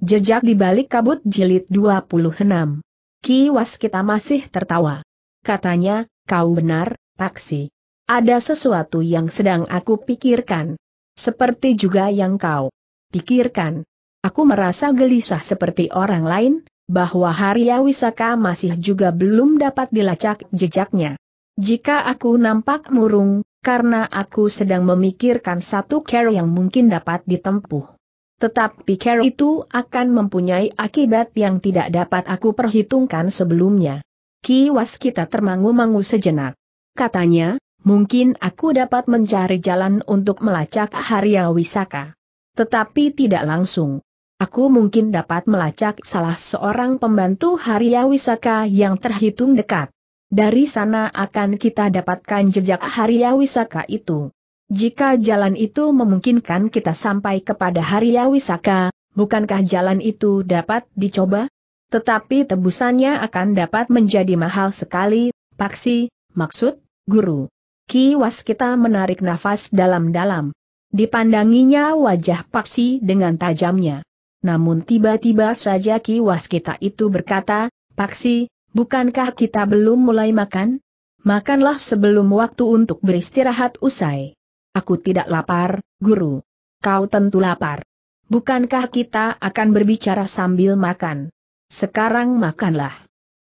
Jejak di balik kabut jilid 26. Kiwas kita masih tertawa. Katanya, kau benar, taksi. Ada sesuatu yang sedang aku pikirkan. Seperti juga yang kau pikirkan. Aku merasa gelisah seperti orang lain, bahwa Harya Wisaka masih juga belum dapat dilacak jejaknya. Jika aku nampak murung, karena aku sedang memikirkan satu care yang mungkin dapat ditempuh. Tetapi Carol itu akan mempunyai akibat yang tidak dapat aku perhitungkan sebelumnya. Kiwas kita termangu-mangu sejenak. Katanya, mungkin aku dapat mencari jalan untuk melacak Harya Wisaka. Tetapi tidak langsung. Aku mungkin dapat melacak salah seorang pembantu Harya Wisaka yang terhitung dekat. Dari sana akan kita dapatkan jejak Harya Wisaka itu. Jika jalan itu memungkinkan kita sampai kepada hari Wisaka, bukankah jalan itu dapat dicoba? Tetapi tebusannya akan dapat menjadi mahal sekali, Paksi, maksud, guru. Ki Waskita menarik nafas dalam-dalam. Dipandanginya wajah Paksi dengan tajamnya. Namun tiba-tiba saja Ki Waskita itu berkata, Paksi, bukankah kita belum mulai makan? Makanlah sebelum waktu untuk beristirahat usai. Aku tidak lapar, guru. Kau tentu lapar. Bukankah kita akan berbicara sambil makan? Sekarang makanlah.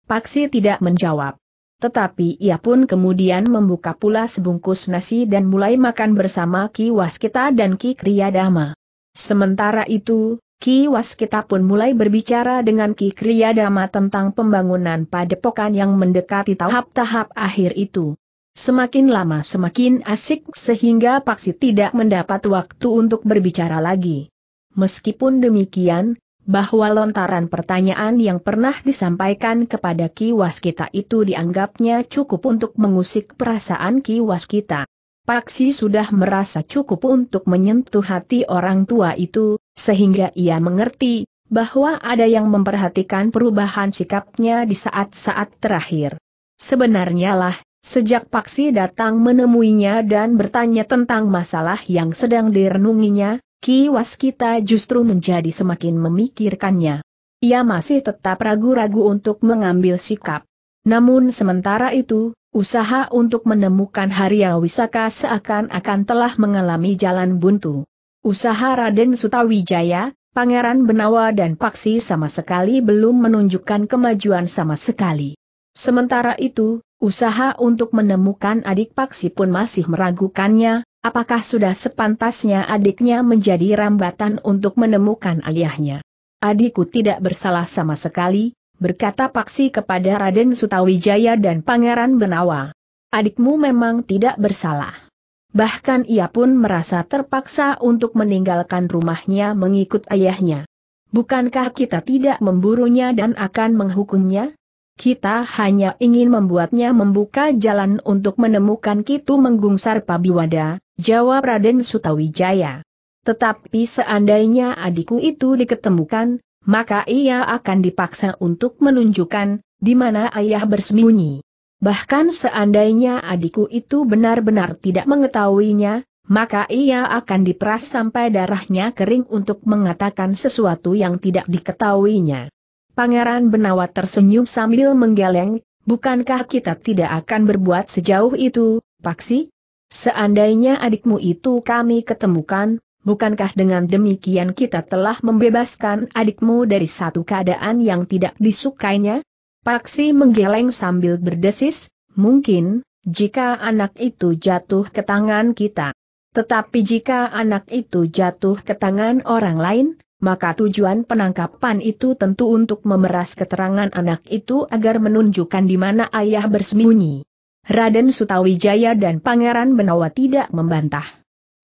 Paksi tidak menjawab. Tetapi ia pun kemudian membuka pula sebungkus nasi dan mulai makan bersama Ki Waskita dan Ki Kriyadama. Sementara itu, Ki Waskita pun mulai berbicara dengan Ki Kriyadama tentang pembangunan padepokan yang mendekati tahap-tahap akhir itu. Semakin lama semakin asik sehingga Paksi tidak mendapat waktu untuk berbicara lagi. Meskipun demikian, bahwa lontaran pertanyaan yang pernah disampaikan kepada Ki Waskita itu dianggapnya cukup untuk mengusik perasaan Ki Waskita. Paksi sudah merasa cukup untuk menyentuh hati orang tua itu, sehingga ia mengerti bahwa ada yang memperhatikan perubahan sikapnya di saat-saat terakhir. Sebenarnya lah, Sejak Paksi datang menemuinya dan bertanya tentang masalah yang sedang direnunginya, Ki Waskita justru menjadi semakin memikirkannya. Ia masih tetap ragu-ragu untuk mengambil sikap. Namun sementara itu, usaha untuk menemukan Harya Wisaka seakan-akan telah mengalami jalan buntu. Usaha Raden Sutawijaya, Pangeran Benawa dan Paksi sama sekali belum menunjukkan kemajuan sama sekali. Sementara itu, Usaha untuk menemukan adik Paksi pun masih meragukannya, apakah sudah sepantasnya adiknya menjadi rambatan untuk menemukan ayahnya. Adikku tidak bersalah sama sekali, berkata Paksi kepada Raden Sutawijaya dan Pangeran Benawa. Adikmu memang tidak bersalah. Bahkan ia pun merasa terpaksa untuk meninggalkan rumahnya mengikut ayahnya. Bukankah kita tidak memburunya dan akan menghukumnya? Kita hanya ingin membuatnya membuka jalan untuk menemukan Kitu Menggungsar Pabiwada, jawab Raden Sutawijaya. Tetapi seandainya adikku itu diketemukan, maka ia akan dipaksa untuk menunjukkan di mana ayah bersembunyi. Bahkan seandainya adikku itu benar-benar tidak mengetahuinya, maka ia akan diperas sampai darahnya kering untuk mengatakan sesuatu yang tidak diketahuinya. Pangeran Benawa tersenyum sambil menggeleng, bukankah kita tidak akan berbuat sejauh itu, Paksi? Seandainya adikmu itu kami ketemukan, bukankah dengan demikian kita telah membebaskan adikmu dari satu keadaan yang tidak disukainya? Paksi menggeleng sambil berdesis, mungkin, jika anak itu jatuh ke tangan kita. Tetapi jika anak itu jatuh ke tangan orang lain, maka tujuan penangkapan itu tentu untuk memeras keterangan anak itu agar menunjukkan di mana ayah bersembunyi. Raden Sutawijaya dan Pangeran Benawa tidak membantah.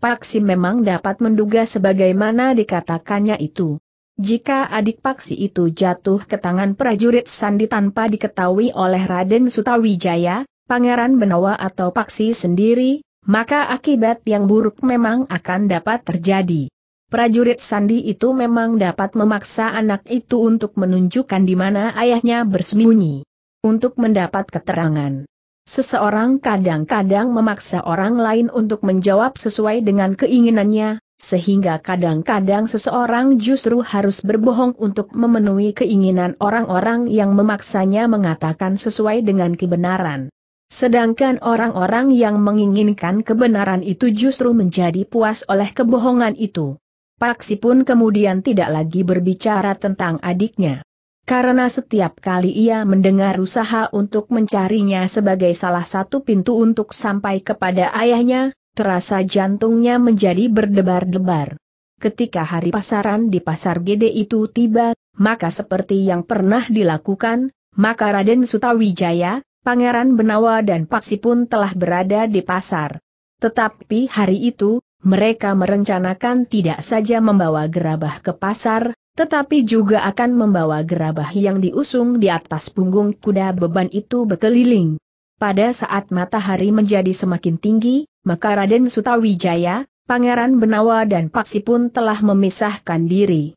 Paksi memang dapat menduga sebagaimana dikatakannya itu. Jika adik Paksi itu jatuh ke tangan prajurit Sandi tanpa diketahui oleh Raden Sutawijaya, Pangeran Benawa atau Paksi sendiri, maka akibat yang buruk memang akan dapat terjadi prajurit Sandi itu memang dapat memaksa anak itu untuk menunjukkan di mana ayahnya bersembunyi. Untuk mendapat keterangan. Seseorang kadang-kadang memaksa orang lain untuk menjawab sesuai dengan keinginannya, sehingga kadang-kadang seseorang justru harus berbohong untuk memenuhi keinginan orang-orang yang memaksanya mengatakan sesuai dengan kebenaran. Sedangkan orang-orang yang menginginkan kebenaran itu justru menjadi puas oleh kebohongan itu. Paksi pun kemudian tidak lagi berbicara tentang adiknya. Karena setiap kali ia mendengar usaha untuk mencarinya sebagai salah satu pintu untuk sampai kepada ayahnya, terasa jantungnya menjadi berdebar-debar. Ketika hari pasaran di pasar gede itu tiba, maka seperti yang pernah dilakukan, maka Raden Sutawijaya, Pangeran Benawa dan Paksi pun telah berada di pasar. Tetapi hari itu, mereka merencanakan tidak saja membawa gerabah ke pasar, tetapi juga akan membawa gerabah yang diusung di atas punggung kuda beban itu berkeliling. Pada saat matahari menjadi semakin tinggi, maka Raden Sutawijaya, Pangeran Benawa dan Paksi pun telah memisahkan diri.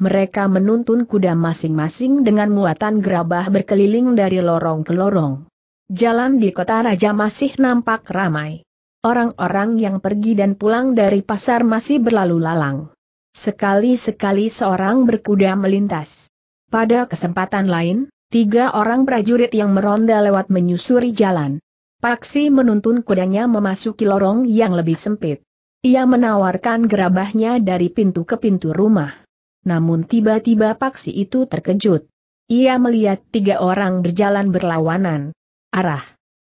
Mereka menuntun kuda masing-masing dengan muatan gerabah berkeliling dari lorong ke lorong. Jalan di kota raja masih nampak ramai. Orang-orang yang pergi dan pulang dari pasar masih berlalu lalang. Sekali-sekali seorang berkuda melintas. Pada kesempatan lain, tiga orang prajurit yang meronda lewat menyusuri jalan. Paksi menuntun kudanya memasuki lorong yang lebih sempit. Ia menawarkan gerabahnya dari pintu ke pintu rumah. Namun tiba-tiba Paksi itu terkejut. Ia melihat tiga orang berjalan berlawanan. Arah.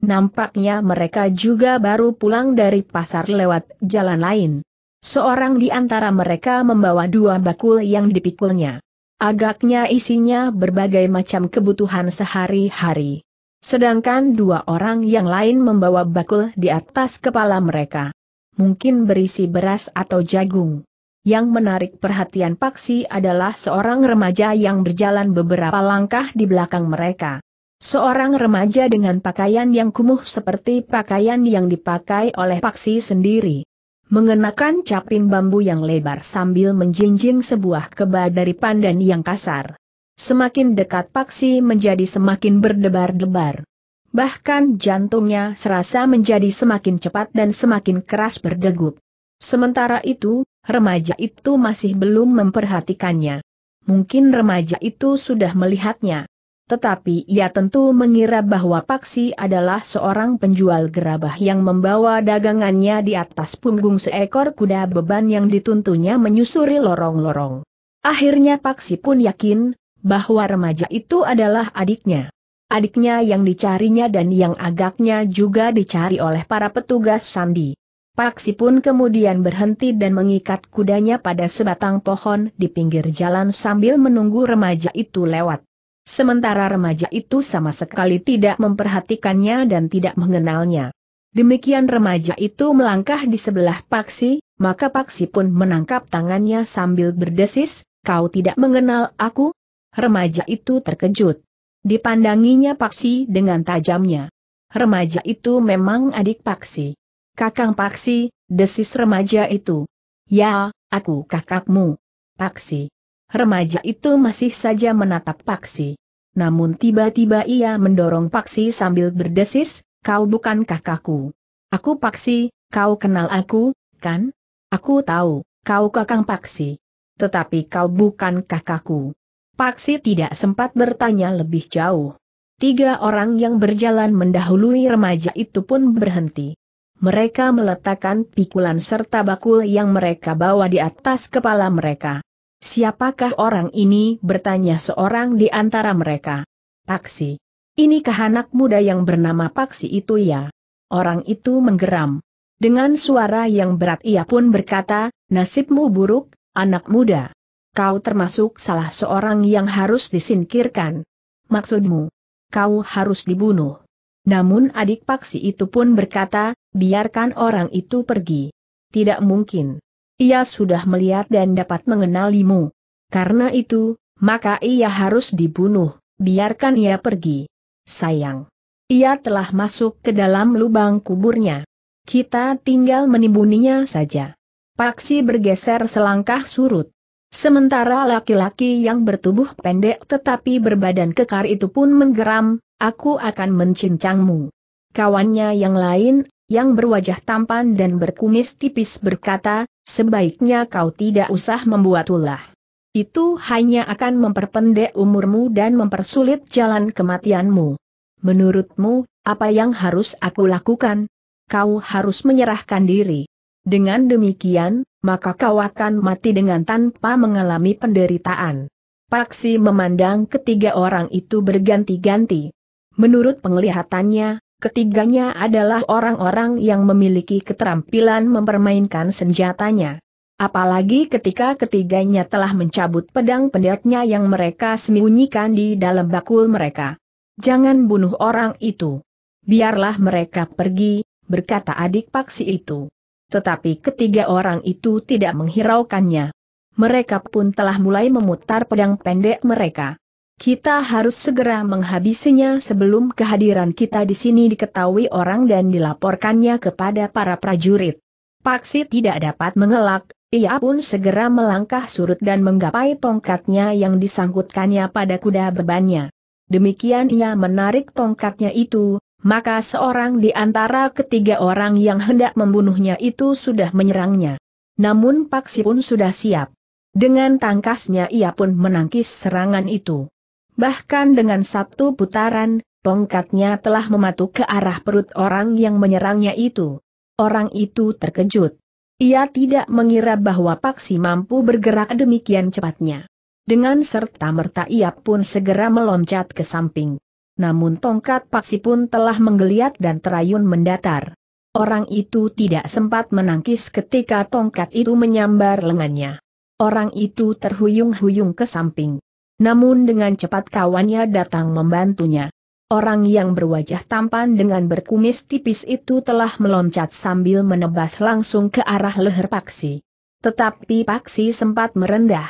Nampaknya mereka juga baru pulang dari pasar lewat jalan lain. Seorang di antara mereka membawa dua bakul yang dipikulnya. Agaknya isinya berbagai macam kebutuhan sehari-hari. Sedangkan dua orang yang lain membawa bakul di atas kepala mereka. Mungkin berisi beras atau jagung. Yang menarik perhatian Paksi adalah seorang remaja yang berjalan beberapa langkah di belakang mereka. Seorang remaja dengan pakaian yang kumuh seperti pakaian yang dipakai oleh paksi sendiri. Mengenakan caping bambu yang lebar sambil menjinjing sebuah keba dari pandan yang kasar. Semakin dekat paksi menjadi semakin berdebar-debar. Bahkan jantungnya serasa menjadi semakin cepat dan semakin keras berdegup. Sementara itu, remaja itu masih belum memperhatikannya. Mungkin remaja itu sudah melihatnya. Tetapi ia tentu mengira bahwa Paksi adalah seorang penjual gerabah yang membawa dagangannya di atas punggung seekor kuda beban yang dituntunya menyusuri lorong-lorong. Akhirnya Paksi pun yakin, bahwa remaja itu adalah adiknya. Adiknya yang dicarinya dan yang agaknya juga dicari oleh para petugas sandi. Paksi pun kemudian berhenti dan mengikat kudanya pada sebatang pohon di pinggir jalan sambil menunggu remaja itu lewat. Sementara remaja itu sama sekali tidak memperhatikannya dan tidak mengenalnya. Demikian remaja itu melangkah di sebelah Paksi, maka Paksi pun menangkap tangannya sambil berdesis, kau tidak mengenal aku? Remaja itu terkejut. Dipandanginya Paksi dengan tajamnya. Remaja itu memang adik Paksi. Kakang Paksi, desis remaja itu. Ya, aku kakakmu. Paksi remaja itu masih saja menatap Paksi. Namun tiba-tiba ia mendorong Paksi sambil berdesis, kau bukan kakakku. Aku Paksi, kau kenal aku, kan? Aku tahu, kau kakang Paksi. Tetapi kau bukan kakakku. Paksi tidak sempat bertanya lebih jauh. Tiga orang yang berjalan mendahului remaja itu pun berhenti. Mereka meletakkan pikulan serta bakul yang mereka bawa di atas kepala mereka. Siapakah orang ini? bertanya seorang di antara mereka. Paksi. Ini anak muda yang bernama Paksi itu ya. Orang itu menggeram. Dengan suara yang berat ia pun berkata, nasibmu buruk, anak muda. Kau termasuk salah seorang yang harus disingkirkan. Maksudmu? Kau harus dibunuh. Namun adik Paksi itu pun berkata, biarkan orang itu pergi. Tidak mungkin. Ia sudah melihat dan dapat mengenalimu. Karena itu, maka ia harus dibunuh, biarkan ia pergi. Sayang. Ia telah masuk ke dalam lubang kuburnya. Kita tinggal menimbuninya saja. Paksi bergeser selangkah surut. Sementara laki-laki yang bertubuh pendek tetapi berbadan kekar itu pun menggeram, aku akan mencincangmu. Kawannya yang lain, yang berwajah tampan dan berkumis tipis berkata, Sebaiknya kau tidak usah membuat ulah. Itu hanya akan memperpendek umurmu dan mempersulit jalan kematianmu. Menurutmu, apa yang harus aku lakukan? Kau harus menyerahkan diri. Dengan demikian, maka kau akan mati dengan tanpa mengalami penderitaan. Paksi memandang ketiga orang itu berganti-ganti. Menurut penglihatannya, Ketiganya adalah orang-orang yang memiliki keterampilan mempermainkan senjatanya. Apalagi ketika ketiganya telah mencabut pedang pendeknya yang mereka sembunyikan di dalam bakul mereka. Jangan bunuh orang itu. Biarlah mereka pergi, berkata adik paksi itu. Tetapi ketiga orang itu tidak menghiraukannya. Mereka pun telah mulai memutar pedang pendek mereka. Kita harus segera menghabisinya sebelum kehadiran kita di sini diketahui orang dan dilaporkannya kepada para prajurit. Paksi tidak dapat mengelak, ia pun segera melangkah surut dan menggapai tongkatnya yang disangkutkannya pada kuda bebannya. Demikian ia menarik tongkatnya itu, maka seorang di antara ketiga orang yang hendak membunuhnya itu sudah menyerangnya. Namun Paksi pun sudah siap. Dengan tangkasnya ia pun menangkis serangan itu. Bahkan dengan satu putaran, tongkatnya telah mematuk ke arah perut orang yang menyerangnya itu. Orang itu terkejut. Ia tidak mengira bahwa Paksi mampu bergerak demikian cepatnya. Dengan serta-merta ia pun segera meloncat ke samping. Namun tongkat Paksi pun telah menggeliat dan terayun mendatar. Orang itu tidak sempat menangkis ketika tongkat itu menyambar lengannya. Orang itu terhuyung-huyung ke samping. Namun dengan cepat kawannya datang membantunya. Orang yang berwajah tampan dengan berkumis tipis itu telah meloncat sambil menebas langsung ke arah leher Paksi. Tetapi Paksi sempat merendah.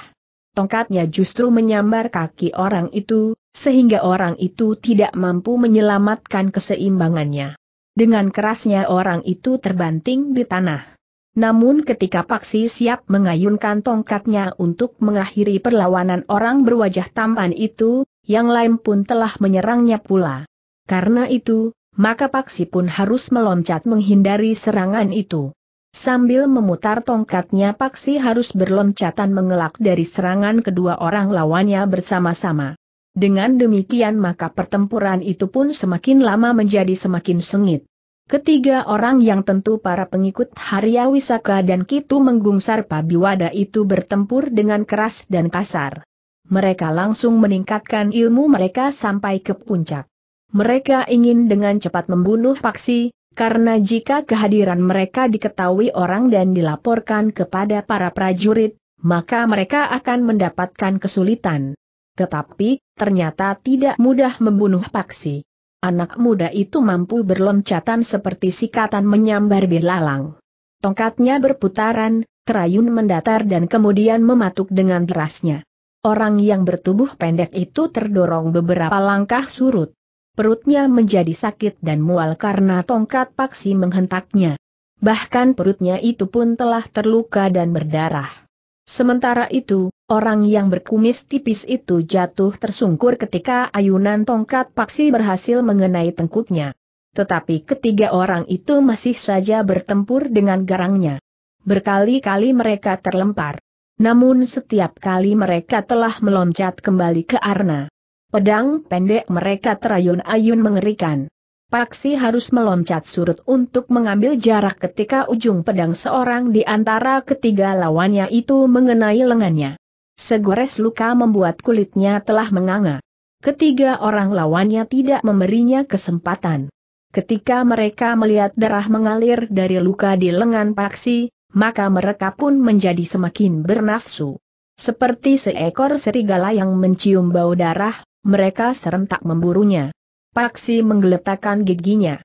Tongkatnya justru menyambar kaki orang itu, sehingga orang itu tidak mampu menyelamatkan keseimbangannya. Dengan kerasnya orang itu terbanting di tanah. Namun ketika Paksi siap mengayunkan tongkatnya untuk mengakhiri perlawanan orang berwajah tampan itu, yang lain pun telah menyerangnya pula. Karena itu, maka Paksi pun harus meloncat menghindari serangan itu. Sambil memutar tongkatnya Paksi harus berloncatan mengelak dari serangan kedua orang lawannya bersama-sama. Dengan demikian maka pertempuran itu pun semakin lama menjadi semakin sengit. Ketiga orang yang tentu para pengikut Harya Wisaka dan Kitu menggungsar Pabiwada itu bertempur dengan keras dan kasar. Mereka langsung meningkatkan ilmu mereka sampai ke puncak. Mereka ingin dengan cepat membunuh Paksi, karena jika kehadiran mereka diketahui orang dan dilaporkan kepada para prajurit, maka mereka akan mendapatkan kesulitan. Tetapi, ternyata tidak mudah membunuh Paksi. Anak muda itu mampu berloncatan seperti sikatan menyambar belalang. Tongkatnya berputaran, terayun mendatar dan kemudian mematuk dengan derasnya. Orang yang bertubuh pendek itu terdorong beberapa langkah surut. Perutnya menjadi sakit dan mual karena tongkat paksi menghentaknya. Bahkan perutnya itu pun telah terluka dan berdarah. Sementara itu, Orang yang berkumis tipis itu jatuh tersungkur ketika ayunan tongkat paksi berhasil mengenai tengkuknya. Tetapi ketiga orang itu masih saja bertempur dengan garangnya. Berkali-kali mereka terlempar. Namun setiap kali mereka telah meloncat kembali ke arna. Pedang pendek mereka terayun-ayun mengerikan. Paksi harus meloncat surut untuk mengambil jarak ketika ujung pedang seorang di antara ketiga lawannya itu mengenai lengannya. Segores luka membuat kulitnya telah menganga. Ketiga orang lawannya tidak memberinya kesempatan. Ketika mereka melihat darah mengalir dari luka di lengan Paksi, maka mereka pun menjadi semakin bernafsu. Seperti seekor serigala yang mencium bau darah, mereka serentak memburunya. Paksi menggeletakkan giginya.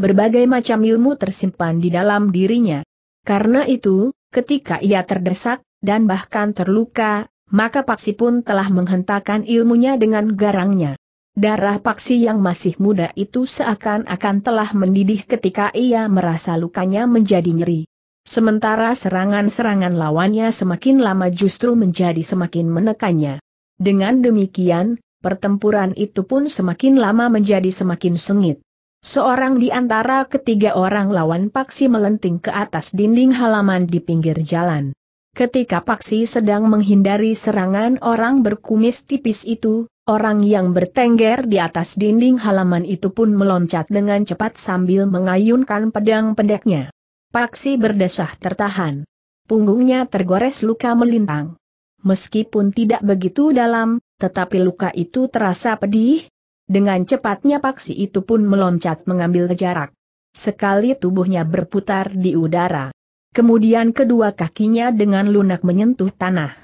Berbagai macam ilmu tersimpan di dalam dirinya. Karena itu, ketika ia terdesak, dan bahkan terluka, maka Paksi pun telah menghentakkan ilmunya dengan garangnya. Darah Paksi yang masih muda itu seakan-akan telah mendidih ketika ia merasa lukanya menjadi nyeri. Sementara serangan-serangan lawannya semakin lama justru menjadi semakin menekannya. Dengan demikian, pertempuran itu pun semakin lama menjadi semakin sengit. Seorang di antara ketiga orang lawan Paksi melenting ke atas dinding halaman di pinggir jalan. Ketika Paksi sedang menghindari serangan orang berkumis tipis itu, orang yang bertengger di atas dinding halaman itu pun meloncat dengan cepat sambil mengayunkan pedang pendeknya. Paksi berdesah tertahan. Punggungnya tergores luka melintang. Meskipun tidak begitu dalam, tetapi luka itu terasa pedih. Dengan cepatnya Paksi itu pun meloncat mengambil jarak. Sekali tubuhnya berputar di udara. Kemudian kedua kakinya dengan lunak menyentuh tanah.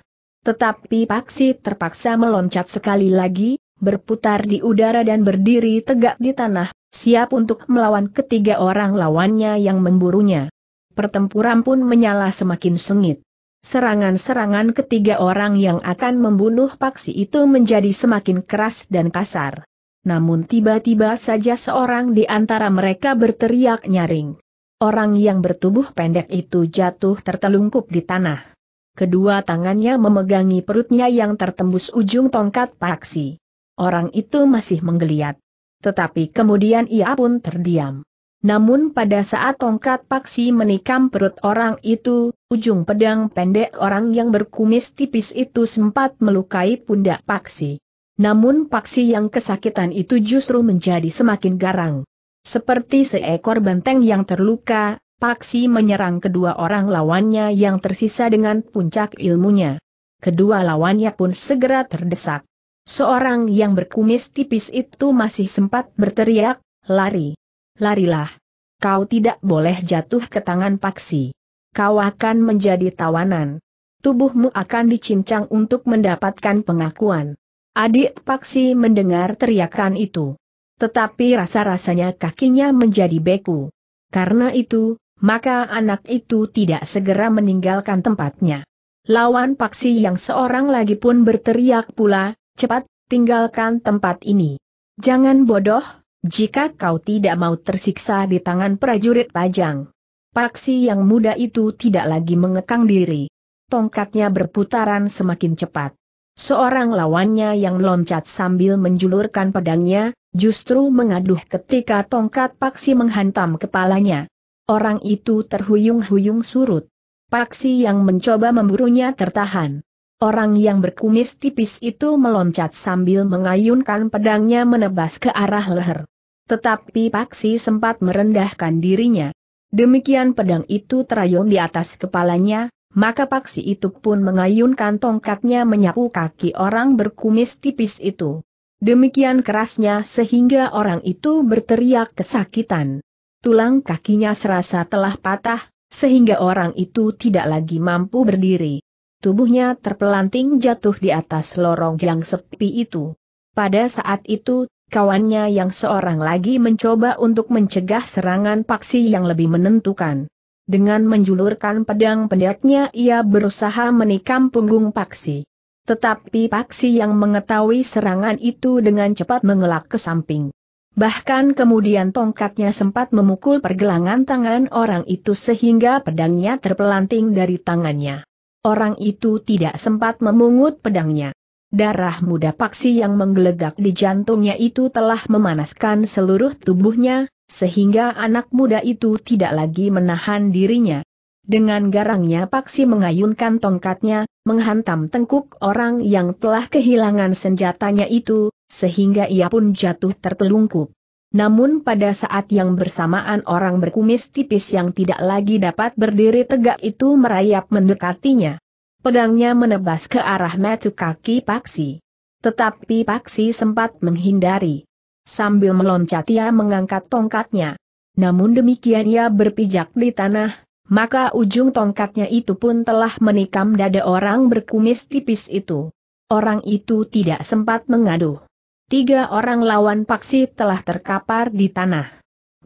Tetapi Paksi terpaksa meloncat sekali lagi, berputar di udara dan berdiri tegak di tanah, siap untuk melawan ketiga orang lawannya yang memburunya. Pertempuran pun menyala semakin sengit. Serangan-serangan ketiga orang yang akan membunuh Paksi itu menjadi semakin keras dan kasar. Namun tiba-tiba saja seorang di antara mereka berteriak nyaring. Orang yang bertubuh pendek itu jatuh tertelungkup di tanah. Kedua tangannya memegangi perutnya yang tertembus ujung tongkat paksi. Orang itu masih menggeliat. Tetapi kemudian ia pun terdiam. Namun pada saat tongkat paksi menikam perut orang itu, ujung pedang pendek orang yang berkumis tipis itu sempat melukai pundak paksi. Namun paksi yang kesakitan itu justru menjadi semakin garang. Seperti seekor banteng yang terluka, Paksi menyerang kedua orang lawannya yang tersisa dengan puncak ilmunya. Kedua lawannya pun segera terdesak. Seorang yang berkumis tipis itu masih sempat berteriak, lari. Larilah. Kau tidak boleh jatuh ke tangan Paksi. Kau akan menjadi tawanan. Tubuhmu akan dicincang untuk mendapatkan pengakuan. Adik Paksi mendengar teriakan itu. Tetapi rasa-rasanya kakinya menjadi beku. Karena itu, maka anak itu tidak segera meninggalkan tempatnya. Lawan paksi yang seorang lagi pun berteriak pula, cepat, tinggalkan tempat ini. Jangan bodoh, jika kau tidak mau tersiksa di tangan prajurit pajang. Paksi yang muda itu tidak lagi mengekang diri. Tongkatnya berputaran semakin cepat. Seorang lawannya yang loncat sambil menjulurkan pedangnya, justru mengaduh ketika tongkat Paksi menghantam kepalanya. Orang itu terhuyung-huyung surut. Paksi yang mencoba memburunya tertahan. Orang yang berkumis tipis itu meloncat sambil mengayunkan pedangnya menebas ke arah leher. Tetapi Paksi sempat merendahkan dirinya. Demikian pedang itu terayun di atas kepalanya, maka Paksi itu pun mengayunkan tongkatnya menyapu kaki orang berkumis tipis itu. Demikian kerasnya sehingga orang itu berteriak kesakitan. Tulang kakinya serasa telah patah, sehingga orang itu tidak lagi mampu berdiri. Tubuhnya terpelanting jatuh di atas lorong yang sepi itu. Pada saat itu, kawannya yang seorang lagi mencoba untuk mencegah serangan paksi yang lebih menentukan. Dengan menjulurkan pedang pendeknya ia berusaha menikam punggung paksi. Tetapi Paksi yang mengetahui serangan itu dengan cepat mengelak ke samping. Bahkan kemudian tongkatnya sempat memukul pergelangan tangan orang itu sehingga pedangnya terpelanting dari tangannya. Orang itu tidak sempat memungut pedangnya. Darah muda Paksi yang menggelegak di jantungnya itu telah memanaskan seluruh tubuhnya, sehingga anak muda itu tidak lagi menahan dirinya. Dengan garangnya Paksi mengayunkan tongkatnya, menghantam tengkuk orang yang telah kehilangan senjatanya itu, sehingga ia pun jatuh tertelungkup. Namun pada saat yang bersamaan orang berkumis tipis yang tidak lagi dapat berdiri tegak itu merayap mendekatinya. Pedangnya menebas ke arah matu kaki Paksi. Tetapi Paksi sempat menghindari. Sambil meloncat ia mengangkat tongkatnya. Namun demikian ia berpijak di tanah, maka ujung tongkatnya itu pun telah menikam dada orang berkumis tipis itu. Orang itu tidak sempat mengadu. Tiga orang lawan Paksi telah terkapar di tanah.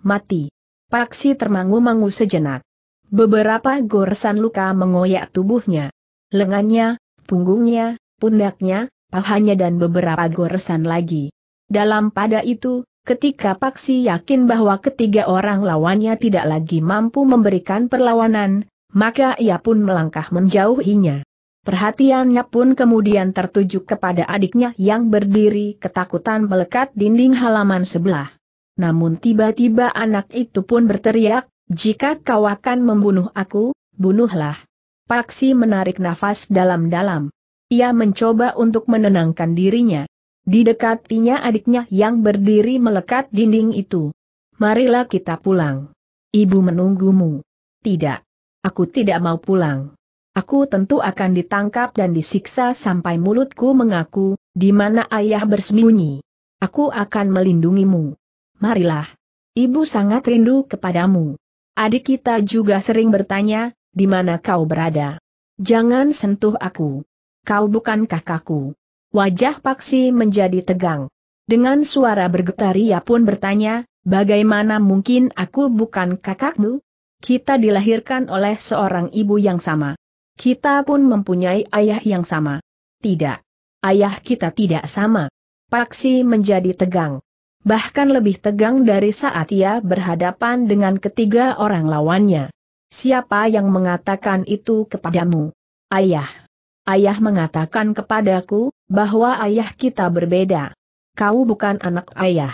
Mati. Paksi termangu-mangu sejenak. Beberapa goresan luka mengoyak tubuhnya. Lengannya, punggungnya, pundaknya, pahanya dan beberapa goresan lagi. Dalam pada itu, Ketika Paksi yakin bahwa ketiga orang lawannya tidak lagi mampu memberikan perlawanan, maka ia pun melangkah menjauhinya. Perhatiannya pun kemudian tertuju kepada adiknya yang berdiri ketakutan melekat dinding halaman sebelah. Namun tiba-tiba anak itu pun berteriak, jika kau akan membunuh aku, bunuhlah. Paksi menarik nafas dalam-dalam. Ia mencoba untuk menenangkan dirinya. Di dekatinya adiknya yang berdiri melekat dinding itu. Marilah kita pulang. Ibu menunggumu. Tidak. Aku tidak mau pulang. Aku tentu akan ditangkap dan disiksa sampai mulutku mengaku, di mana ayah bersembunyi. Aku akan melindungimu. Marilah. Ibu sangat rindu kepadamu. Adik kita juga sering bertanya, di mana kau berada. Jangan sentuh aku. Kau bukan kakakku. Wajah Paksi menjadi tegang. Dengan suara bergetar ia pun bertanya, bagaimana mungkin aku bukan kakakmu? Kita dilahirkan oleh seorang ibu yang sama. Kita pun mempunyai ayah yang sama. Tidak. Ayah kita tidak sama. Paksi menjadi tegang. Bahkan lebih tegang dari saat ia berhadapan dengan ketiga orang lawannya. Siapa yang mengatakan itu kepadamu? Ayah. Ayah mengatakan kepadaku, bahwa ayah kita berbeda. Kau bukan anak ayah.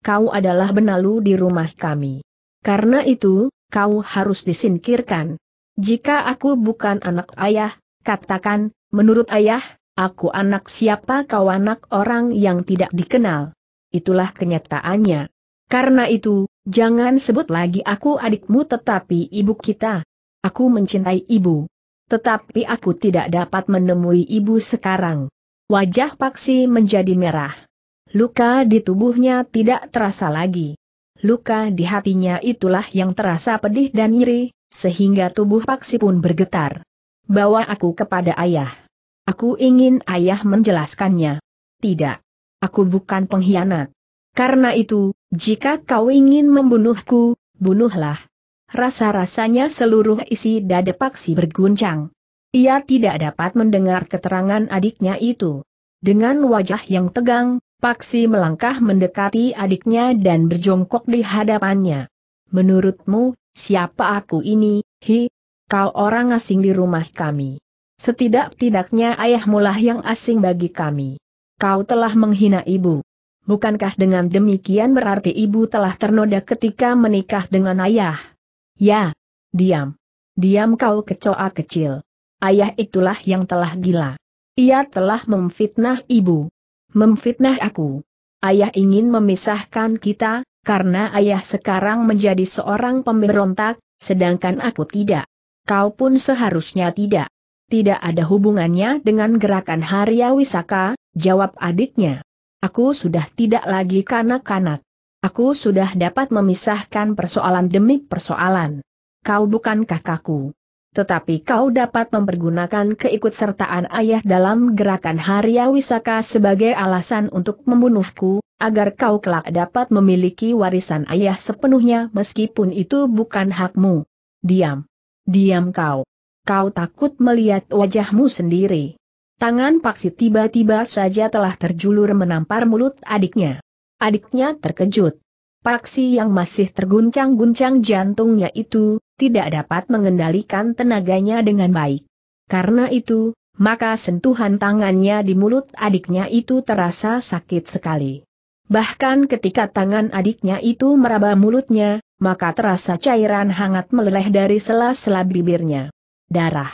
Kau adalah benalu di rumah kami. Karena itu, kau harus disingkirkan. Jika aku bukan anak ayah, katakan, menurut ayah, aku anak siapa kau anak orang yang tidak dikenal. Itulah kenyataannya. Karena itu, jangan sebut lagi aku adikmu tetapi ibu kita. Aku mencintai ibu. Tetapi aku tidak dapat menemui ibu sekarang. Wajah Paksi menjadi merah. Luka di tubuhnya tidak terasa lagi. Luka di hatinya itulah yang terasa pedih dan nyeri, sehingga tubuh Paksi pun bergetar. Bawa aku kepada ayah. Aku ingin ayah menjelaskannya. Tidak. Aku bukan pengkhianat. Karena itu, jika kau ingin membunuhku, bunuhlah. Rasa-rasanya seluruh isi dada Paksi berguncang. Ia tidak dapat mendengar keterangan adiknya itu. Dengan wajah yang tegang, Paksi melangkah mendekati adiknya dan berjongkok di hadapannya. Menurutmu, siapa aku ini, hi? Kau orang asing di rumah kami. Setidak-tidaknya ayahmulah yang asing bagi kami. Kau telah menghina ibu. Bukankah dengan demikian berarti ibu telah ternoda ketika menikah dengan ayah? Ya. Diam. Diam kau kecoa kecil ayah itulah yang telah gila. Ia telah memfitnah ibu. Memfitnah aku. Ayah ingin memisahkan kita, karena ayah sekarang menjadi seorang pemberontak, sedangkan aku tidak. Kau pun seharusnya tidak. Tidak ada hubungannya dengan gerakan Harya Wisaka, jawab adiknya. Aku sudah tidak lagi kanak-kanak. Aku sudah dapat memisahkan persoalan demi persoalan. Kau bukan kakakku tetapi kau dapat mempergunakan keikutsertaan ayah dalam gerakan Harya Wisaka sebagai alasan untuk membunuhku, agar kau kelak dapat memiliki warisan ayah sepenuhnya meskipun itu bukan hakmu. Diam. Diam kau. Kau takut melihat wajahmu sendiri. Tangan Paksi tiba-tiba saja telah terjulur menampar mulut adiknya. Adiknya terkejut. Paksi yang masih terguncang-guncang jantungnya itu, tidak dapat mengendalikan tenaganya dengan baik. Karena itu, maka sentuhan tangannya di mulut adiknya itu terasa sakit sekali. Bahkan ketika tangan adiknya itu meraba mulutnya, maka terasa cairan hangat meleleh dari sela-sela bibirnya. Darah.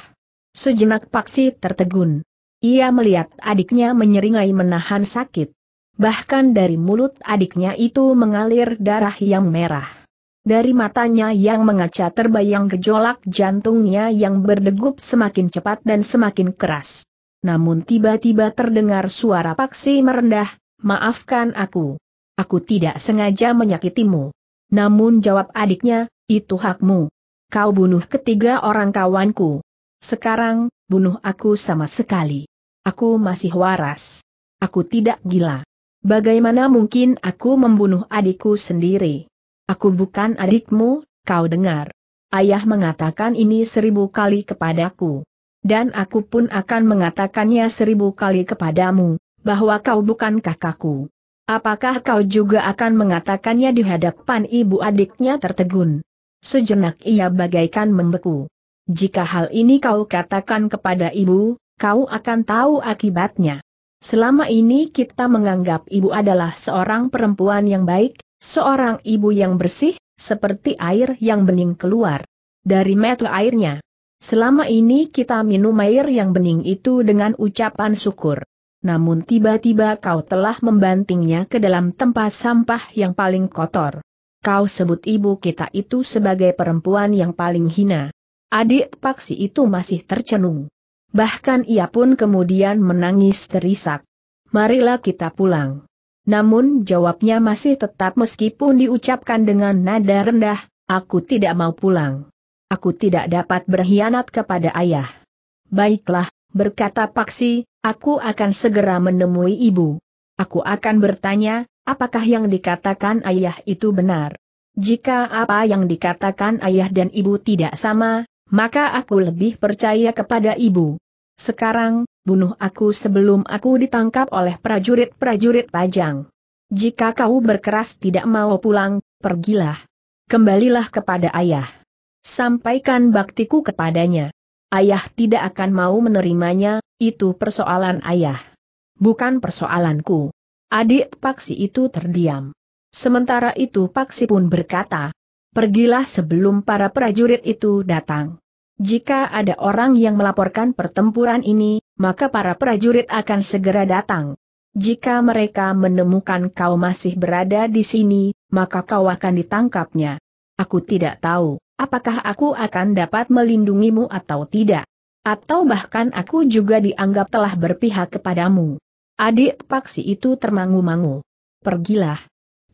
Sejenak Paksi tertegun. Ia melihat adiknya menyeringai menahan sakit. Bahkan dari mulut adiknya itu mengalir darah yang merah. Dari matanya yang mengaca terbayang gejolak jantungnya yang berdegup semakin cepat dan semakin keras. Namun tiba-tiba terdengar suara paksi merendah, maafkan aku. Aku tidak sengaja menyakitimu. Namun jawab adiknya, itu hakmu. Kau bunuh ketiga orang kawanku. Sekarang, bunuh aku sama sekali. Aku masih waras. Aku tidak gila. Bagaimana mungkin aku membunuh adikku sendiri? Aku bukan adikmu, kau dengar. Ayah mengatakan ini seribu kali kepadaku. Dan aku pun akan mengatakannya seribu kali kepadamu, bahwa kau bukan kakakku. Apakah kau juga akan mengatakannya di hadapan ibu adiknya tertegun? Sejenak ia bagaikan membeku. Jika hal ini kau katakan kepada ibu, kau akan tahu akibatnya. Selama ini kita menganggap ibu adalah seorang perempuan yang baik, Seorang ibu yang bersih, seperti air yang bening keluar dari mata airnya. Selama ini kita minum air yang bening itu dengan ucapan syukur. Namun tiba-tiba kau telah membantingnya ke dalam tempat sampah yang paling kotor. Kau sebut ibu kita itu sebagai perempuan yang paling hina. Adik Paksi itu masih tercenung. Bahkan ia pun kemudian menangis terisak. Marilah kita pulang. Namun jawabnya masih tetap meskipun diucapkan dengan nada rendah, aku tidak mau pulang. Aku tidak dapat berkhianat kepada ayah. Baiklah, berkata Paksi, aku akan segera menemui ibu. Aku akan bertanya, apakah yang dikatakan ayah itu benar? Jika apa yang dikatakan ayah dan ibu tidak sama, maka aku lebih percaya kepada ibu. Sekarang, bunuh aku sebelum aku ditangkap oleh prajurit-prajurit pajang. Jika kau berkeras tidak mau pulang, pergilah. Kembalilah kepada ayah. Sampaikan baktiku kepadanya. Ayah tidak akan mau menerimanya, itu persoalan ayah. Bukan persoalanku. Adik Paksi itu terdiam. Sementara itu Paksi pun berkata, Pergilah sebelum para prajurit itu datang. Jika ada orang yang melaporkan pertempuran ini, maka para prajurit akan segera datang. Jika mereka menemukan kau masih berada di sini, maka kau akan ditangkapnya. Aku tidak tahu, apakah aku akan dapat melindungimu atau tidak. Atau bahkan aku juga dianggap telah berpihak kepadamu. Adik Paksi itu termangu-mangu. Pergilah.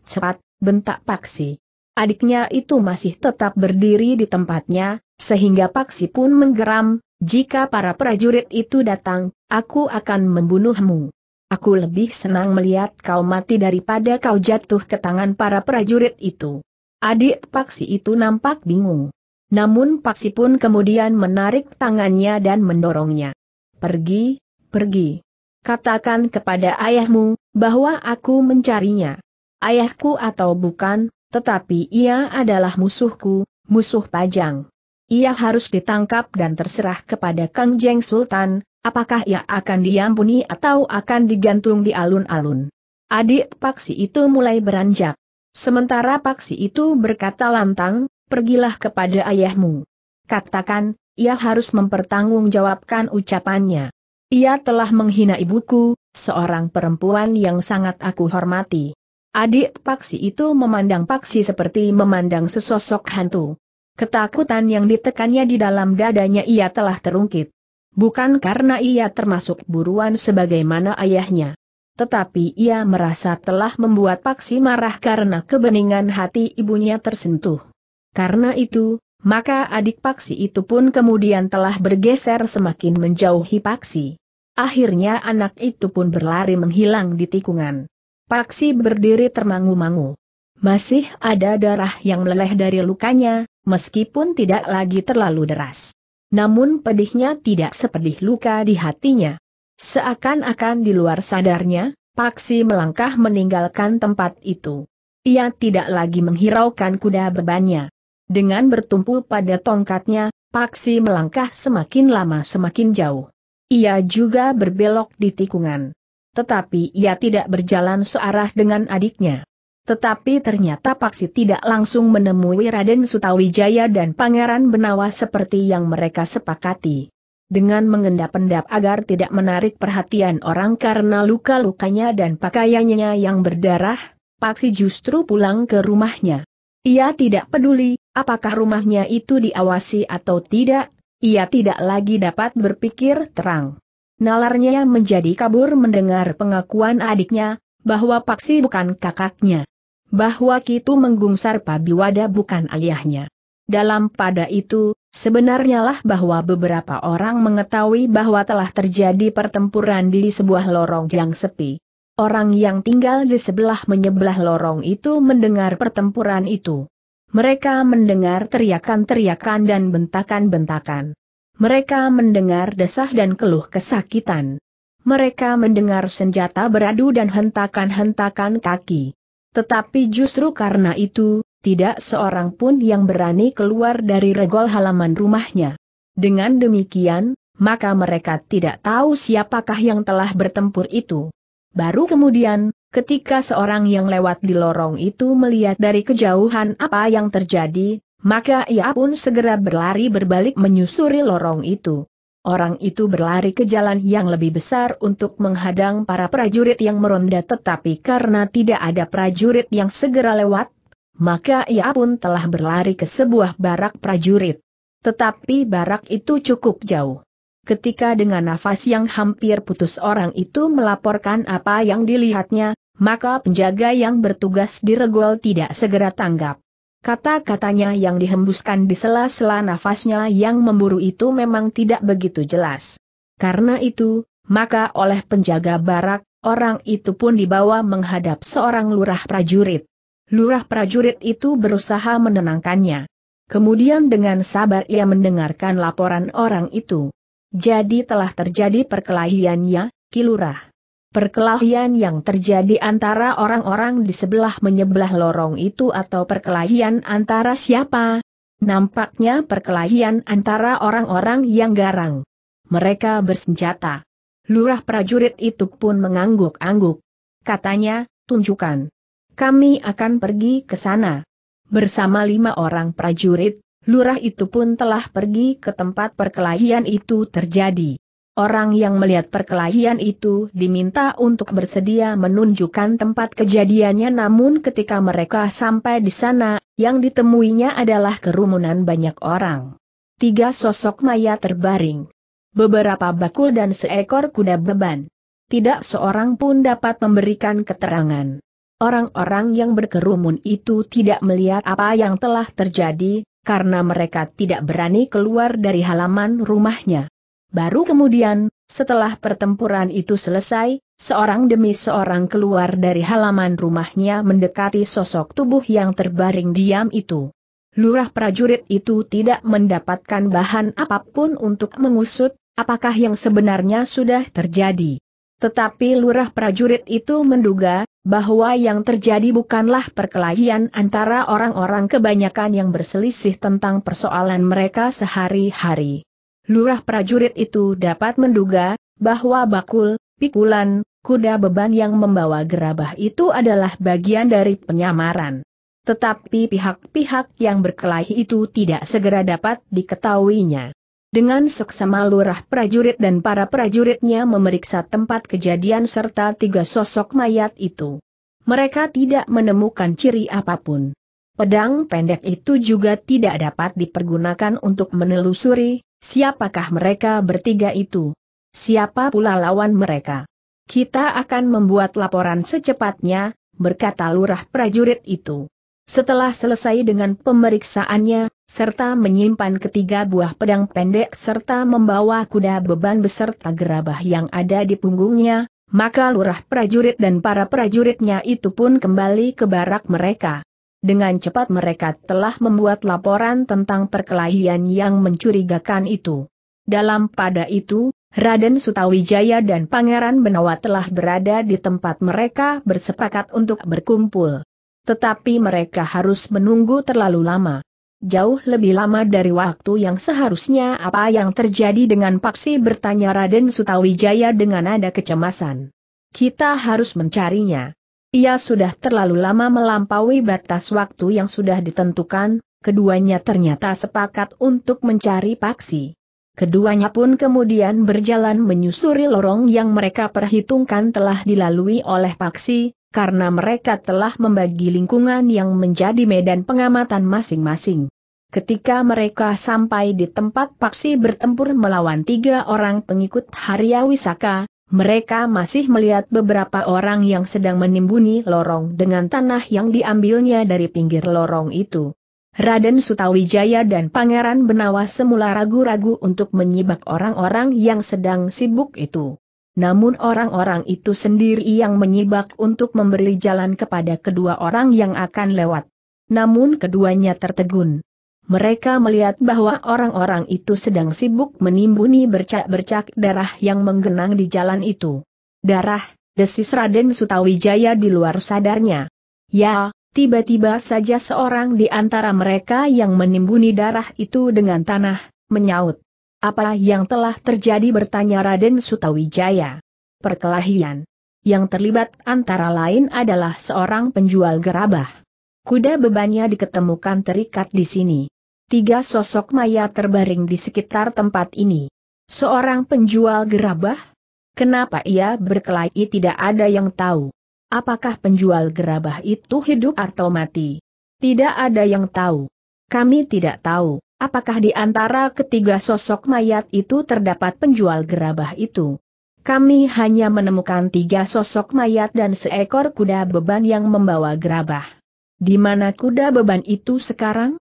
Cepat, bentak Paksi. Adiknya itu masih tetap berdiri di tempatnya, sehingga Paksi pun menggeram, jika para prajurit itu datang, aku akan membunuhmu. Aku lebih senang melihat kau mati daripada kau jatuh ke tangan para prajurit itu. Adik Paksi itu nampak bingung. Namun Paksi pun kemudian menarik tangannya dan mendorongnya. Pergi, pergi. Katakan kepada ayahmu, bahwa aku mencarinya. Ayahku atau bukan, tetapi ia adalah musuhku, musuh pajang. Ia harus ditangkap dan terserah kepada Kang Jeng Sultan, apakah ia akan diampuni atau akan digantung di alun-alun. Adik Paksi itu mulai beranjak. Sementara Paksi itu berkata lantang, pergilah kepada ayahmu. Katakan, ia harus mempertanggungjawabkan ucapannya. Ia telah menghina ibuku, seorang perempuan yang sangat aku hormati. Adik Paksi itu memandang Paksi seperti memandang sesosok hantu. Ketakutan yang ditekannya di dalam dadanya ia telah terungkit. Bukan karena ia termasuk buruan sebagaimana ayahnya. Tetapi ia merasa telah membuat Paksi marah karena kebeningan hati ibunya tersentuh. Karena itu, maka adik Paksi itu pun kemudian telah bergeser semakin menjauhi Paksi. Akhirnya anak itu pun berlari menghilang di tikungan. Paksi berdiri termangu-mangu. Masih ada darah yang meleleh dari lukanya, meskipun tidak lagi terlalu deras. Namun pedihnya tidak sepedih luka di hatinya. Seakan-akan di luar sadarnya, Paksi melangkah meninggalkan tempat itu. Ia tidak lagi menghiraukan kuda bebannya. Dengan bertumpu pada tongkatnya, Paksi melangkah semakin lama semakin jauh. Ia juga berbelok di tikungan. Tetapi ia tidak berjalan searah dengan adiknya. Tetapi ternyata Paksi tidak langsung menemui Raden Sutawijaya dan Pangeran Benawa seperti yang mereka sepakati. Dengan mengendap-endap agar tidak menarik perhatian orang karena luka-lukanya dan pakaiannya yang berdarah, Paksi justru pulang ke rumahnya. Ia tidak peduli, apakah rumahnya itu diawasi atau tidak, ia tidak lagi dapat berpikir terang. Nalarnya menjadi kabur mendengar pengakuan adiknya, bahwa Paksi bukan kakaknya bahwa Kitu Menggungsar Pabiwada bukan ayahnya. Dalam pada itu, sebenarnya lah bahwa beberapa orang mengetahui bahwa telah terjadi pertempuran di sebuah lorong yang sepi. Orang yang tinggal di sebelah menyebelah lorong itu mendengar pertempuran itu. Mereka mendengar teriakan-teriakan dan bentakan-bentakan. Mereka mendengar desah dan keluh kesakitan. Mereka mendengar senjata beradu dan hentakan-hentakan kaki. Tetapi justru karena itu, tidak seorang pun yang berani keluar dari regol halaman rumahnya. Dengan demikian, maka mereka tidak tahu siapakah yang telah bertempur itu. Baru kemudian, ketika seorang yang lewat di lorong itu melihat dari kejauhan apa yang terjadi, maka ia pun segera berlari berbalik menyusuri lorong itu. Orang itu berlari ke jalan yang lebih besar untuk menghadang para prajurit yang meronda tetapi karena tidak ada prajurit yang segera lewat, maka ia pun telah berlari ke sebuah barak prajurit. Tetapi barak itu cukup jauh. Ketika dengan nafas yang hampir putus orang itu melaporkan apa yang dilihatnya, maka penjaga yang bertugas di regol tidak segera tanggap. Kata-katanya yang dihembuskan di sela-sela nafasnya yang memburu itu memang tidak begitu jelas. Karena itu, maka oleh penjaga barak, orang itu pun dibawa menghadap seorang lurah prajurit. Lurah prajurit itu berusaha menenangkannya. Kemudian dengan sabar ia mendengarkan laporan orang itu. Jadi telah terjadi perkelahiannya, Kilurah. Perkelahian yang terjadi antara orang-orang di sebelah menyebelah lorong itu atau perkelahian antara siapa? Nampaknya perkelahian antara orang-orang yang garang. Mereka bersenjata. Lurah prajurit itu pun mengangguk-angguk. Katanya, tunjukkan. Kami akan pergi ke sana. Bersama lima orang prajurit, lurah itu pun telah pergi ke tempat perkelahian itu terjadi. Orang yang melihat perkelahian itu diminta untuk bersedia menunjukkan tempat kejadiannya namun ketika mereka sampai di sana, yang ditemuinya adalah kerumunan banyak orang. Tiga sosok maya terbaring. Beberapa bakul dan seekor kuda beban. Tidak seorang pun dapat memberikan keterangan. Orang-orang yang berkerumun itu tidak melihat apa yang telah terjadi, karena mereka tidak berani keluar dari halaman rumahnya. Baru kemudian, setelah pertempuran itu selesai, seorang demi seorang keluar dari halaman rumahnya mendekati sosok tubuh yang terbaring diam itu. Lurah prajurit itu tidak mendapatkan bahan apapun untuk mengusut apakah yang sebenarnya sudah terjadi. Tetapi lurah prajurit itu menduga bahwa yang terjadi bukanlah perkelahian antara orang-orang kebanyakan yang berselisih tentang persoalan mereka sehari-hari lurah prajurit itu dapat menduga, bahwa bakul, pikulan, kuda beban yang membawa gerabah itu adalah bagian dari penyamaran. Tetapi pihak-pihak yang berkelahi itu tidak segera dapat diketahuinya. Dengan seksama lurah prajurit dan para prajuritnya memeriksa tempat kejadian serta tiga sosok mayat itu. Mereka tidak menemukan ciri apapun. Pedang pendek itu juga tidak dapat dipergunakan untuk menelusuri, Siapakah mereka bertiga itu? Siapa pula lawan mereka? Kita akan membuat laporan secepatnya, berkata lurah prajurit itu. Setelah selesai dengan pemeriksaannya, serta menyimpan ketiga buah pedang pendek serta membawa kuda beban beserta gerabah yang ada di punggungnya, maka lurah prajurit dan para prajuritnya itu pun kembali ke barak mereka. Dengan cepat mereka telah membuat laporan tentang perkelahian yang mencurigakan itu. Dalam pada itu, Raden Sutawijaya dan Pangeran Benawa telah berada di tempat mereka bersepakat untuk berkumpul. Tetapi mereka harus menunggu terlalu lama. Jauh lebih lama dari waktu yang seharusnya apa yang terjadi dengan Paksi bertanya Raden Sutawijaya dengan nada kecemasan. Kita harus mencarinya. Ia sudah terlalu lama melampaui batas waktu yang sudah ditentukan, keduanya ternyata sepakat untuk mencari paksi. Keduanya pun kemudian berjalan menyusuri lorong yang mereka perhitungkan telah dilalui oleh paksi, karena mereka telah membagi lingkungan yang menjadi medan pengamatan masing-masing. Ketika mereka sampai di tempat paksi bertempur melawan tiga orang pengikut Haryawisaka, mereka masih melihat beberapa orang yang sedang menimbuni lorong dengan tanah yang diambilnya dari pinggir lorong itu. Raden Sutawijaya dan Pangeran Benawa semula ragu-ragu untuk menyibak orang-orang yang sedang sibuk itu. Namun orang-orang itu sendiri yang menyibak untuk memberi jalan kepada kedua orang yang akan lewat. Namun keduanya tertegun. Mereka melihat bahwa orang-orang itu sedang sibuk menimbuni bercak-bercak darah yang menggenang di jalan itu. Darah, desis Raden Sutawijaya di luar sadarnya. Ya, tiba-tiba saja seorang di antara mereka yang menimbuni darah itu dengan tanah, menyaut. Apa yang telah terjadi bertanya Raden Sutawijaya. Perkelahian. Yang terlibat antara lain adalah seorang penjual gerabah. Kuda bebannya diketemukan terikat di sini tiga sosok mayat terbaring di sekitar tempat ini. Seorang penjual gerabah? Kenapa ia berkelahi tidak ada yang tahu. Apakah penjual gerabah itu hidup atau mati? Tidak ada yang tahu. Kami tidak tahu, apakah di antara ketiga sosok mayat itu terdapat penjual gerabah itu. Kami hanya menemukan tiga sosok mayat dan seekor kuda beban yang membawa gerabah. Di mana kuda beban itu sekarang?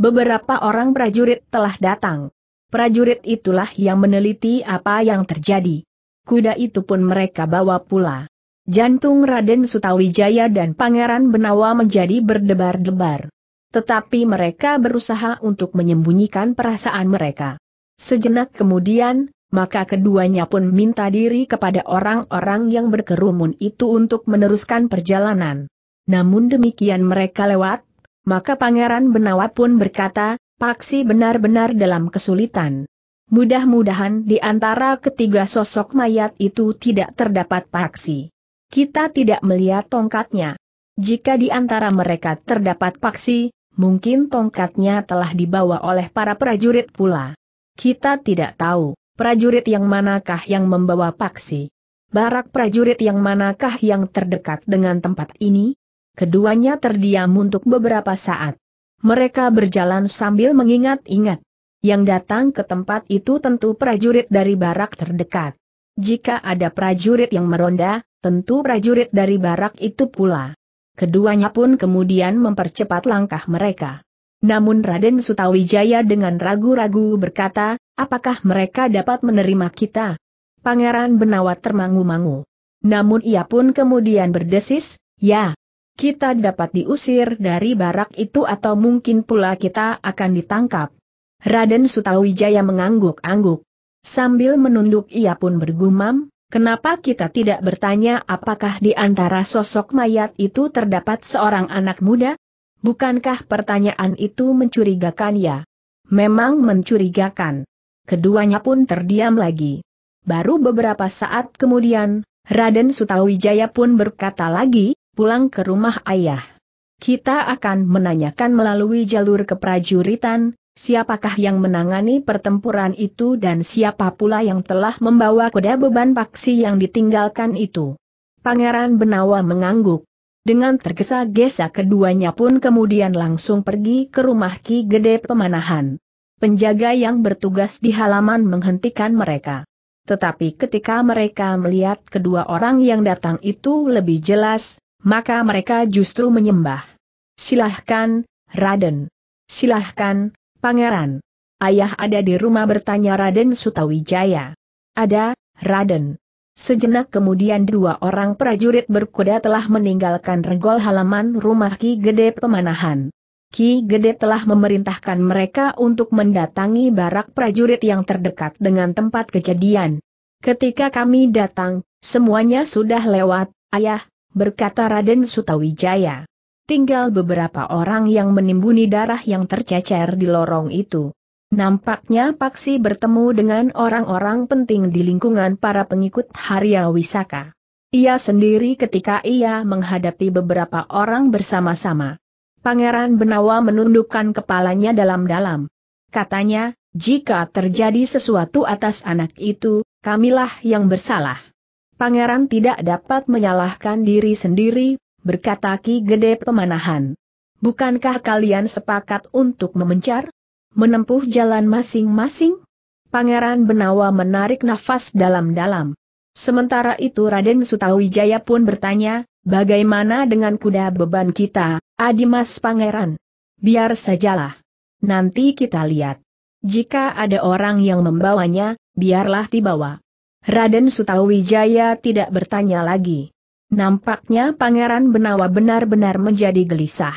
Beberapa orang prajurit telah datang. Prajurit itulah yang meneliti apa yang terjadi. Kuda itu pun mereka bawa pula. Jantung Raden Sutawijaya dan Pangeran Benawa menjadi berdebar-debar. Tetapi mereka berusaha untuk menyembunyikan perasaan mereka. Sejenak kemudian, maka keduanya pun minta diri kepada orang-orang yang berkerumun itu untuk meneruskan perjalanan. Namun demikian mereka lewat, maka Pangeran Benawa pun berkata, Paksi benar-benar dalam kesulitan. Mudah-mudahan di antara ketiga sosok mayat itu tidak terdapat Paksi. Kita tidak melihat tongkatnya. Jika di antara mereka terdapat Paksi, mungkin tongkatnya telah dibawa oleh para prajurit pula. Kita tidak tahu, prajurit yang manakah yang membawa Paksi. Barak prajurit yang manakah yang terdekat dengan tempat ini? Keduanya terdiam untuk beberapa saat. Mereka berjalan sambil mengingat-ingat. Yang datang ke tempat itu tentu prajurit dari barak terdekat. Jika ada prajurit yang meronda, tentu prajurit dari barak itu pula. Keduanya pun kemudian mempercepat langkah mereka. Namun Raden Sutawijaya dengan ragu-ragu berkata, apakah mereka dapat menerima kita? Pangeran Benawa termangu-mangu. Namun ia pun kemudian berdesis, ya, kita dapat diusir dari barak itu atau mungkin pula kita akan ditangkap. Raden Sutawijaya mengangguk-angguk. Sambil menunduk ia pun bergumam, Kenapa kita tidak bertanya apakah di antara sosok mayat itu terdapat seorang anak muda? Bukankah pertanyaan itu mencurigakan ya? Memang mencurigakan. Keduanya pun terdiam lagi. Baru beberapa saat kemudian, Raden Sutawijaya pun berkata lagi, pulang ke rumah ayah. Kita akan menanyakan melalui jalur keprajuritan, siapakah yang menangani pertempuran itu dan siapa pula yang telah membawa kuda beban paksi yang ditinggalkan itu. Pangeran Benawa mengangguk. Dengan tergesa-gesa keduanya pun kemudian langsung pergi ke rumah Ki Gede Pemanahan. Penjaga yang bertugas di halaman menghentikan mereka. Tetapi ketika mereka melihat kedua orang yang datang itu lebih jelas, maka mereka justru menyembah. Silahkan, Raden. Silahkan, Pangeran. Ayah ada di rumah bertanya Raden Sutawijaya. Ada, Raden. Sejenak kemudian dua orang prajurit berkuda telah meninggalkan regol halaman rumah Ki Gede Pemanahan. Ki Gede telah memerintahkan mereka untuk mendatangi barak prajurit yang terdekat dengan tempat kejadian. Ketika kami datang, semuanya sudah lewat, ayah, berkata Raden Sutawijaya. Tinggal beberapa orang yang menimbuni darah yang tercecer di lorong itu. Nampaknya Paksi bertemu dengan orang-orang penting di lingkungan para pengikut Harya Wisaka. Ia sendiri ketika ia menghadapi beberapa orang bersama-sama. Pangeran Benawa menundukkan kepalanya dalam-dalam. Katanya, jika terjadi sesuatu atas anak itu, kamilah yang bersalah. Pangeran tidak dapat menyalahkan diri sendiri, berkata Ki Gede Pemanahan. Bukankah kalian sepakat untuk memencar? Menempuh jalan masing-masing? Pangeran Benawa menarik nafas dalam-dalam. Sementara itu Raden Sutawijaya pun bertanya, bagaimana dengan kuda beban kita, Adimas Pangeran? Biar sajalah. Nanti kita lihat. Jika ada orang yang membawanya, biarlah dibawa. Raden Sutawijaya tidak bertanya lagi. Nampaknya Pangeran Benawa benar-benar menjadi gelisah.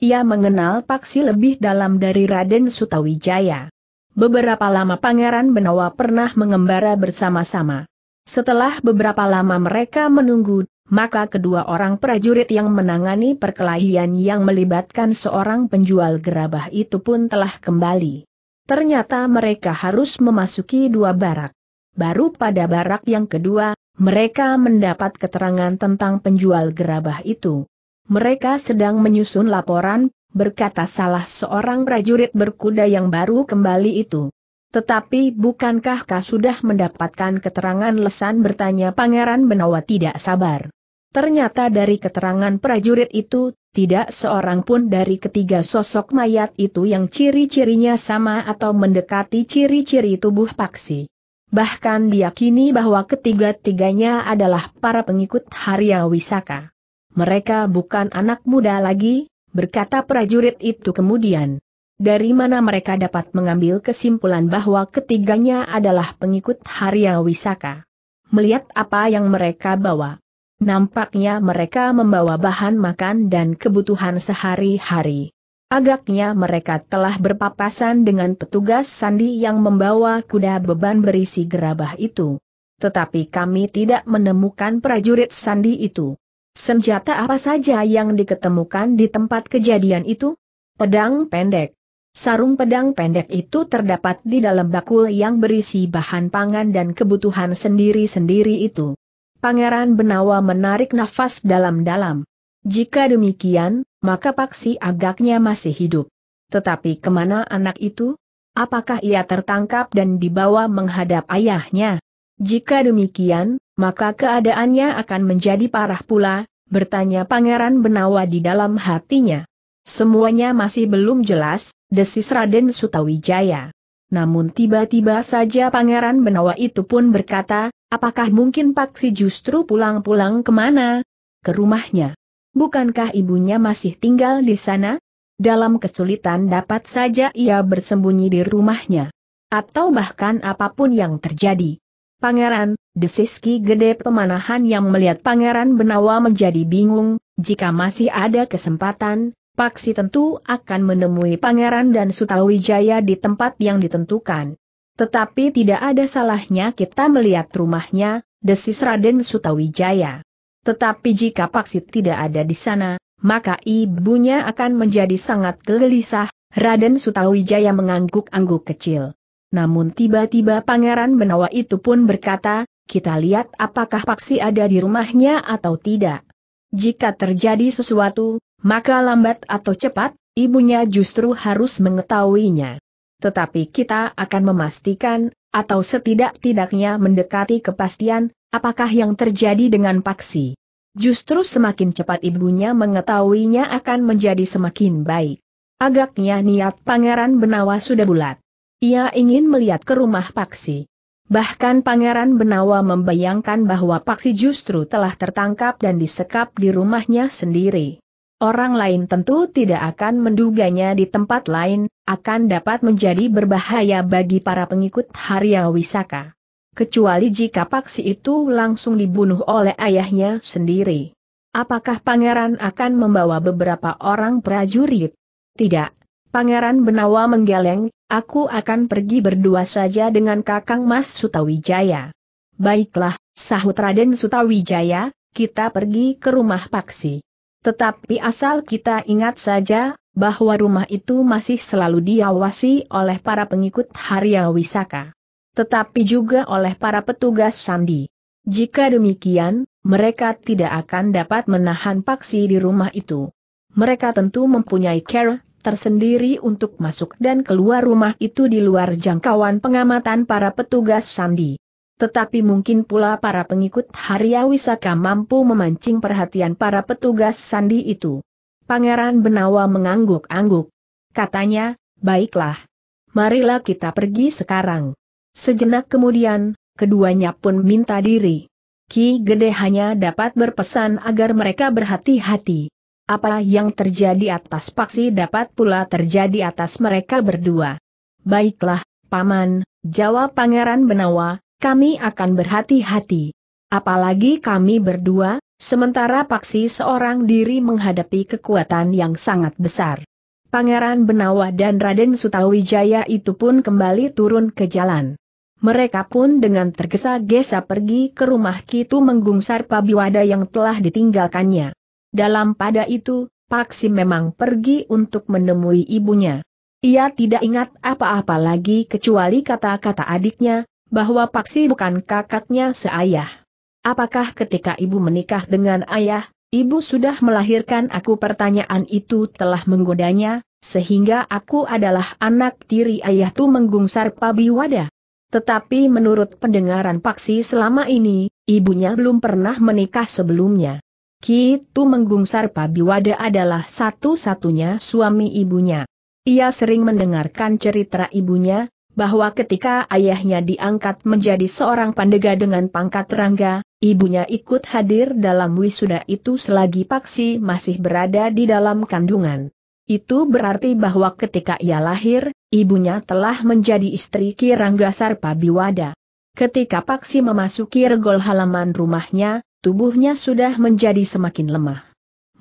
Ia mengenal Paksi lebih dalam dari Raden Sutawijaya. Beberapa lama Pangeran Benawa pernah mengembara bersama-sama. Setelah beberapa lama mereka menunggu, maka kedua orang prajurit yang menangani perkelahian yang melibatkan seorang penjual gerabah itu pun telah kembali. Ternyata mereka harus memasuki dua barak. Baru pada barak yang kedua, mereka mendapat keterangan tentang penjual gerabah itu. Mereka sedang menyusun laporan, berkata salah seorang prajurit berkuda yang baru kembali itu. Tetapi bukankah kau sudah mendapatkan keterangan lesan bertanya Pangeran Benawa tidak sabar. Ternyata dari keterangan prajurit itu, tidak seorang pun dari ketiga sosok mayat itu yang ciri-cirinya sama atau mendekati ciri-ciri tubuh Paksi bahkan diyakini bahwa ketiga-tiganya adalah para pengikut Harya Wisaka. Mereka bukan anak muda lagi, berkata prajurit itu kemudian. Dari mana mereka dapat mengambil kesimpulan bahwa ketiganya adalah pengikut Harya Wisaka? Melihat apa yang mereka bawa. Nampaknya mereka membawa bahan makan dan kebutuhan sehari-hari. Agaknya mereka telah berpapasan dengan petugas sandi yang membawa kuda beban berisi gerabah itu. Tetapi kami tidak menemukan prajurit sandi itu. Senjata apa saja yang diketemukan di tempat kejadian itu? Pedang pendek. Sarung pedang pendek itu terdapat di dalam bakul yang berisi bahan pangan dan kebutuhan sendiri-sendiri itu. Pangeran Benawa menarik nafas dalam-dalam. Jika demikian, maka Paksi agaknya masih hidup. Tetapi kemana anak itu? Apakah ia tertangkap dan dibawa menghadap ayahnya? Jika demikian, maka keadaannya akan menjadi parah pula, bertanya Pangeran Benawa di dalam hatinya. Semuanya masih belum jelas, desis Raden Sutawijaya. Namun tiba-tiba saja Pangeran Benawa itu pun berkata, apakah mungkin Paksi justru pulang-pulang kemana? Ke rumahnya. Bukankah ibunya masih tinggal di sana? Dalam kesulitan dapat saja ia bersembunyi di rumahnya. Atau bahkan apapun yang terjadi. Pangeran, desiski Gede Pemanahan yang melihat Pangeran Benawa menjadi bingung, jika masih ada kesempatan, Paksi tentu akan menemui Pangeran dan Sutawijaya di tempat yang ditentukan. Tetapi tidak ada salahnya kita melihat rumahnya, desis Raden Sutawijaya. Tetapi jika Paksit tidak ada di sana, maka ibunya akan menjadi sangat gelisah, Raden Sutawijaya mengangguk-angguk kecil. Namun tiba-tiba Pangeran Benawa itu pun berkata, kita lihat apakah Paksi ada di rumahnya atau tidak. Jika terjadi sesuatu, maka lambat atau cepat, ibunya justru harus mengetahuinya. Tetapi kita akan memastikan, atau setidak-tidaknya mendekati kepastian, Apakah yang terjadi dengan Paksi? Justru semakin cepat ibunya mengetahuinya akan menjadi semakin baik. Agaknya niat Pangeran Benawa sudah bulat. Ia ingin melihat ke rumah Paksi. Bahkan Pangeran Benawa membayangkan bahwa Paksi justru telah tertangkap dan disekap di rumahnya sendiri. Orang lain tentu tidak akan menduganya di tempat lain, akan dapat menjadi berbahaya bagi para pengikut Harya Wisaka kecuali jika paksi itu langsung dibunuh oleh ayahnya sendiri. Apakah pangeran akan membawa beberapa orang prajurit? Tidak. Pangeran Benawa menggeleng, aku akan pergi berdua saja dengan kakang Mas Sutawijaya. Baiklah, sahut Raden Sutawijaya, kita pergi ke rumah Paksi. Tetapi asal kita ingat saja, bahwa rumah itu masih selalu diawasi oleh para pengikut Harya Wisaka tetapi juga oleh para petugas sandi. Jika demikian, mereka tidak akan dapat menahan paksi di rumah itu. Mereka tentu mempunyai care tersendiri untuk masuk dan keluar rumah itu di luar jangkauan pengamatan para petugas sandi. Tetapi mungkin pula para pengikut Haryawisaka mampu memancing perhatian para petugas sandi itu. Pangeran Benawa mengangguk-angguk. Katanya, baiklah. Marilah kita pergi sekarang. Sejenak kemudian, keduanya pun minta diri. Ki Gede hanya dapat berpesan agar mereka berhati-hati. Apa yang terjadi atas Paksi dapat pula terjadi atas mereka berdua. Baiklah, Paman, jawab Pangeran Benawa, kami akan berhati-hati. Apalagi kami berdua, sementara Paksi seorang diri menghadapi kekuatan yang sangat besar. Pangeran Benawa dan Raden Sutawijaya itu pun kembali turun ke jalan. Mereka pun dengan tergesa-gesa pergi ke rumah Kitu menggungsar pabiwada yang telah ditinggalkannya. Dalam pada itu, Paksi memang pergi untuk menemui ibunya. Ia tidak ingat apa-apa lagi kecuali kata-kata adiknya, bahwa Paksi bukan kakaknya seayah. Apakah ketika ibu menikah dengan ayah, ibu sudah melahirkan aku pertanyaan itu telah menggodanya, sehingga aku adalah anak tiri ayah tu menggungsar pabiwada. Tetapi menurut pendengaran Paksi selama ini, ibunya belum pernah menikah sebelumnya. Kitu menggungsar Sarpa adalah satu-satunya suami ibunya. Ia sering mendengarkan cerita ibunya, bahwa ketika ayahnya diangkat menjadi seorang pandega dengan pangkat rangga, ibunya ikut hadir dalam wisuda itu selagi Paksi masih berada di dalam kandungan. Itu berarti bahwa ketika ia lahir, Ibunya telah menjadi istri Ki Rangga Biwada. Ketika Paksi memasuki regol halaman rumahnya, tubuhnya sudah menjadi semakin lemah.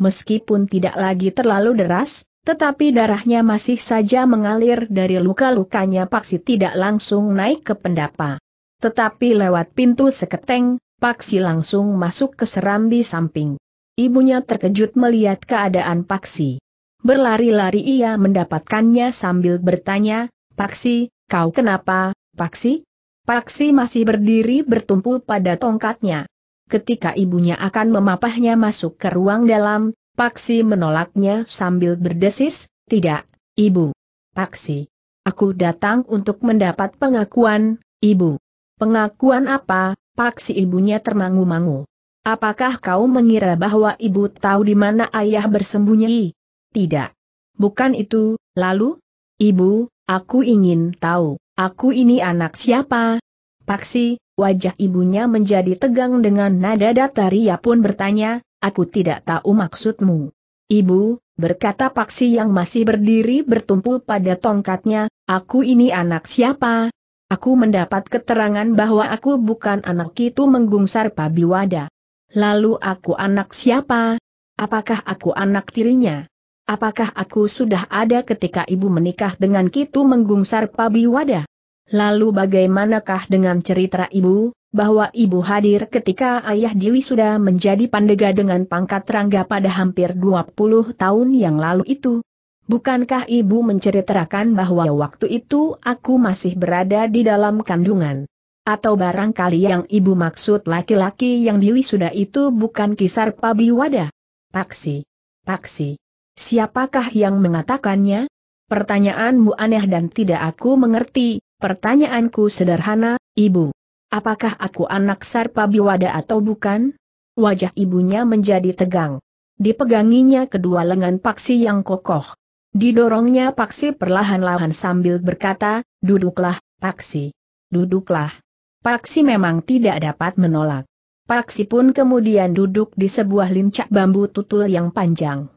Meskipun tidak lagi terlalu deras, tetapi darahnya masih saja mengalir dari luka-lukanya Paksi tidak langsung naik ke pendapa. Tetapi lewat pintu seketeng, Paksi langsung masuk ke serambi samping. Ibunya terkejut melihat keadaan Paksi. Berlari-lari ia mendapatkannya sambil bertanya, Paksi, kau kenapa, Paksi? Paksi masih berdiri bertumpu pada tongkatnya. Ketika ibunya akan memapahnya masuk ke ruang dalam, Paksi menolaknya sambil berdesis, tidak, ibu. Paksi. Aku datang untuk mendapat pengakuan, ibu. Pengakuan apa, Paksi ibunya termangu-mangu. Apakah kau mengira bahwa ibu tahu di mana ayah bersembunyi? Tidak. Bukan itu, lalu? Ibu, aku ingin tahu, aku ini anak siapa? Paksi, wajah ibunya menjadi tegang dengan nada datar ia pun bertanya, aku tidak tahu maksudmu. Ibu, berkata Paksi yang masih berdiri bertumpu pada tongkatnya, aku ini anak siapa? Aku mendapat keterangan bahwa aku bukan anak itu menggungsar Pabiwada. Lalu aku anak siapa? Apakah aku anak tirinya? apakah aku sudah ada ketika ibu menikah dengan Kitu menggungsar Pabi Wada? Lalu bagaimanakah dengan cerita ibu, bahwa ibu hadir ketika ayah Dewi sudah menjadi pandega dengan pangkat rangga pada hampir 20 tahun yang lalu itu? Bukankah ibu menceritakan bahwa waktu itu aku masih berada di dalam kandungan? Atau barangkali yang ibu maksud laki-laki yang Dewi sudah itu bukan kisar Pabiwada? Paksi. Paksi. Siapakah yang mengatakannya? Pertanyaanmu aneh dan tidak aku mengerti, pertanyaanku sederhana, ibu. Apakah aku anak Sarpa Biwada atau bukan? Wajah ibunya menjadi tegang. Dipeganginya kedua lengan paksi yang kokoh. Didorongnya paksi perlahan-lahan sambil berkata, duduklah, paksi. Duduklah. Paksi memang tidak dapat menolak. Paksi pun kemudian duduk di sebuah lincak bambu tutul yang panjang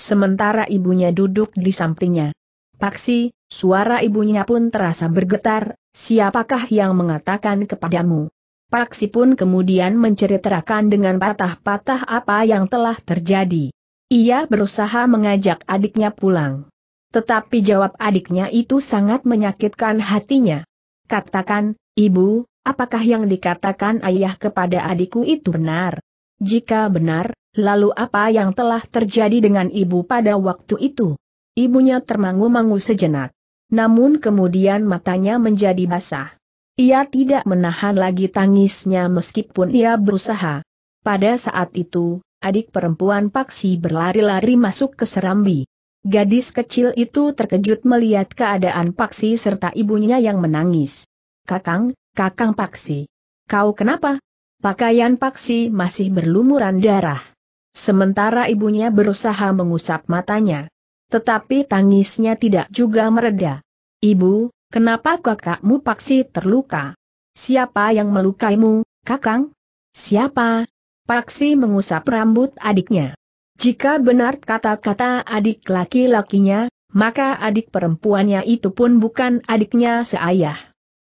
sementara ibunya duduk di sampingnya. Paksi, suara ibunya pun terasa bergetar, siapakah yang mengatakan kepadamu? Paksi pun kemudian menceritakan dengan patah-patah apa yang telah terjadi. Ia berusaha mengajak adiknya pulang. Tetapi jawab adiknya itu sangat menyakitkan hatinya. Katakan, ibu, apakah yang dikatakan ayah kepada adikku itu benar? Jika benar, Lalu apa yang telah terjadi dengan ibu pada waktu itu? Ibunya termangu-mangu sejenak. Namun kemudian matanya menjadi basah. Ia tidak menahan lagi tangisnya meskipun ia berusaha. Pada saat itu, adik perempuan Paksi berlari-lari masuk ke Serambi. Gadis kecil itu terkejut melihat keadaan Paksi serta ibunya yang menangis. Kakang, kakang Paksi. Kau kenapa? Pakaian Paksi masih berlumuran darah. Sementara ibunya berusaha mengusap matanya. Tetapi tangisnya tidak juga mereda. Ibu, kenapa kakakmu paksi terluka? Siapa yang melukaimu, kakang? Siapa? Paksi mengusap rambut adiknya. Jika benar kata-kata adik laki-lakinya, maka adik perempuannya itu pun bukan adiknya seayah.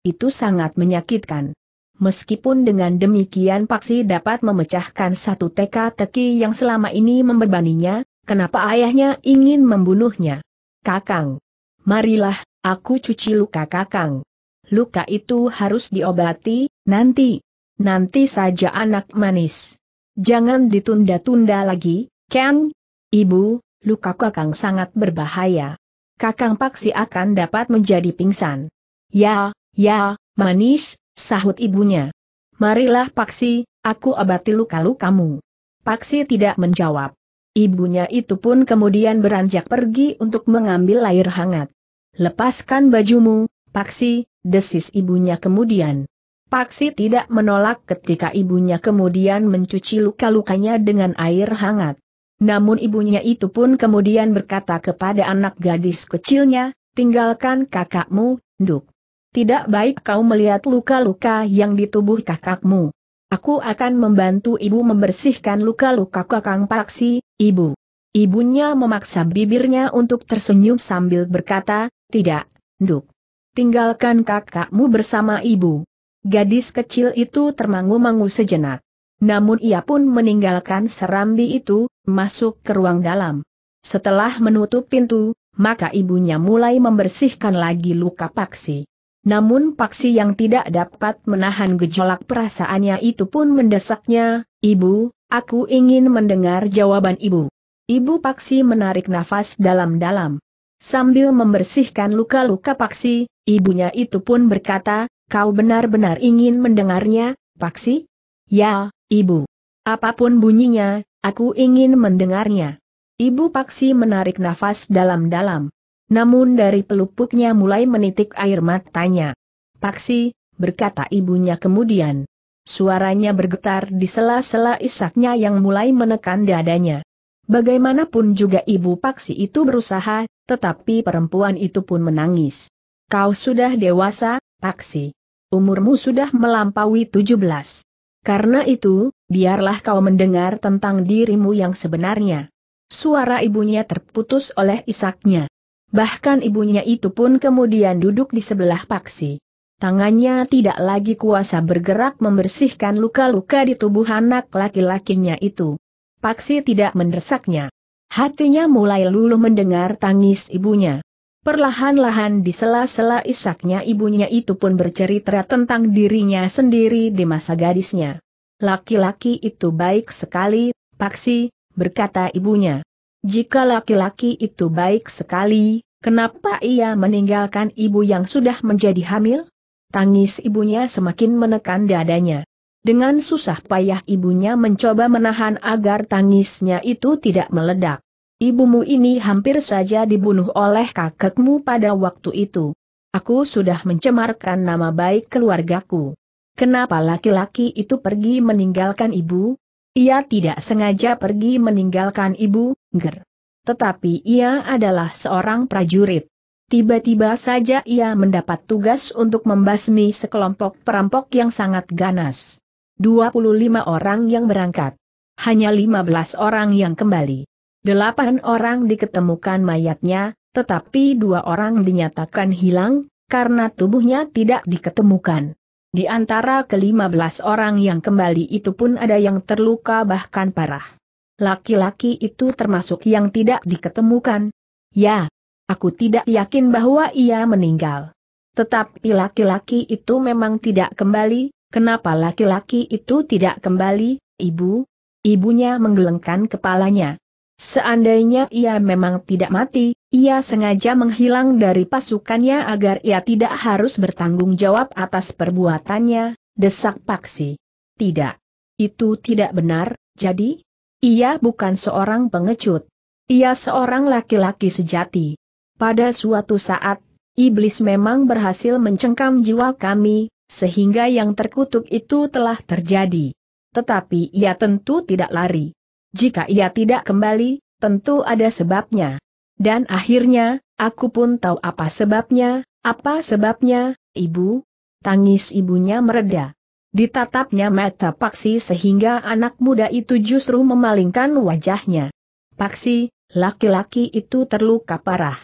Itu sangat menyakitkan meskipun dengan demikian Paksi dapat memecahkan satu teka-teki yang selama ini membebaninya, kenapa ayahnya ingin membunuhnya. Kakang. Marilah, aku cuci luka kakang. Luka itu harus diobati, nanti. Nanti saja anak manis. Jangan ditunda-tunda lagi, Ken. Ibu, luka kakang sangat berbahaya. Kakang Paksi akan dapat menjadi pingsan. Ya, ya, manis, Sahut ibunya. Marilah Paksi, aku obati luka kamu. Paksi tidak menjawab. Ibunya itu pun kemudian beranjak pergi untuk mengambil air hangat. Lepaskan bajumu, Paksi, desis ibunya kemudian. Paksi tidak menolak ketika ibunya kemudian mencuci luka-lukanya dengan air hangat. Namun ibunya itu pun kemudian berkata kepada anak gadis kecilnya, tinggalkan kakakmu, Duk. Tidak baik kau melihat luka-luka yang di tubuh kakakmu. Aku akan membantu ibu membersihkan luka-luka kakang Paksi, ibu. Ibunya memaksa bibirnya untuk tersenyum sambil berkata, tidak, Duk. Tinggalkan kakakmu bersama ibu. Gadis kecil itu termangu-mangu sejenak. Namun ia pun meninggalkan serambi itu, masuk ke ruang dalam. Setelah menutup pintu, maka ibunya mulai membersihkan lagi luka paksi. Namun Paksi yang tidak dapat menahan gejolak perasaannya itu pun mendesaknya, Ibu, aku ingin mendengar jawaban Ibu. Ibu Paksi menarik nafas dalam-dalam. Sambil membersihkan luka-luka Paksi, ibunya itu pun berkata, kau benar-benar ingin mendengarnya, Paksi? Ya, Ibu. Apapun bunyinya, aku ingin mendengarnya. Ibu Paksi menarik nafas dalam-dalam. Namun dari pelupuknya mulai menitik air matanya. Paksi, berkata ibunya kemudian. Suaranya bergetar di sela-sela isaknya yang mulai menekan dadanya. Bagaimanapun juga ibu Paksi itu berusaha, tetapi perempuan itu pun menangis. Kau sudah dewasa, Paksi. Umurmu sudah melampaui 17. Karena itu, biarlah kau mendengar tentang dirimu yang sebenarnya. Suara ibunya terputus oleh isaknya. Bahkan ibunya itu pun kemudian duduk di sebelah paksi. Tangannya tidak lagi kuasa bergerak membersihkan luka-luka di tubuh anak laki-lakinya itu. Paksi tidak mendesaknya. Hatinya mulai luluh mendengar tangis ibunya. Perlahan-lahan di sela-sela isaknya ibunya itu pun bercerita tentang dirinya sendiri di masa gadisnya. Laki-laki itu baik sekali, Paksi, berkata ibunya. Jika laki-laki itu baik sekali, kenapa ia meninggalkan ibu yang sudah menjadi hamil? Tangis ibunya semakin menekan dadanya. Dengan susah payah ibunya mencoba menahan agar tangisnya itu tidak meledak. Ibumu ini hampir saja dibunuh oleh kakekmu pada waktu itu. Aku sudah mencemarkan nama baik keluargaku. Kenapa laki-laki itu pergi meninggalkan ibu? Ia tidak sengaja pergi meninggalkan ibu, Ger. Tetapi ia adalah seorang prajurit. Tiba-tiba saja ia mendapat tugas untuk membasmi sekelompok perampok yang sangat ganas. 25 orang yang berangkat. Hanya 15 orang yang kembali. Delapan orang diketemukan mayatnya, tetapi dua orang dinyatakan hilang, karena tubuhnya tidak diketemukan. Di antara kelima belas orang yang kembali itu pun ada yang terluka bahkan parah. Laki-laki itu termasuk yang tidak diketemukan. Ya, aku tidak yakin bahwa ia meninggal. Tetapi laki-laki itu memang tidak kembali, kenapa laki-laki itu tidak kembali, ibu? Ibunya menggelengkan kepalanya. Seandainya ia memang tidak mati, ia sengaja menghilang dari pasukannya agar ia tidak harus bertanggung jawab atas perbuatannya, desak Paksi. Tidak. Itu tidak benar, jadi? Ia bukan seorang pengecut. Ia seorang laki-laki sejati. Pada suatu saat, iblis memang berhasil mencengkam jiwa kami, sehingga yang terkutuk itu telah terjadi. Tetapi ia tentu tidak lari. Jika ia tidak kembali, tentu ada sebabnya. Dan akhirnya, aku pun tahu apa sebabnya, apa sebabnya, ibu? Tangis ibunya mereda. Ditatapnya mata Paksi sehingga anak muda itu justru memalingkan wajahnya. Paksi, laki-laki itu terluka parah.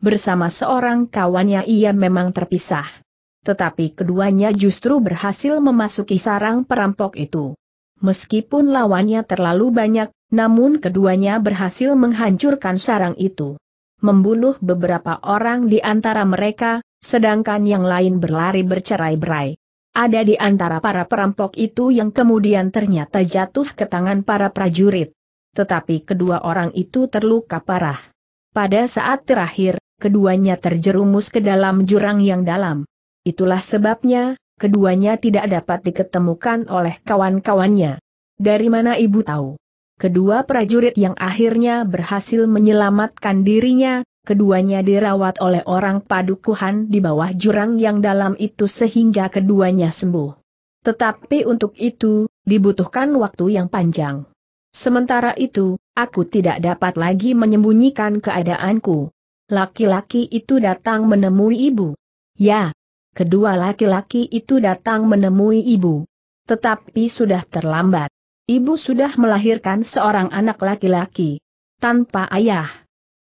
Bersama seorang kawannya ia memang terpisah. Tetapi keduanya justru berhasil memasuki sarang perampok itu. Meskipun lawannya terlalu banyak, namun keduanya berhasil menghancurkan sarang itu. Membunuh beberapa orang di antara mereka, sedangkan yang lain berlari bercerai-berai. Ada di antara para perampok itu yang kemudian ternyata jatuh ke tangan para prajurit. Tetapi kedua orang itu terluka parah. Pada saat terakhir, keduanya terjerumus ke dalam jurang yang dalam. Itulah sebabnya, keduanya tidak dapat diketemukan oleh kawan-kawannya. Dari mana ibu tahu? kedua prajurit yang akhirnya berhasil menyelamatkan dirinya, keduanya dirawat oleh orang padukuhan di bawah jurang yang dalam itu sehingga keduanya sembuh. Tetapi untuk itu, dibutuhkan waktu yang panjang. Sementara itu, aku tidak dapat lagi menyembunyikan keadaanku. Laki-laki itu datang menemui ibu. Ya, kedua laki-laki itu datang menemui ibu. Tetapi sudah terlambat. Ibu sudah melahirkan seorang anak laki-laki. Tanpa ayah.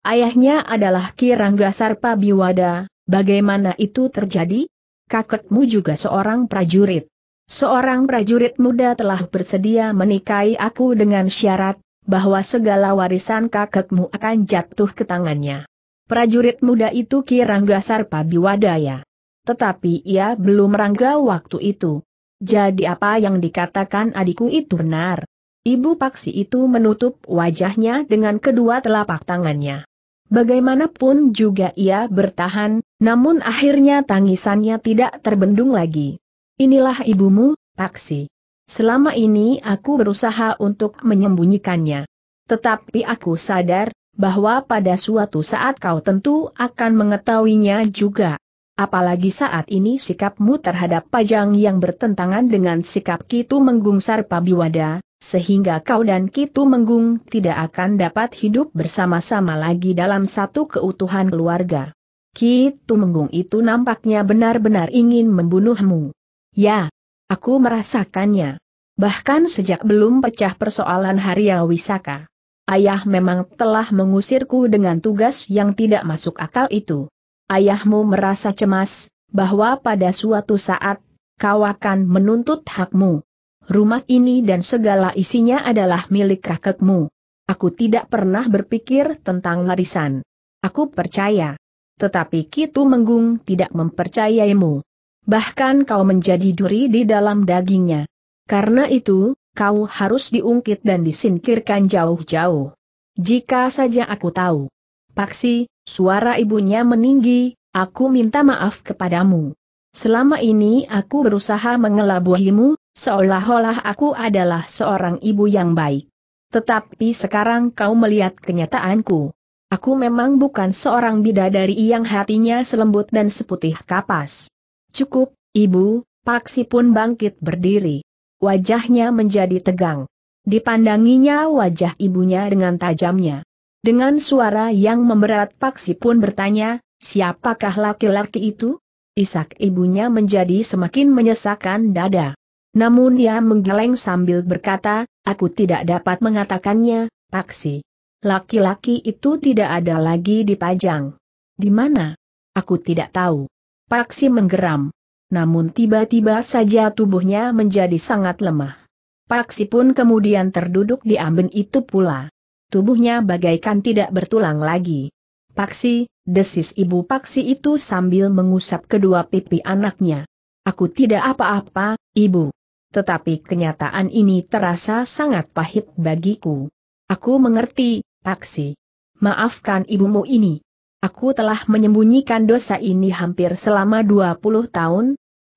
Ayahnya adalah Kirangga Sarpa Biwada, bagaimana itu terjadi? Kakekmu juga seorang prajurit. Seorang prajurit muda telah bersedia menikahi aku dengan syarat, bahwa segala warisan kakekmu akan jatuh ke tangannya. Prajurit muda itu Kirangga Sarpa Biwada ya. Tetapi ia belum rangga waktu itu. Jadi apa yang dikatakan adikku itu benar. Ibu Paksi itu menutup wajahnya dengan kedua telapak tangannya. Bagaimanapun juga ia bertahan, namun akhirnya tangisannya tidak terbendung lagi. Inilah ibumu, Paksi. Selama ini aku berusaha untuk menyembunyikannya. Tetapi aku sadar, bahwa pada suatu saat kau tentu akan mengetahuinya juga. Apalagi saat ini sikapmu terhadap Pajang yang bertentangan dengan sikap Kitu menggungsar Pabiwada, sehingga kau dan Kitu Menggung tidak akan dapat hidup bersama-sama lagi dalam satu keutuhan keluarga. Kitu Menggung itu nampaknya benar-benar ingin membunuhmu. Ya, aku merasakannya. Bahkan sejak belum pecah persoalan Haria Wisaka. Ayah memang telah mengusirku dengan tugas yang tidak masuk akal itu ayahmu merasa cemas, bahwa pada suatu saat, kau akan menuntut hakmu. Rumah ini dan segala isinya adalah milik kakekmu. Aku tidak pernah berpikir tentang warisan. Aku percaya. Tetapi Kitu Menggung tidak mempercayaimu. Bahkan kau menjadi duri di dalam dagingnya. Karena itu, kau harus diungkit dan disingkirkan jauh-jauh. Jika saja aku tahu. Paksi, Suara ibunya meninggi, aku minta maaf kepadamu. Selama ini aku berusaha mengelabuhimu, seolah-olah aku adalah seorang ibu yang baik. Tetapi sekarang kau melihat kenyataanku. Aku memang bukan seorang bidadari yang hatinya selembut dan seputih kapas. Cukup, ibu, Paksi pun bangkit berdiri. Wajahnya menjadi tegang. Dipandanginya wajah ibunya dengan tajamnya. Dengan suara yang memberat Paksi pun bertanya, siapakah laki-laki itu? Isak ibunya menjadi semakin menyesakan dada. Namun ia menggeleng sambil berkata, aku tidak dapat mengatakannya, Paksi. Laki-laki itu tidak ada lagi di Pajang. Di mana? Aku tidak tahu. Paksi menggeram. Namun tiba-tiba saja tubuhnya menjadi sangat lemah. Paksi pun kemudian terduduk di amben itu pula tubuhnya bagaikan tidak bertulang lagi. Paksi, desis ibu Paksi itu sambil mengusap kedua pipi anaknya. Aku tidak apa-apa, ibu. Tetapi kenyataan ini terasa sangat pahit bagiku. Aku mengerti, Paksi. Maafkan ibumu ini. Aku telah menyembunyikan dosa ini hampir selama 20 tahun.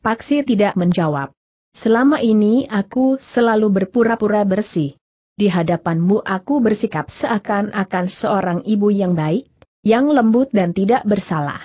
Paksi tidak menjawab. Selama ini aku selalu berpura-pura bersih di hadapanmu aku bersikap seakan-akan seorang ibu yang baik, yang lembut dan tidak bersalah.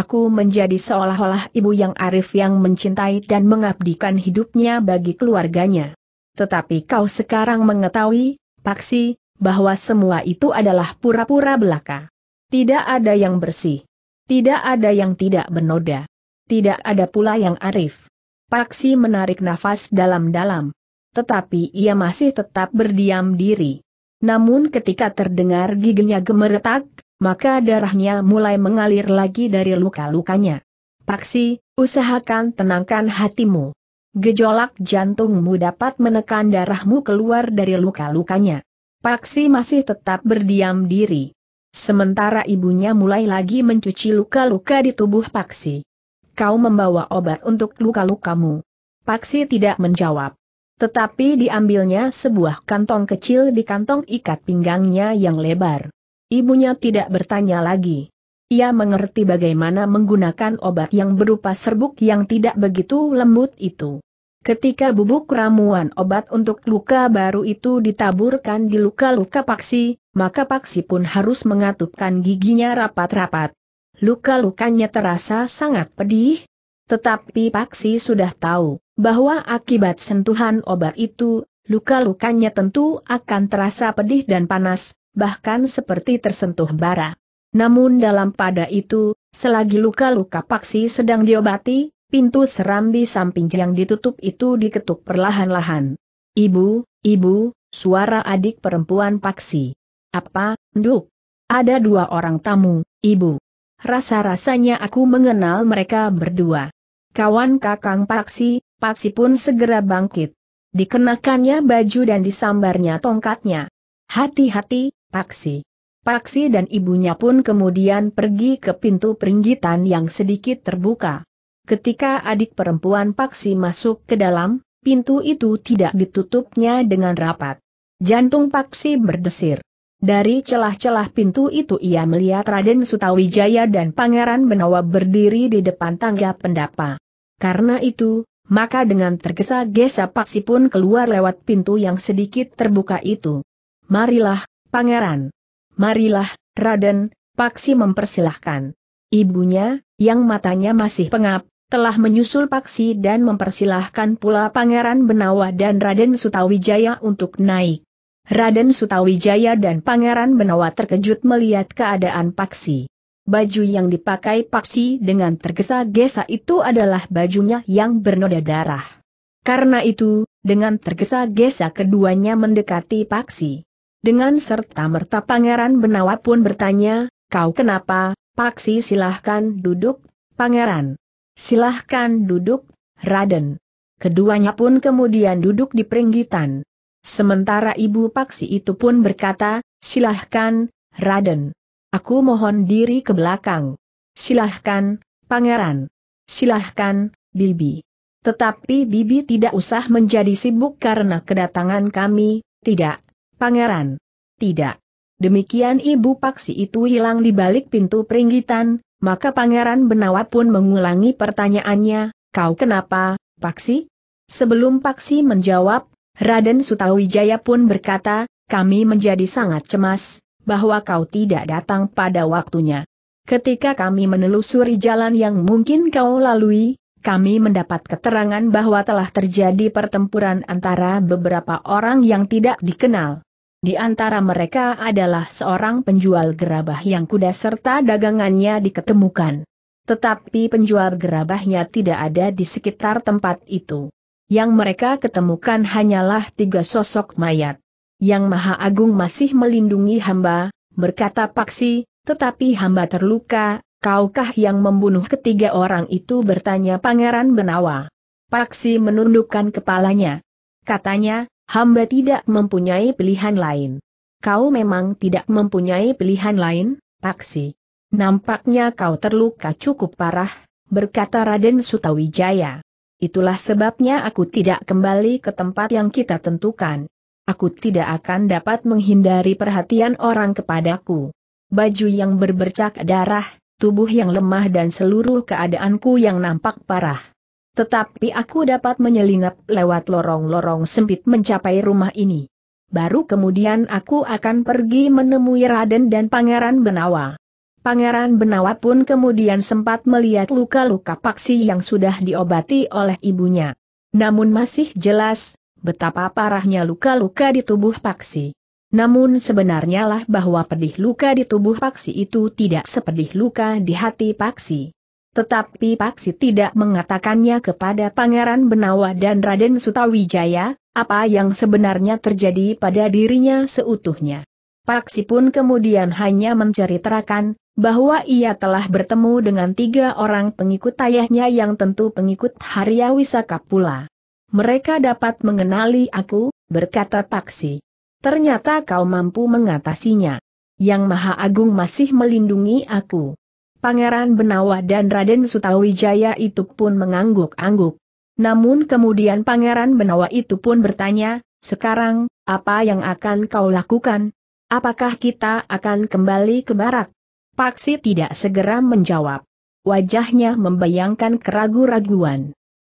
Aku menjadi seolah-olah ibu yang arif yang mencintai dan mengabdikan hidupnya bagi keluarganya. Tetapi kau sekarang mengetahui, Paksi, bahwa semua itu adalah pura-pura belaka. Tidak ada yang bersih. Tidak ada yang tidak bernoda. Tidak ada pula yang arif. Paksi menarik nafas dalam-dalam tetapi ia masih tetap berdiam diri. Namun ketika terdengar giginya gemeretak, maka darahnya mulai mengalir lagi dari luka-lukanya. Paksi, usahakan tenangkan hatimu. Gejolak jantungmu dapat menekan darahmu keluar dari luka-lukanya. Paksi masih tetap berdiam diri. Sementara ibunya mulai lagi mencuci luka-luka di tubuh Paksi. Kau membawa obat untuk luka-lukamu. Paksi tidak menjawab. Tetapi diambilnya sebuah kantong kecil di kantong ikat pinggangnya yang lebar. Ibunya tidak bertanya lagi. Ia mengerti bagaimana menggunakan obat yang berupa serbuk yang tidak begitu lembut itu. Ketika bubuk ramuan obat untuk luka baru itu ditaburkan di luka-luka Paksi, maka Paksi pun harus mengatupkan giginya rapat-rapat. Luka-lukanya terasa sangat pedih, tetapi Paksi sudah tahu bahwa akibat sentuhan obat itu, luka-lukanya tentu akan terasa pedih dan panas, bahkan seperti tersentuh bara. Namun dalam pada itu, selagi luka-luka paksi sedang diobati, pintu serambi samping yang ditutup itu diketuk perlahan-lahan. Ibu, ibu, suara adik perempuan paksi. Apa, nduk? Ada dua orang tamu, ibu. Rasa-rasanya aku mengenal mereka berdua. Kawan kakang paksi, Paksi pun segera bangkit. Dikenakannya baju dan disambarnya tongkatnya. Hati-hati, Paksi. Paksi dan ibunya pun kemudian pergi ke pintu peringgitan yang sedikit terbuka. Ketika adik perempuan Paksi masuk ke dalam, pintu itu tidak ditutupnya dengan rapat. Jantung Paksi berdesir. Dari celah-celah pintu itu ia melihat Raden Sutawijaya dan Pangeran Benawa berdiri di depan tangga pendapa. Karena itu, maka dengan tergesa-gesa Paksi pun keluar lewat pintu yang sedikit terbuka itu. Marilah, pangeran. Marilah, Raden, Paksi mempersilahkan. Ibunya, yang matanya masih pengap, telah menyusul Paksi dan mempersilahkan pula Pangeran Benawa dan Raden Sutawijaya untuk naik. Raden Sutawijaya dan Pangeran Benawa terkejut melihat keadaan Paksi. Baju yang dipakai Paksi dengan tergesa-gesa itu adalah bajunya yang bernoda darah. Karena itu, dengan tergesa-gesa keduanya mendekati Paksi. Dengan serta-merta Pangeran Benawa pun bertanya, kau kenapa, Paksi silahkan duduk, Pangeran. Silahkan duduk, Raden. Keduanya pun kemudian duduk di peringgitan. Sementara Ibu Paksi itu pun berkata, silahkan, Raden. Aku mohon diri ke belakang. Silahkan, pangeran. Silahkan, Bibi. Tetapi Bibi tidak usah menjadi sibuk karena kedatangan kami, tidak, pangeran. Tidak. Demikian Ibu Paksi itu hilang di balik pintu peringgitan, maka Pangeran Benawa pun mengulangi pertanyaannya, kau kenapa, Paksi? Sebelum Paksi menjawab, Raden Sutawijaya pun berkata, kami menjadi sangat cemas, bahwa kau tidak datang pada waktunya. Ketika kami menelusuri jalan yang mungkin kau lalui, kami mendapat keterangan bahwa telah terjadi pertempuran antara beberapa orang yang tidak dikenal. Di antara mereka adalah seorang penjual gerabah yang kuda serta dagangannya diketemukan. Tetapi penjual gerabahnya tidak ada di sekitar tempat itu. Yang mereka ketemukan hanyalah tiga sosok mayat. Yang Maha Agung masih melindungi hamba, berkata Paksi, tetapi hamba terluka, kaukah yang membunuh ketiga orang itu bertanya Pangeran Benawa. Paksi menundukkan kepalanya. Katanya, hamba tidak mempunyai pilihan lain. Kau memang tidak mempunyai pilihan lain, Paksi. Nampaknya kau terluka cukup parah, berkata Raden Sutawijaya. Itulah sebabnya aku tidak kembali ke tempat yang kita tentukan aku tidak akan dapat menghindari perhatian orang kepadaku. Baju yang berbercak darah, tubuh yang lemah dan seluruh keadaanku yang nampak parah. Tetapi aku dapat menyelinap lewat lorong-lorong sempit mencapai rumah ini. Baru kemudian aku akan pergi menemui Raden dan Pangeran Benawa. Pangeran Benawa pun kemudian sempat melihat luka-luka paksi yang sudah diobati oleh ibunya. Namun masih jelas, betapa parahnya luka-luka di tubuh Paksi. Namun sebenarnya lah bahwa pedih luka di tubuh Paksi itu tidak sepedih luka di hati Paksi. Tetapi Paksi tidak mengatakannya kepada Pangeran Benawa dan Raden Sutawijaya, apa yang sebenarnya terjadi pada dirinya seutuhnya. Paksi pun kemudian hanya menceritakan, bahwa ia telah bertemu dengan tiga orang pengikut ayahnya yang tentu pengikut Haryawisaka pula mereka dapat mengenali aku, berkata Paksi. Ternyata kau mampu mengatasinya. Yang Maha Agung masih melindungi aku. Pangeran Benawa dan Raden Sutawijaya itu pun mengangguk-angguk. Namun kemudian Pangeran Benawa itu pun bertanya, sekarang, apa yang akan kau lakukan? Apakah kita akan kembali ke Barat? Paksi tidak segera menjawab. Wajahnya membayangkan keraguan raguan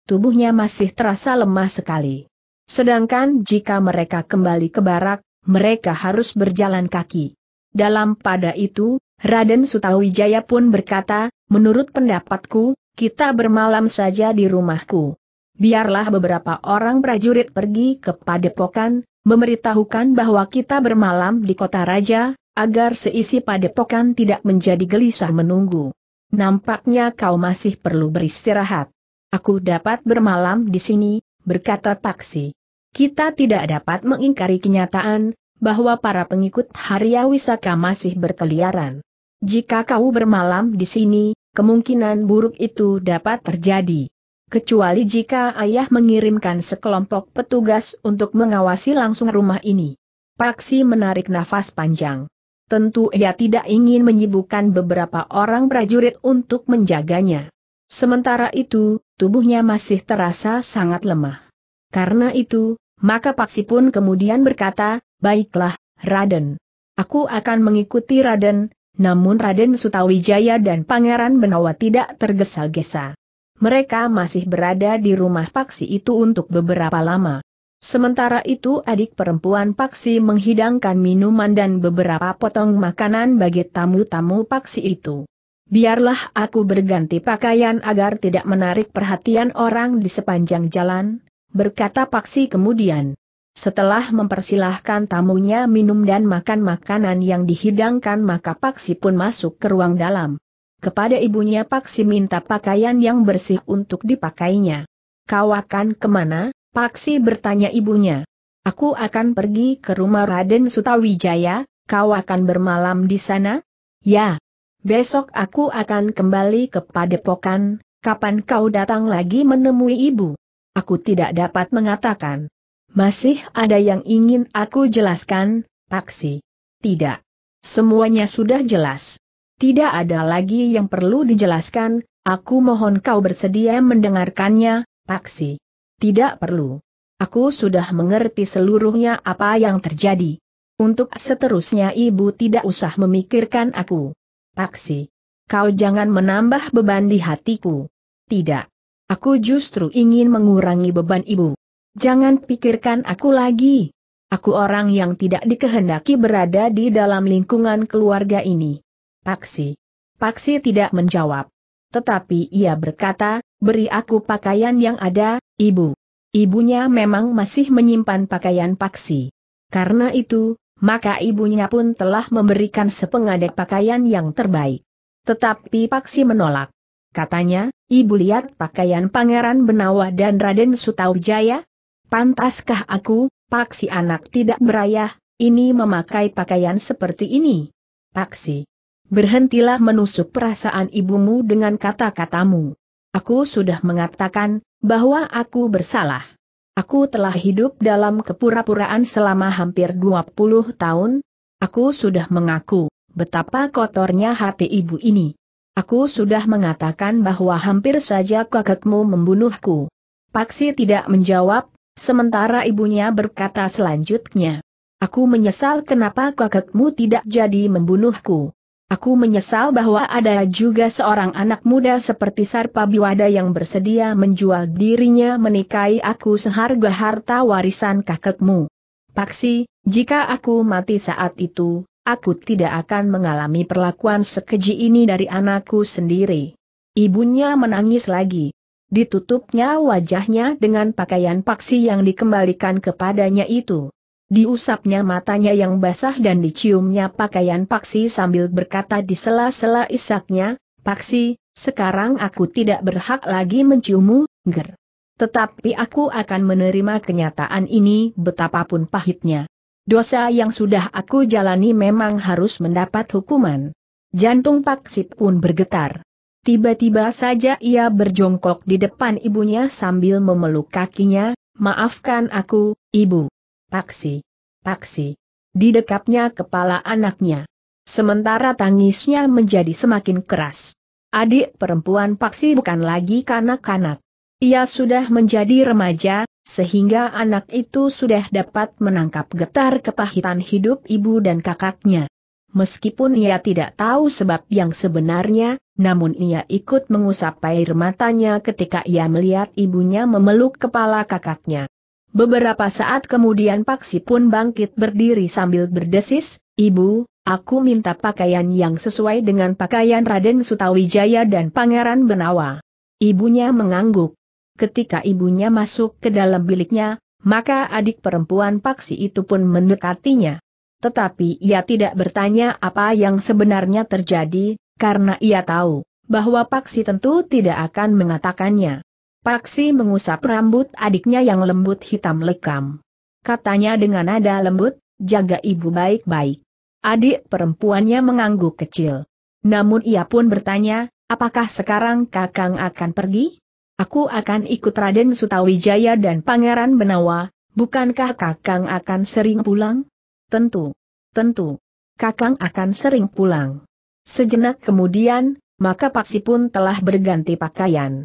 tubuhnya masih terasa lemah sekali. Sedangkan jika mereka kembali ke barak, mereka harus berjalan kaki. Dalam pada itu, Raden Sutawijaya pun berkata, menurut pendapatku, kita bermalam saja di rumahku. Biarlah beberapa orang prajurit pergi ke padepokan, memberitahukan bahwa kita bermalam di kota raja, agar seisi padepokan tidak menjadi gelisah menunggu. Nampaknya kau masih perlu beristirahat. Aku dapat bermalam di sini, berkata Paksi. Kita tidak dapat mengingkari kenyataan, bahwa para pengikut Harya Wisaka masih berkeliaran. Jika kau bermalam di sini, kemungkinan buruk itu dapat terjadi. Kecuali jika ayah mengirimkan sekelompok petugas untuk mengawasi langsung rumah ini. Paksi menarik nafas panjang. Tentu ia tidak ingin menyibukkan beberapa orang prajurit untuk menjaganya. Sementara itu, tubuhnya masih terasa sangat lemah. Karena itu, maka Paksi pun kemudian berkata, Baiklah, Raden. Aku akan mengikuti Raden, namun Raden Sutawijaya dan Pangeran Benawa tidak tergesa-gesa. Mereka masih berada di rumah Paksi itu untuk beberapa lama. Sementara itu adik perempuan Paksi menghidangkan minuman dan beberapa potong makanan bagi tamu-tamu Paksi itu. Biarlah aku berganti pakaian agar tidak menarik perhatian orang di sepanjang jalan, berkata Paksi kemudian. Setelah mempersilahkan tamunya minum dan makan makanan yang dihidangkan maka Paksi pun masuk ke ruang dalam. Kepada ibunya Paksi minta pakaian yang bersih untuk dipakainya. Kau akan kemana? Paksi bertanya ibunya. Aku akan pergi ke rumah Raden Sutawijaya, kau akan bermalam di sana? Ya, Besok aku akan kembali ke padepokan, kapan kau datang lagi menemui ibu? Aku tidak dapat mengatakan. Masih ada yang ingin aku jelaskan, Paksi? Tidak. Semuanya sudah jelas. Tidak ada lagi yang perlu dijelaskan, aku mohon kau bersedia mendengarkannya, Paksi. Tidak perlu. Aku sudah mengerti seluruhnya apa yang terjadi. Untuk seterusnya ibu tidak usah memikirkan aku. Paksi. Kau jangan menambah beban di hatiku. Tidak. Aku justru ingin mengurangi beban ibu. Jangan pikirkan aku lagi. Aku orang yang tidak dikehendaki berada di dalam lingkungan keluarga ini. Paksi. Paksi tidak menjawab. Tetapi ia berkata, beri aku pakaian yang ada, ibu. Ibunya memang masih menyimpan pakaian Paksi. Karena itu, maka ibunya pun telah memberikan sepengadek pakaian yang terbaik. Tetapi Paksi menolak. Katanya, ibu lihat pakaian Pangeran Benawa dan Raden Sutawijaya? Pantaskah aku, Paksi anak tidak berayah, ini memakai pakaian seperti ini? Paksi. Berhentilah menusuk perasaan ibumu dengan kata-katamu. Aku sudah mengatakan, bahwa aku bersalah. Aku telah hidup dalam kepura-puraan selama hampir 20 tahun. Aku sudah mengaku betapa kotornya hati ibu ini. Aku sudah mengatakan bahwa hampir saja kakekmu membunuhku. Paksi tidak menjawab, sementara ibunya berkata selanjutnya. Aku menyesal kenapa kakekmu tidak jadi membunuhku. Aku menyesal bahwa ada juga seorang anak muda seperti Sarpa Biwada yang bersedia menjual dirinya menikahi aku seharga harta warisan kakekmu. Paksi, jika aku mati saat itu, aku tidak akan mengalami perlakuan sekeji ini dari anakku sendiri. Ibunya menangis lagi. Ditutupnya wajahnya dengan pakaian paksi yang dikembalikan kepadanya itu diusapnya matanya yang basah dan diciumnya pakaian Paksi sambil berkata di sela-sela isaknya, Paksi, sekarang aku tidak berhak lagi menciummu, ger. Tetapi aku akan menerima kenyataan ini betapapun pahitnya. Dosa yang sudah aku jalani memang harus mendapat hukuman. Jantung Paksi pun bergetar. Tiba-tiba saja ia berjongkok di depan ibunya sambil memeluk kakinya, maafkan aku, ibu. Paksi, paksi. di Didekapnya kepala anaknya. Sementara tangisnya menjadi semakin keras. Adik perempuan Paksi bukan lagi kanak-kanak. Ia sudah menjadi remaja, sehingga anak itu sudah dapat menangkap getar kepahitan hidup ibu dan kakaknya. Meskipun ia tidak tahu sebab yang sebenarnya, namun ia ikut mengusap air matanya ketika ia melihat ibunya memeluk kepala kakaknya. Beberapa saat kemudian Paksi pun bangkit berdiri sambil berdesis, Ibu, aku minta pakaian yang sesuai dengan pakaian Raden Sutawijaya dan Pangeran Benawa. Ibunya mengangguk. Ketika ibunya masuk ke dalam biliknya, maka adik perempuan Paksi itu pun mendekatinya. Tetapi ia tidak bertanya apa yang sebenarnya terjadi, karena ia tahu bahwa Paksi tentu tidak akan mengatakannya. Paksi mengusap rambut adiknya yang lembut hitam lekam. Katanya dengan nada lembut, jaga ibu baik-baik. Adik perempuannya mengangguk kecil. Namun ia pun bertanya, apakah sekarang kakang akan pergi? Aku akan ikut Raden Sutawijaya dan Pangeran Benawa, bukankah kakang akan sering pulang? Tentu, tentu. Kakang akan sering pulang. Sejenak kemudian, maka Paksi pun telah berganti pakaian.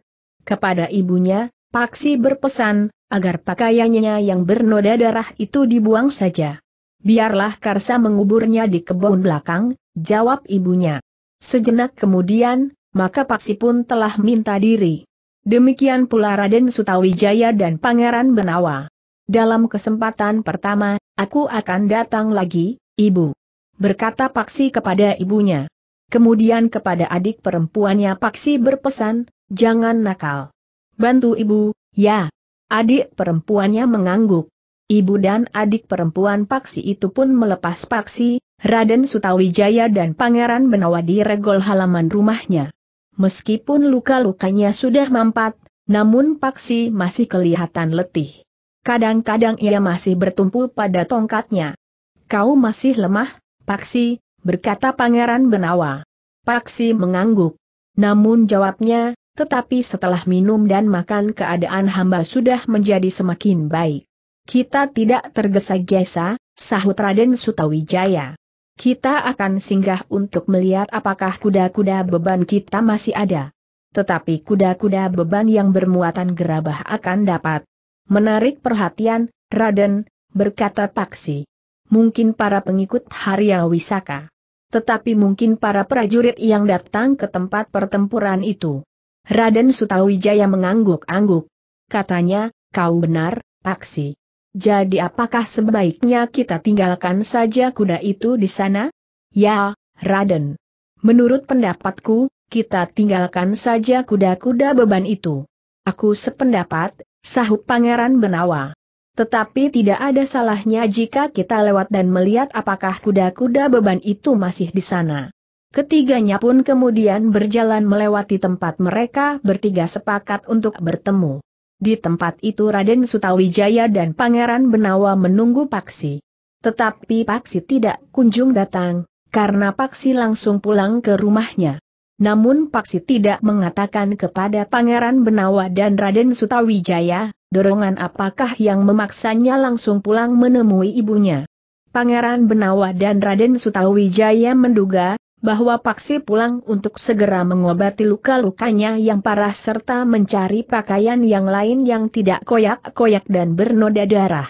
Kepada ibunya, Paksi berpesan, agar pakaiannya yang bernoda darah itu dibuang saja. Biarlah Karsa menguburnya di kebun belakang, jawab ibunya. Sejenak kemudian, maka Paksi pun telah minta diri. Demikian pula Raden Sutawijaya dan Pangeran Benawa. Dalam kesempatan pertama, aku akan datang lagi, ibu. Berkata Paksi kepada ibunya. Kemudian kepada adik perempuannya Paksi berpesan, jangan nakal. Bantu ibu, ya. Adik perempuannya mengangguk. Ibu dan adik perempuan Paksi itu pun melepas Paksi, Raden Sutawijaya dan Pangeran Benawa di regol halaman rumahnya. Meskipun luka-lukanya sudah mampat, namun Paksi masih kelihatan letih. Kadang-kadang ia masih bertumpu pada tongkatnya. Kau masih lemah, Paksi, berkata Pangeran Benawa. Paksi mengangguk. Namun jawabnya, tetapi setelah minum dan makan keadaan hamba sudah menjadi semakin baik. Kita tidak tergesa-gesa, sahut Raden Sutawijaya. Kita akan singgah untuk melihat apakah kuda-kuda beban kita masih ada. Tetapi kuda-kuda beban yang bermuatan gerabah akan dapat menarik perhatian, Raden, berkata Paksi. Mungkin para pengikut Harya Wisaka tetapi mungkin para prajurit yang datang ke tempat pertempuran itu. Raden Sutawijaya mengangguk-angguk. Katanya, kau benar, Paksi. Jadi apakah sebaiknya kita tinggalkan saja kuda itu di sana? Ya, Raden. Menurut pendapatku, kita tinggalkan saja kuda-kuda beban itu. Aku sependapat, sahut Pangeran Benawa. Tetapi tidak ada salahnya jika kita lewat dan melihat apakah kuda-kuda beban itu masih di sana. Ketiganya pun kemudian berjalan melewati tempat mereka bertiga sepakat untuk bertemu. Di tempat itu Raden Sutawijaya dan Pangeran Benawa menunggu Paksi. Tetapi Paksi tidak kunjung datang, karena Paksi langsung pulang ke rumahnya. Namun Paksi tidak mengatakan kepada Pangeran Benawa dan Raden Sutawijaya dorongan apakah yang memaksanya langsung pulang menemui ibunya. Pangeran Benawa dan Raden Sutawijaya menduga, bahwa Paksi pulang untuk segera mengobati luka-lukanya yang parah serta mencari pakaian yang lain yang tidak koyak-koyak dan bernoda darah.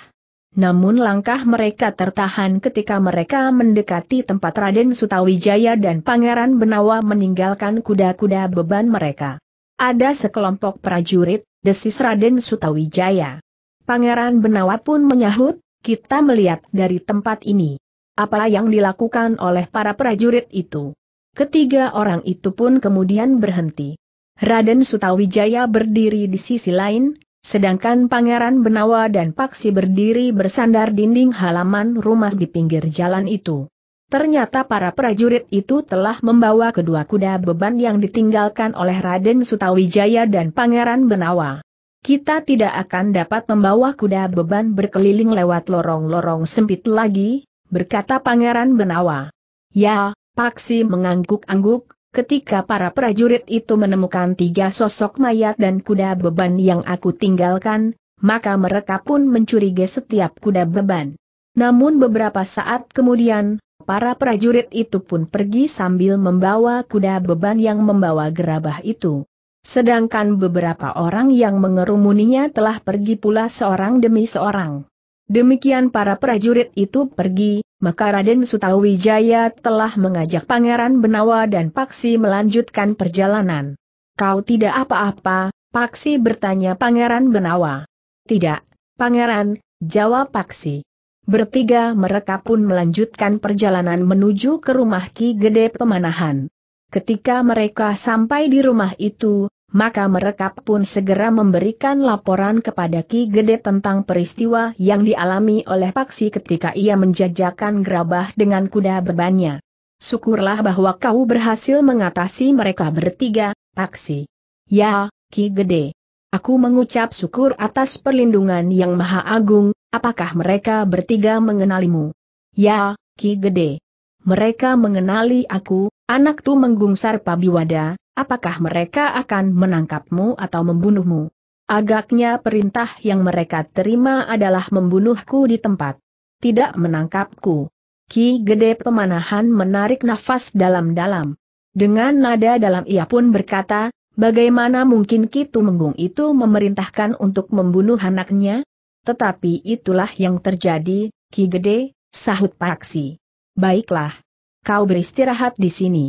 Namun langkah mereka tertahan ketika mereka mendekati tempat Raden Sutawijaya dan Pangeran Benawa meninggalkan kuda-kuda beban mereka. Ada sekelompok prajurit, desis Raden Sutawijaya. Pangeran Benawa pun menyahut, kita melihat dari tempat ini. Apa yang dilakukan oleh para prajurit itu? Ketiga orang itu pun kemudian berhenti. Raden Sutawijaya berdiri di sisi lain, sedangkan Pangeran Benawa dan Paksi berdiri bersandar dinding halaman rumah di pinggir jalan itu. Ternyata para prajurit itu telah membawa kedua kuda beban yang ditinggalkan oleh Raden Sutawijaya dan Pangeran Benawa. Kita tidak akan dapat membawa kuda beban berkeliling lewat lorong-lorong sempit lagi, berkata Pangeran Benawa. Ya, Paksi mengangguk-angguk, ketika para prajurit itu menemukan tiga sosok mayat dan kuda beban yang aku tinggalkan, maka mereka pun mencurigai setiap kuda beban. Namun beberapa saat kemudian, Para prajurit itu pun pergi sambil membawa kuda beban yang membawa gerabah itu. Sedangkan beberapa orang yang mengerumuninya telah pergi pula seorang demi seorang. Demikian para prajurit itu pergi, maka Raden Sutawijaya telah mengajak Pangeran Benawa dan Paksi melanjutkan perjalanan. Kau tidak apa-apa, Paksi bertanya Pangeran Benawa. Tidak, Pangeran, jawab Paksi. Bertiga mereka pun melanjutkan perjalanan menuju ke rumah Ki Gede Pemanahan. Ketika mereka sampai di rumah itu, maka mereka pun segera memberikan laporan kepada Ki Gede tentang peristiwa yang dialami oleh Paksi ketika ia menjajakan gerabah dengan kuda bebannya. Syukurlah bahwa kau berhasil mengatasi mereka bertiga, Paksi. Ya, Ki Gede. Aku mengucap syukur atas perlindungan yang maha agung, apakah mereka bertiga mengenalimu? Ya, Ki Gede. Mereka mengenali aku, anak tu menggungsar Pabiwada, apakah mereka akan menangkapmu atau membunuhmu? Agaknya perintah yang mereka terima adalah membunuhku di tempat. Tidak menangkapku. Ki Gede Pemanahan menarik nafas dalam-dalam. Dengan nada dalam ia pun berkata, Bagaimana mungkin Kitu Menggung itu memerintahkan untuk membunuh anaknya? Tetapi itulah yang terjadi, Ki Gede, sahut Paksi. Baiklah. Kau beristirahat di sini.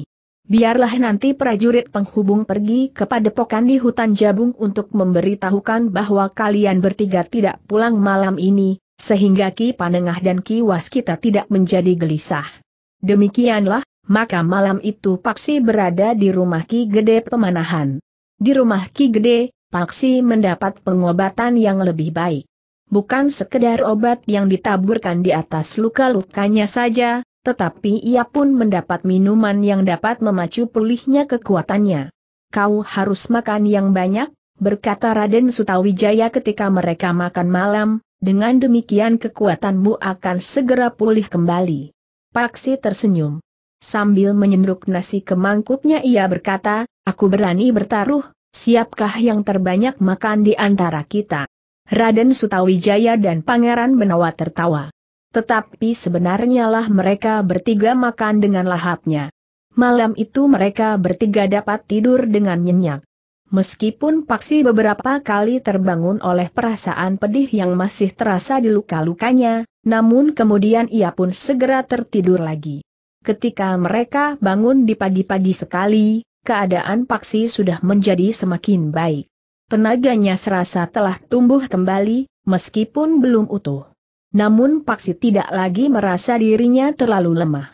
Biarlah nanti prajurit penghubung pergi kepada padepokan di hutan Jabung untuk memberitahukan bahwa kalian bertiga tidak pulang malam ini, sehingga Ki Panengah dan Ki Waskita tidak menjadi gelisah. Demikianlah, maka malam itu Paksi berada di rumah Ki Gede Pemanahan. Di rumah Ki Gede, Paksi mendapat pengobatan yang lebih baik. Bukan sekedar obat yang ditaburkan di atas luka-lukanya saja, tetapi ia pun mendapat minuman yang dapat memacu pulihnya kekuatannya. Kau harus makan yang banyak, berkata Raden Sutawijaya ketika mereka makan malam, dengan demikian kekuatanmu akan segera pulih kembali. Paksi tersenyum. Sambil menyenduk nasi ke mangkuknya ia berkata, aku berani bertaruh, siapkah yang terbanyak makan di antara kita? Raden Sutawijaya dan Pangeran Benawa tertawa. Tetapi sebenarnya lah mereka bertiga makan dengan lahapnya. Malam itu mereka bertiga dapat tidur dengan nyenyak. Meskipun Paksi beberapa kali terbangun oleh perasaan pedih yang masih terasa di luka-lukanya, namun kemudian ia pun segera tertidur lagi. Ketika mereka bangun di pagi-pagi sekali, keadaan Paksi sudah menjadi semakin baik. Tenaganya serasa telah tumbuh kembali, meskipun belum utuh. Namun Paksi tidak lagi merasa dirinya terlalu lemah.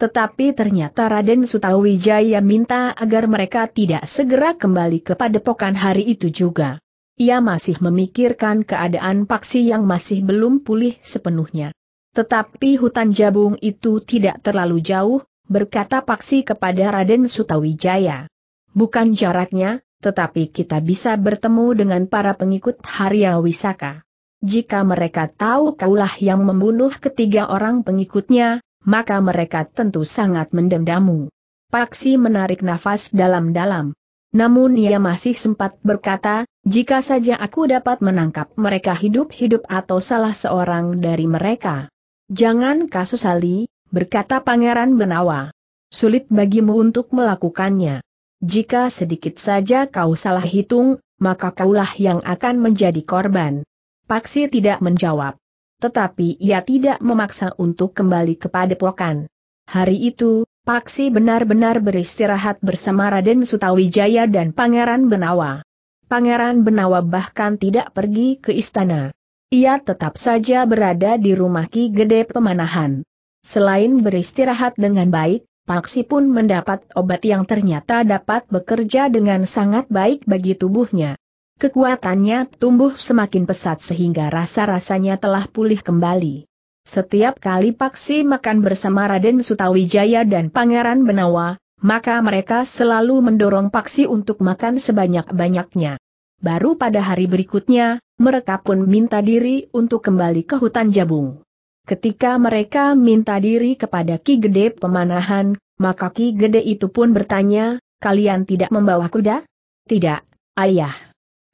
Tetapi ternyata Raden Sutawijaya minta agar mereka tidak segera kembali ke padepokan hari itu juga. Ia masih memikirkan keadaan Paksi yang masih belum pulih sepenuhnya. Tetapi hutan jabung itu tidak terlalu jauh, berkata Paksi kepada Raden Sutawijaya. Bukan jaraknya, tetapi kita bisa bertemu dengan para pengikut Harya Wisaka. Jika mereka tahu kaulah yang membunuh ketiga orang pengikutnya, maka mereka tentu sangat mendendamu. Paksi menarik nafas dalam-dalam. Namun ia masih sempat berkata, jika saja aku dapat menangkap mereka hidup-hidup atau salah seorang dari mereka, Jangan kasusali, berkata Pangeran Benawa. Sulit bagimu untuk melakukannya. Jika sedikit saja kau salah hitung, maka kaulah yang akan menjadi korban. Paksi tidak menjawab. Tetapi ia tidak memaksa untuk kembali kepada pokan. Hari itu, Paksi benar-benar beristirahat bersama Raden Sutawijaya dan Pangeran Benawa. Pangeran Benawa bahkan tidak pergi ke istana. Ia tetap saja berada di rumah Ki Gede Pemanahan. Selain beristirahat dengan baik, Paksi pun mendapat obat yang ternyata dapat bekerja dengan sangat baik bagi tubuhnya. Kekuatannya tumbuh semakin pesat sehingga rasa-rasanya telah pulih kembali. Setiap kali Paksi makan bersama Raden Sutawijaya dan Pangeran Benawa, maka mereka selalu mendorong Paksi untuk makan sebanyak-banyaknya. Baru pada hari berikutnya, mereka pun minta diri untuk kembali ke hutan Jabung. Ketika mereka minta diri kepada Ki Gede pemanahan, maka Ki Gede itu pun bertanya, kalian tidak membawa kuda? Tidak, ayah.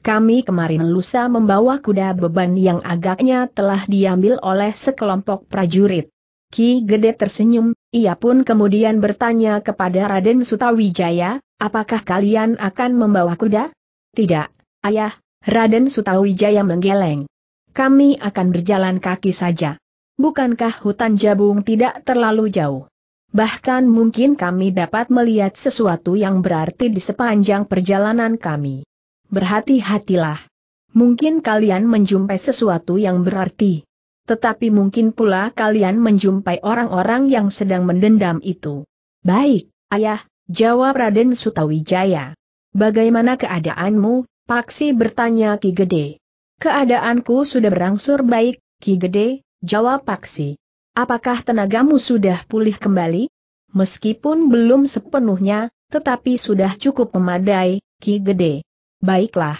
Kami kemarin lusa membawa kuda beban yang agaknya telah diambil oleh sekelompok prajurit. Ki Gede tersenyum, ia pun kemudian bertanya kepada Raden Sutawijaya, apakah kalian akan membawa kuda? Tidak, Ayah, Raden Sutawijaya menggeleng. Kami akan berjalan kaki saja. Bukankah hutan jabung tidak terlalu jauh? Bahkan mungkin kami dapat melihat sesuatu yang berarti di sepanjang perjalanan kami. Berhati-hatilah. Mungkin kalian menjumpai sesuatu yang berarti. Tetapi mungkin pula kalian menjumpai orang-orang yang sedang mendendam itu. Baik, ayah, jawab Raden Sutawijaya. Bagaimana keadaanmu, Paksi bertanya Ki Gede. Keadaanku sudah berangsur baik, Ki Gede, jawab Paksi. Apakah tenagamu sudah pulih kembali? Meskipun belum sepenuhnya, tetapi sudah cukup memadai, Ki Gede. Baiklah.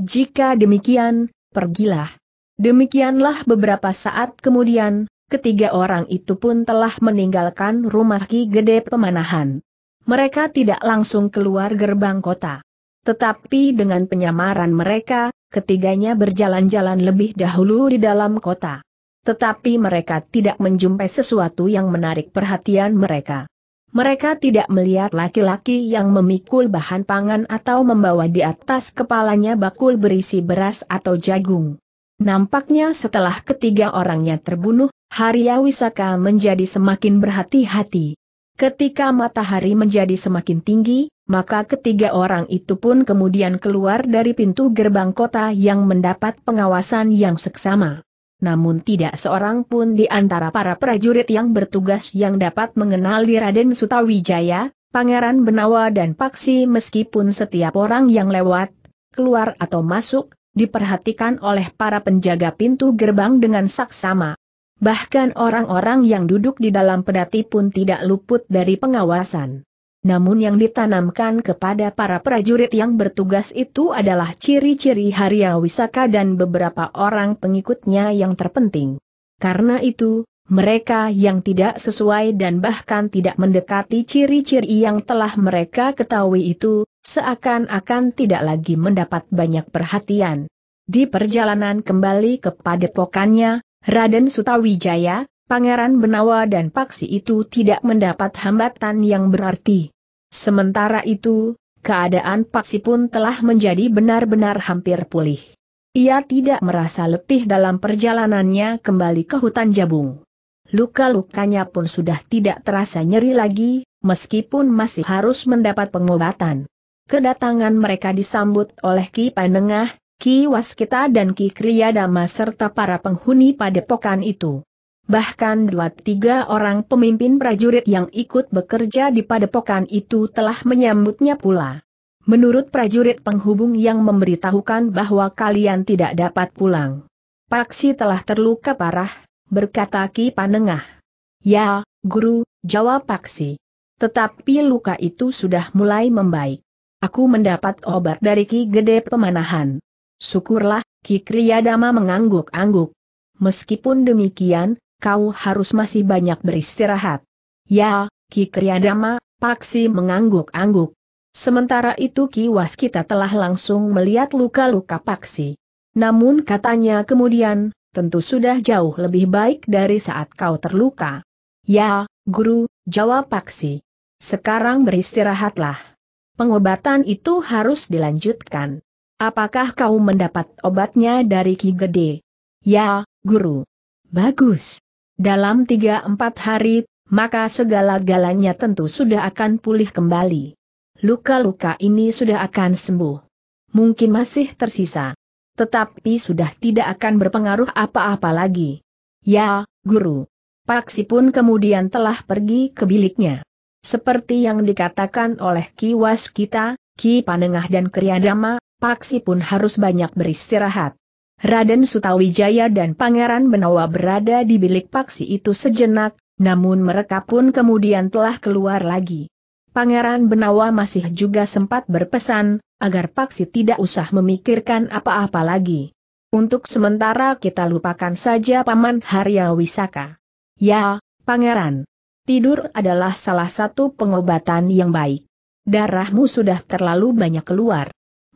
Jika demikian, pergilah. Demikianlah beberapa saat kemudian, ketiga orang itu pun telah meninggalkan rumah Ki Gede Pemanahan. Mereka tidak langsung keluar gerbang kota. Tetapi dengan penyamaran mereka, ketiganya berjalan-jalan lebih dahulu di dalam kota. Tetapi mereka tidak menjumpai sesuatu yang menarik perhatian mereka. Mereka tidak melihat laki-laki yang memikul bahan pangan atau membawa di atas kepalanya bakul berisi beras atau jagung. Nampaknya setelah ketiga orangnya terbunuh, Harya Wisaka menjadi semakin berhati-hati. Ketika matahari menjadi semakin tinggi, maka ketiga orang itu pun kemudian keluar dari pintu gerbang kota yang mendapat pengawasan yang seksama. Namun tidak seorang pun di antara para prajurit yang bertugas yang dapat mengenali Raden Sutawijaya, Pangeran Benawa dan Paksi meskipun setiap orang yang lewat, keluar atau masuk, diperhatikan oleh para penjaga pintu gerbang dengan saksama. Bahkan orang-orang yang duduk di dalam pedati pun tidak luput dari pengawasan. Namun yang ditanamkan kepada para prajurit yang bertugas itu adalah ciri-ciri Harya Wisaka dan beberapa orang pengikutnya yang terpenting. Karena itu, mereka yang tidak sesuai dan bahkan tidak mendekati ciri-ciri yang telah mereka ketahui itu, seakan-akan tidak lagi mendapat banyak perhatian. Di perjalanan kembali kepada padepokannya, Raden Sutawijaya, Pangeran Benawa dan Paksi itu tidak mendapat hambatan yang berarti. Sementara itu, keadaan Paksi pun telah menjadi benar-benar hampir pulih. Ia tidak merasa letih dalam perjalanannya kembali ke hutan jabung. Luka-lukanya pun sudah tidak terasa nyeri lagi, meskipun masih harus mendapat pengobatan. Kedatangan mereka disambut oleh Ki Panengah, Ki Waskita dan Ki Kriyadama serta para penghuni padepokan itu bahkan dua tiga orang pemimpin prajurit yang ikut bekerja di padepokan itu telah menyambutnya pula. Menurut prajurit penghubung yang memberitahukan bahwa kalian tidak dapat pulang. Paksi telah terluka parah, berkata Ki Panengah. Ya, guru, jawab Paksi. Tetapi luka itu sudah mulai membaik. Aku mendapat obat dari Ki Gede Pemanahan. Syukurlah, Ki Kriyadama mengangguk-angguk. Meskipun demikian, kau harus masih banyak beristirahat. Ya, Ki Kriadama, Paksi mengangguk-angguk. Sementara itu Ki Waskita telah langsung melihat luka-luka Paksi. Namun katanya kemudian, tentu sudah jauh lebih baik dari saat kau terluka. Ya, guru, jawab Paksi. Sekarang beristirahatlah. Pengobatan itu harus dilanjutkan. Apakah kau mendapat obatnya dari Ki Gede? Ya, guru. Bagus. Dalam tiga empat hari, maka segala-galanya tentu sudah akan pulih kembali. Luka-luka ini sudah akan sembuh. Mungkin masih tersisa. Tetapi sudah tidak akan berpengaruh apa-apa lagi. Ya, guru. Paksi pun kemudian telah pergi ke biliknya. Seperti yang dikatakan oleh Ki Waskita, Ki Panengah dan Kriadama, Paksi pun harus banyak beristirahat. Raden Sutawijaya dan Pangeran Benawa berada di bilik paksi itu sejenak, namun mereka pun kemudian telah keluar lagi. Pangeran Benawa masih juga sempat berpesan, agar paksi tidak usah memikirkan apa-apa lagi. Untuk sementara kita lupakan saja Paman Harya Wisaka. Ya, Pangeran. Tidur adalah salah satu pengobatan yang baik. Darahmu sudah terlalu banyak keluar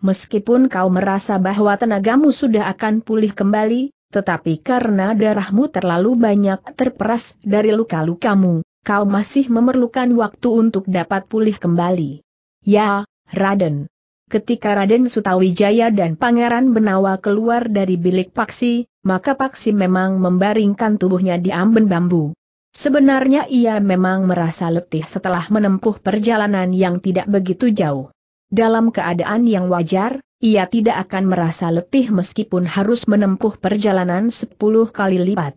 meskipun kau merasa bahwa tenagamu sudah akan pulih kembali, tetapi karena darahmu terlalu banyak terperas dari luka-lukamu, kau masih memerlukan waktu untuk dapat pulih kembali. Ya, Raden. Ketika Raden Sutawijaya dan Pangeran Benawa keluar dari bilik Paksi, maka Paksi memang membaringkan tubuhnya di amben bambu. Sebenarnya ia memang merasa letih setelah menempuh perjalanan yang tidak begitu jauh dalam keadaan yang wajar, ia tidak akan merasa letih meskipun harus menempuh perjalanan 10 kali lipat.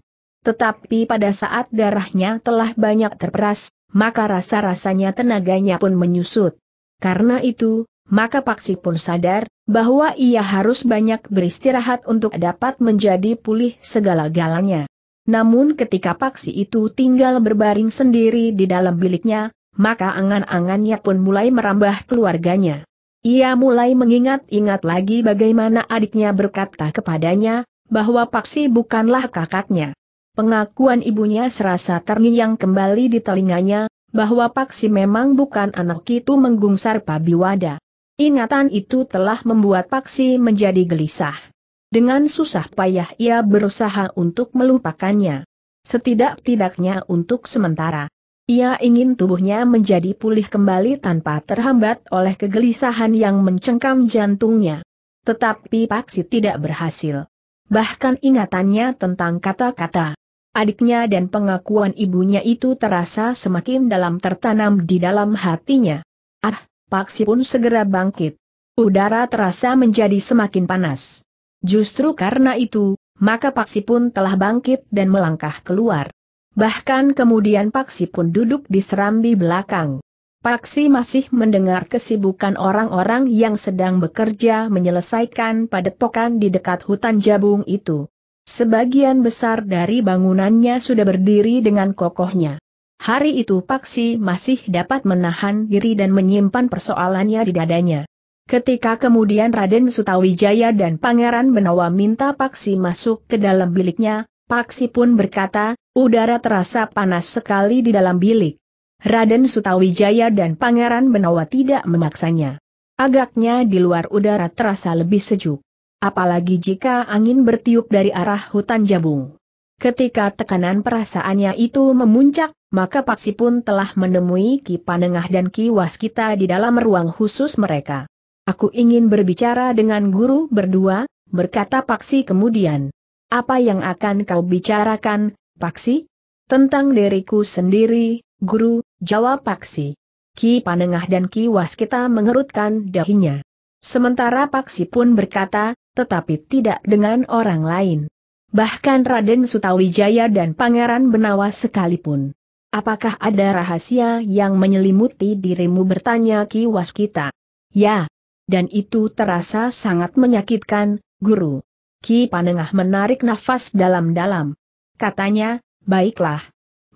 Tetapi pada saat darahnya telah banyak terperas, maka rasa-rasanya tenaganya pun menyusut. Karena itu, maka Paksi pun sadar bahwa ia harus banyak beristirahat untuk dapat menjadi pulih segala-galanya. Namun ketika Paksi itu tinggal berbaring sendiri di dalam biliknya, maka angan-angannya pun mulai merambah keluarganya. Ia mulai mengingat-ingat lagi bagaimana adiknya berkata kepadanya, bahwa Paksi bukanlah kakaknya. Pengakuan ibunya serasa terngiang kembali di telinganya, bahwa Paksi memang bukan anak itu menggungsar Pabiwada. Ingatan itu telah membuat Paksi menjadi gelisah. Dengan susah payah ia berusaha untuk melupakannya. Setidak-tidaknya untuk sementara. Ia ingin tubuhnya menjadi pulih kembali tanpa terhambat oleh kegelisahan yang mencengkam jantungnya. Tetapi Paksi tidak berhasil. Bahkan ingatannya tentang kata-kata adiknya dan pengakuan ibunya itu terasa semakin dalam tertanam di dalam hatinya. Ah, Paksi pun segera bangkit. Udara terasa menjadi semakin panas. Justru karena itu, maka Paksi pun telah bangkit dan melangkah keluar. Bahkan kemudian Paksi pun duduk di serambi belakang. Paksi masih mendengar kesibukan orang-orang yang sedang bekerja menyelesaikan padepokan di dekat hutan jabung itu. Sebagian besar dari bangunannya sudah berdiri dengan kokohnya. Hari itu Paksi masih dapat menahan diri dan menyimpan persoalannya di dadanya. Ketika kemudian Raden Sutawijaya dan Pangeran Benawa minta Paksi masuk ke dalam biliknya, Paksi pun berkata, udara terasa panas sekali di dalam bilik. Raden Sutawijaya dan Pangeran Benawa tidak memaksanya. Agaknya di luar udara terasa lebih sejuk. Apalagi jika angin bertiup dari arah hutan jabung. Ketika tekanan perasaannya itu memuncak, maka Paksi pun telah menemui Ki Panengah dan Ki Waskita di dalam ruang khusus mereka. Aku ingin berbicara dengan guru berdua, berkata Paksi kemudian. Apa yang akan kau bicarakan, Paksi? Tentang diriku sendiri, guru, jawab Paksi. Ki Panengah dan Ki Waskita mengerutkan dahinya. Sementara Paksi pun berkata, tetapi tidak dengan orang lain. Bahkan Raden Sutawijaya dan Pangeran Benawa sekalipun. Apakah ada rahasia yang menyelimuti dirimu bertanya Ki Waskita? Ya. Dan itu terasa sangat menyakitkan, guru. Ki Panengah menarik nafas dalam-dalam. Katanya, baiklah.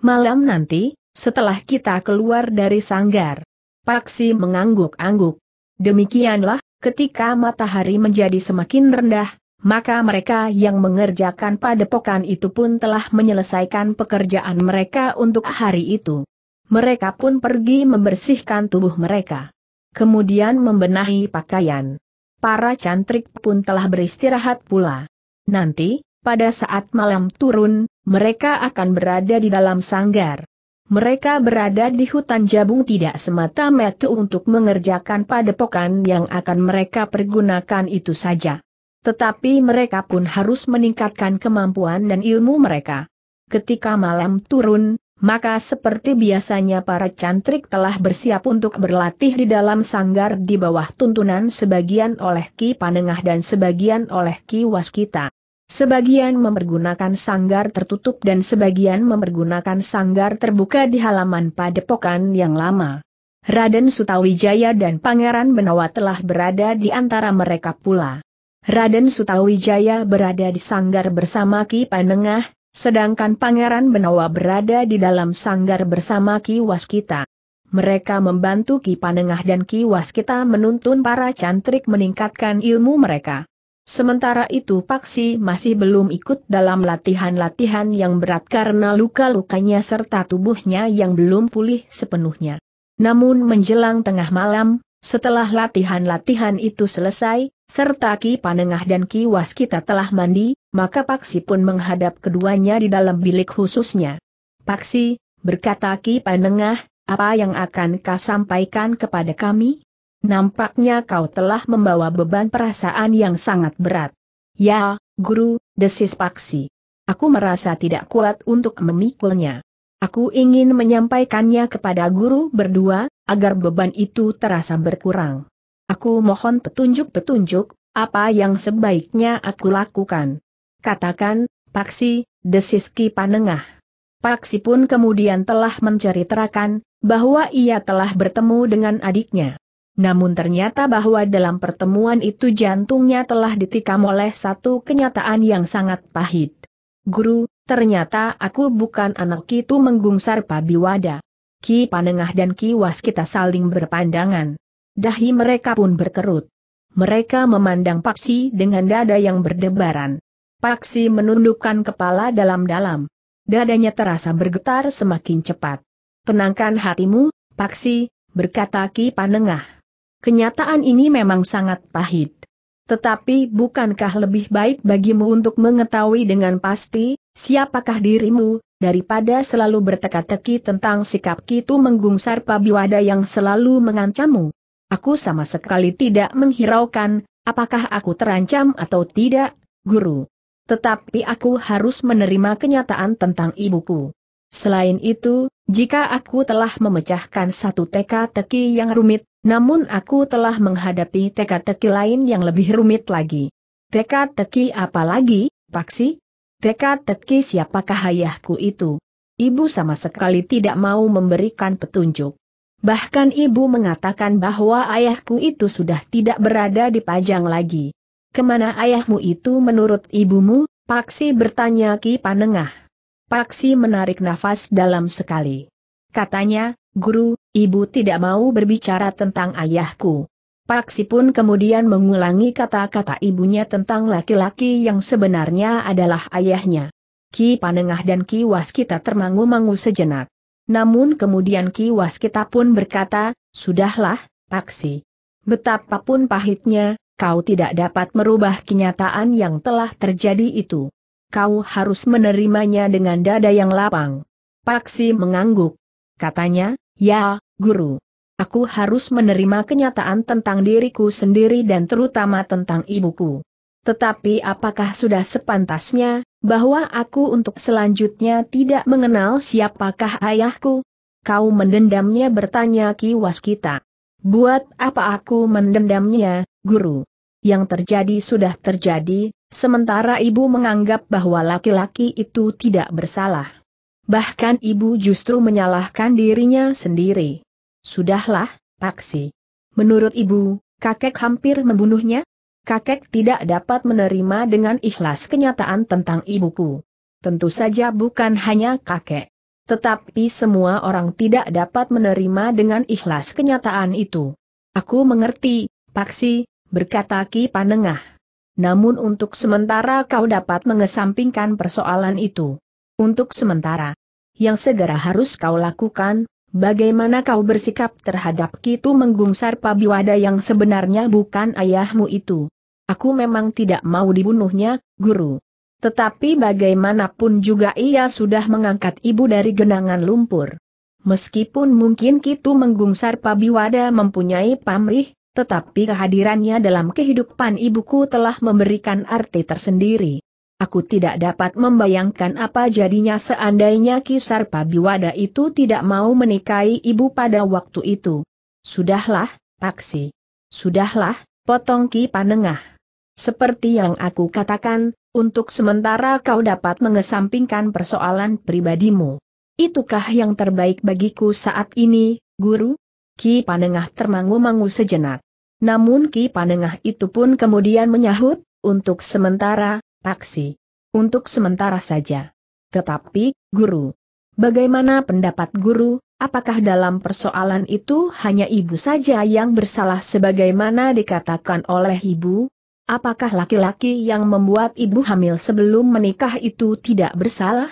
Malam nanti, setelah kita keluar dari sanggar. Paksi mengangguk-angguk. Demikianlah, ketika matahari menjadi semakin rendah, maka mereka yang mengerjakan padepokan itu pun telah menyelesaikan pekerjaan mereka untuk hari itu. Mereka pun pergi membersihkan tubuh mereka. Kemudian membenahi pakaian para cantrik pun telah beristirahat pula. Nanti, pada saat malam turun, mereka akan berada di dalam sanggar. Mereka berada di hutan jabung tidak semata-mata untuk mengerjakan padepokan yang akan mereka pergunakan itu saja. Tetapi mereka pun harus meningkatkan kemampuan dan ilmu mereka. Ketika malam turun, maka seperti biasanya para cantrik telah bersiap untuk berlatih di dalam sanggar di bawah tuntunan sebagian oleh Ki Panengah dan sebagian oleh Ki Waskita. Sebagian mempergunakan sanggar tertutup dan sebagian mempergunakan sanggar terbuka di halaman padepokan yang lama. Raden Sutawijaya dan Pangeran Benawa telah berada di antara mereka pula. Raden Sutawijaya berada di sanggar bersama Ki Panengah, Sedangkan Pangeran Benawa berada di dalam sanggar bersama Ki Waskita. Mereka membantu Ki Panengah dan Ki Waskita menuntun para cantrik meningkatkan ilmu mereka. Sementara itu Paksi masih belum ikut dalam latihan-latihan yang berat karena luka-lukanya serta tubuhnya yang belum pulih sepenuhnya. Namun menjelang tengah malam, setelah latihan-latihan itu selesai, serta Ki Panengah dan Ki Waskita telah mandi, maka Paksi pun menghadap keduanya di dalam bilik khususnya. Paksi, berkata Ki Panengah, apa yang akan kau sampaikan kepada kami? Nampaknya kau telah membawa beban perasaan yang sangat berat. Ya, guru, desis Paksi. Aku merasa tidak kuat untuk memikulnya. Aku ingin menyampaikannya kepada guru berdua, agar beban itu terasa berkurang. Aku mohon petunjuk-petunjuk, apa yang sebaiknya aku lakukan. Katakan, Paksi, Desiski Panengah. Paksi pun kemudian telah menceritakan, bahwa ia telah bertemu dengan adiknya. Namun ternyata bahwa dalam pertemuan itu jantungnya telah ditikam oleh satu kenyataan yang sangat pahit. Guru, ternyata aku bukan anak itu menggungsar Pabiwada. Ki Panengah dan Ki Waskita saling berpandangan. Dahi mereka pun berkerut. Mereka memandang Paksi dengan dada yang berdebaran. Paksi menundukkan kepala dalam-dalam. Dadanya terasa bergetar semakin cepat. Tenangkan hatimu, Paksi, berkata Ki Panengah. Kenyataan ini memang sangat pahit. Tetapi bukankah lebih baik bagimu untuk mengetahui dengan pasti, siapakah dirimu, daripada selalu berteka-teki tentang sikap Kitu menggungsar pabiwada yang selalu mengancammu. Aku sama sekali tidak menghiraukan, apakah aku terancam atau tidak, guru. Tetapi aku harus menerima kenyataan tentang ibuku. Selain itu, jika aku telah memecahkan satu teka-teki yang rumit, namun aku telah menghadapi teka-teki lain yang lebih rumit lagi. Teka-teki apa lagi, Paksi? Teka-teki siapakah ayahku itu? Ibu sama sekali tidak mau memberikan petunjuk. Bahkan ibu mengatakan bahwa ayahku itu sudah tidak berada di Pajang lagi. Kemana ayahmu itu menurut ibumu? Paksi bertanya Ki Panengah. Paksi menarik nafas dalam sekali. Katanya, guru, ibu tidak mau berbicara tentang ayahku. Paksi pun kemudian mengulangi kata-kata ibunya tentang laki-laki yang sebenarnya adalah ayahnya. Ki Panengah dan Ki Waskita termangu-mangu sejenak. Namun kemudian Ki Waskita pun berkata, Sudahlah, Paksi. Betapapun pahitnya, kau tidak dapat merubah kenyataan yang telah terjadi itu. Kau harus menerimanya dengan dada yang lapang. Paksi mengangguk. Katanya, ya, guru aku harus menerima kenyataan tentang diriku sendiri dan terutama tentang ibuku. Tetapi apakah sudah sepantasnya, bahwa aku untuk selanjutnya tidak mengenal siapakah ayahku? Kau mendendamnya bertanya Ki Waskita. Buat apa aku mendendamnya, guru? Yang terjadi sudah terjadi, sementara ibu menganggap bahwa laki-laki itu tidak bersalah. Bahkan ibu justru menyalahkan dirinya sendiri. Sudahlah, Paksi. Menurut ibu, kakek hampir membunuhnya? Kakek tidak dapat menerima dengan ikhlas kenyataan tentang ibuku. Tentu saja bukan hanya kakek. Tetapi semua orang tidak dapat menerima dengan ikhlas kenyataan itu. Aku mengerti, Paksi, berkata Ki Panengah. Namun untuk sementara kau dapat mengesampingkan persoalan itu. Untuk sementara. Yang segera harus kau lakukan, Bagaimana kau bersikap terhadap Kitu menggungsar Pabiwada yang sebenarnya bukan ayahmu itu? Aku memang tidak mau dibunuhnya, guru. Tetapi bagaimanapun juga ia sudah mengangkat ibu dari genangan lumpur. Meskipun mungkin Kitu menggungsar Pabiwada mempunyai pamrih, tetapi kehadirannya dalam kehidupan ibuku telah memberikan arti tersendiri. Aku tidak dapat membayangkan apa jadinya seandainya Kisar Pabiwada itu tidak mau menikahi ibu pada waktu itu. Sudahlah, Paksi. Sudahlah, potong Ki Panengah. Seperti yang aku katakan, untuk sementara kau dapat mengesampingkan persoalan pribadimu. Itukah yang terbaik bagiku saat ini, Guru? Ki Panengah termangu-mangu sejenak. Namun Ki Panengah itu pun kemudian menyahut, untuk sementara, Paksi. Untuk sementara saja. Tetapi, guru. Bagaimana pendapat guru, apakah dalam persoalan itu hanya ibu saja yang bersalah sebagaimana dikatakan oleh ibu? Apakah laki-laki yang membuat ibu hamil sebelum menikah itu tidak bersalah?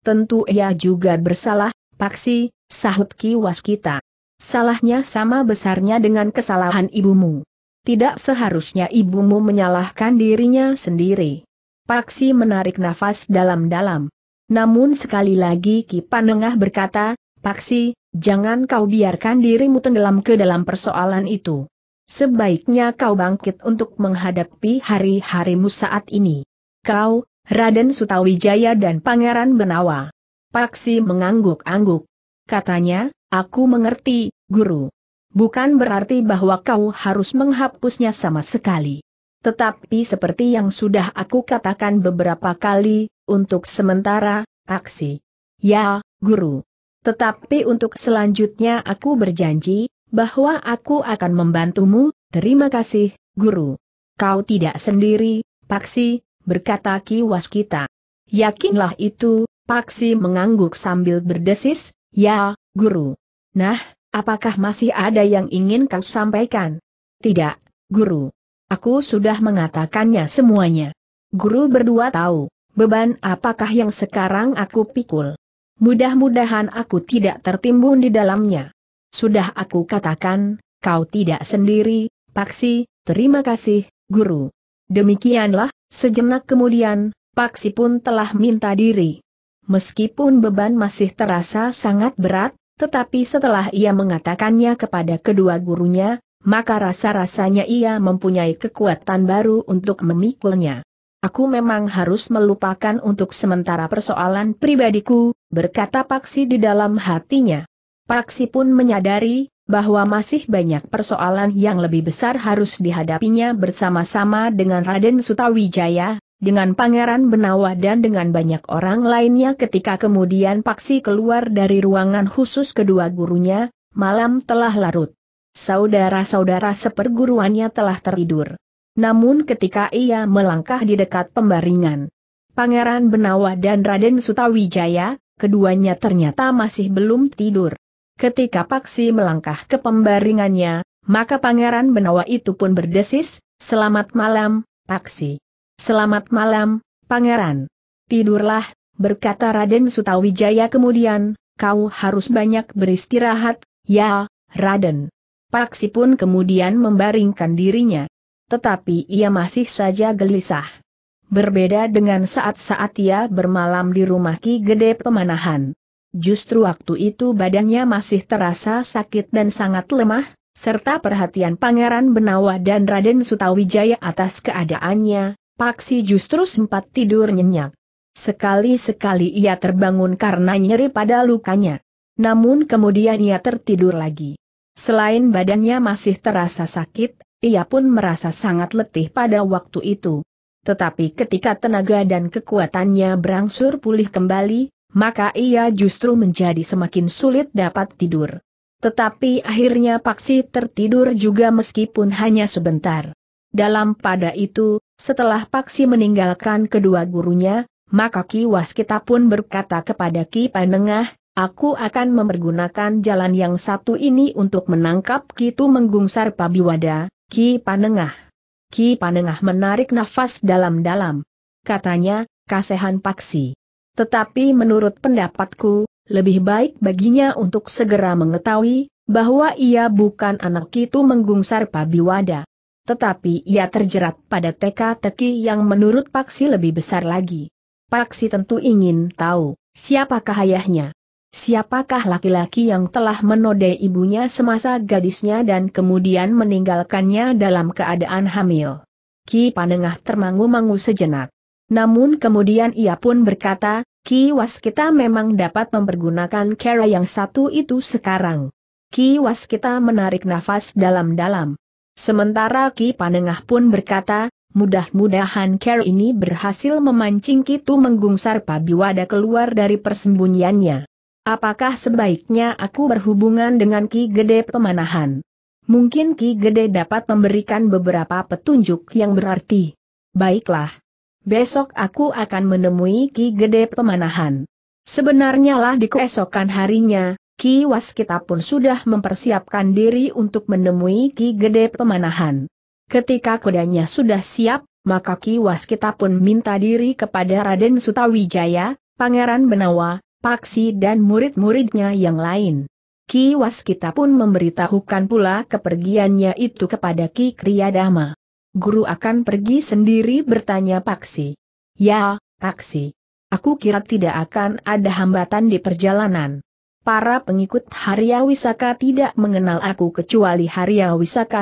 Tentu ia juga bersalah, Paksi, sahut kiwas kita. Salahnya sama besarnya dengan kesalahan ibumu. Tidak seharusnya ibumu menyalahkan dirinya sendiri. Paksi menarik nafas dalam-dalam. Namun sekali lagi Ki Panengah berkata, Paksi, jangan kau biarkan dirimu tenggelam ke dalam persoalan itu. Sebaiknya kau bangkit untuk menghadapi hari-harimu saat ini. Kau, Raden Sutawijaya dan Pangeran Benawa. Paksi mengangguk-angguk. Katanya, aku mengerti, guru. Bukan berarti bahwa kau harus menghapusnya sama sekali. Tetapi seperti yang sudah aku katakan beberapa kali, untuk sementara, aksi. Ya, guru. Tetapi untuk selanjutnya aku berjanji, bahwa aku akan membantumu, terima kasih, guru. Kau tidak sendiri, Paksi, berkata Ki Waskita. Yakinlah itu, Paksi mengangguk sambil berdesis, ya, guru. Nah, apakah masih ada yang ingin kau sampaikan? Tidak, guru. Aku sudah mengatakannya semuanya. Guru berdua tahu, beban apakah yang sekarang aku pikul. Mudah-mudahan aku tidak tertimbun di dalamnya. Sudah aku katakan, kau tidak sendiri, Paksi, terima kasih, Guru. Demikianlah, sejenak kemudian, Paksi pun telah minta diri. Meskipun beban masih terasa sangat berat, tetapi setelah ia mengatakannya kepada kedua gurunya, maka rasa-rasanya ia mempunyai kekuatan baru untuk memikulnya. Aku memang harus melupakan untuk sementara persoalan pribadiku, berkata Paksi di dalam hatinya. Paksi pun menyadari, bahwa masih banyak persoalan yang lebih besar harus dihadapinya bersama-sama dengan Raden Sutawijaya, dengan Pangeran Benawa dan dengan banyak orang lainnya ketika kemudian Paksi keluar dari ruangan khusus kedua gurunya, malam telah larut saudara-saudara seperguruannya telah tertidur. Namun ketika ia melangkah di dekat pembaringan, Pangeran Benawa dan Raden Sutawijaya, keduanya ternyata masih belum tidur. Ketika Paksi melangkah ke pembaringannya, maka Pangeran Benawa itu pun berdesis, Selamat malam, Paksi. Selamat malam, Pangeran. Tidurlah, berkata Raden Sutawijaya kemudian, kau harus banyak beristirahat, ya, Raden. Paksi pun kemudian membaringkan dirinya. Tetapi ia masih saja gelisah. Berbeda dengan saat-saat ia bermalam di rumah Ki Gede Pemanahan. Justru waktu itu badannya masih terasa sakit dan sangat lemah, serta perhatian Pangeran Benawa dan Raden Sutawijaya atas keadaannya, Paksi justru sempat tidur nyenyak. Sekali-sekali ia terbangun karena nyeri pada lukanya. Namun kemudian ia tertidur lagi. Selain badannya masih terasa sakit, ia pun merasa sangat letih pada waktu itu. Tetapi ketika tenaga dan kekuatannya berangsur pulih kembali, maka ia justru menjadi semakin sulit dapat tidur. Tetapi akhirnya Paksi tertidur juga meskipun hanya sebentar. Dalam pada itu, setelah Paksi meninggalkan kedua gurunya, maka Ki Waskita pun berkata kepada Ki Panengah, Aku akan mempergunakan jalan yang satu ini untuk menangkap Kitu menggungsar Pabiwada, Ki Panengah. Ki Panengah menarik nafas dalam-dalam. Katanya, Kasehan Paksi. Tetapi menurut pendapatku, lebih baik baginya untuk segera mengetahui, bahwa ia bukan anak Kitu menggungsar Pabiwada. Tetapi ia terjerat pada teka-teki yang menurut Paksi lebih besar lagi. Paksi tentu ingin tahu, siapakah ayahnya. Siapakah laki-laki yang telah menodai ibunya semasa gadisnya dan kemudian meninggalkannya dalam keadaan hamil? Ki Panengah termangu-mangu sejenak. Namun kemudian ia pun berkata, Ki Waskita memang dapat mempergunakan cara yang satu itu sekarang. Ki Waskita menarik nafas dalam-dalam. Sementara Ki Panengah pun berkata, mudah-mudahan cara ini berhasil memancing Kitu menggungsar Pabiwada keluar dari persembunyiannya. Apakah sebaiknya aku berhubungan dengan Ki Gede Pemanahan? Mungkin Ki Gede dapat memberikan beberapa petunjuk yang berarti. Baiklah. Besok aku akan menemui Ki Gede Pemanahan. Sebenarnya lah di keesokan harinya, Ki Waskita pun sudah mempersiapkan diri untuk menemui Ki Gede Pemanahan. Ketika kudanya sudah siap, maka Ki Waskita pun minta diri kepada Raden Sutawijaya, Pangeran Benawa, Paksi dan murid-muridnya yang lain. Ki Waskita pun memberitahukan pula kepergiannya itu kepada Ki Kriyadama. Guru akan pergi sendiri bertanya Paksi. Ya, Paksi. Aku kira tidak akan ada hambatan di perjalanan. Para pengikut Harya tidak mengenal aku kecuali Harya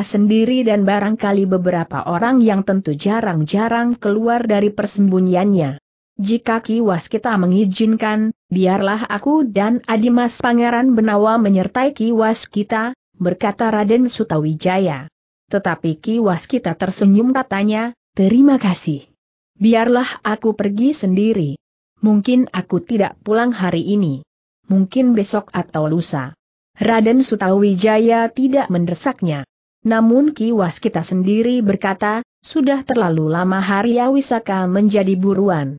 sendiri dan barangkali beberapa orang yang tentu jarang-jarang keluar dari persembunyiannya. Jika Kiwas kita mengizinkan, biarlah aku dan Adimas Pangeran Benawa menyertai Kiwas kita, berkata Raden Sutawijaya. Tetapi Kiwas kita tersenyum katanya, terima kasih. Biarlah aku pergi sendiri. Mungkin aku tidak pulang hari ini. Mungkin besok atau lusa. Raden Sutawijaya tidak mendesaknya. Namun Kiwas kita sendiri berkata, sudah terlalu lama Haryawisaka menjadi buruan.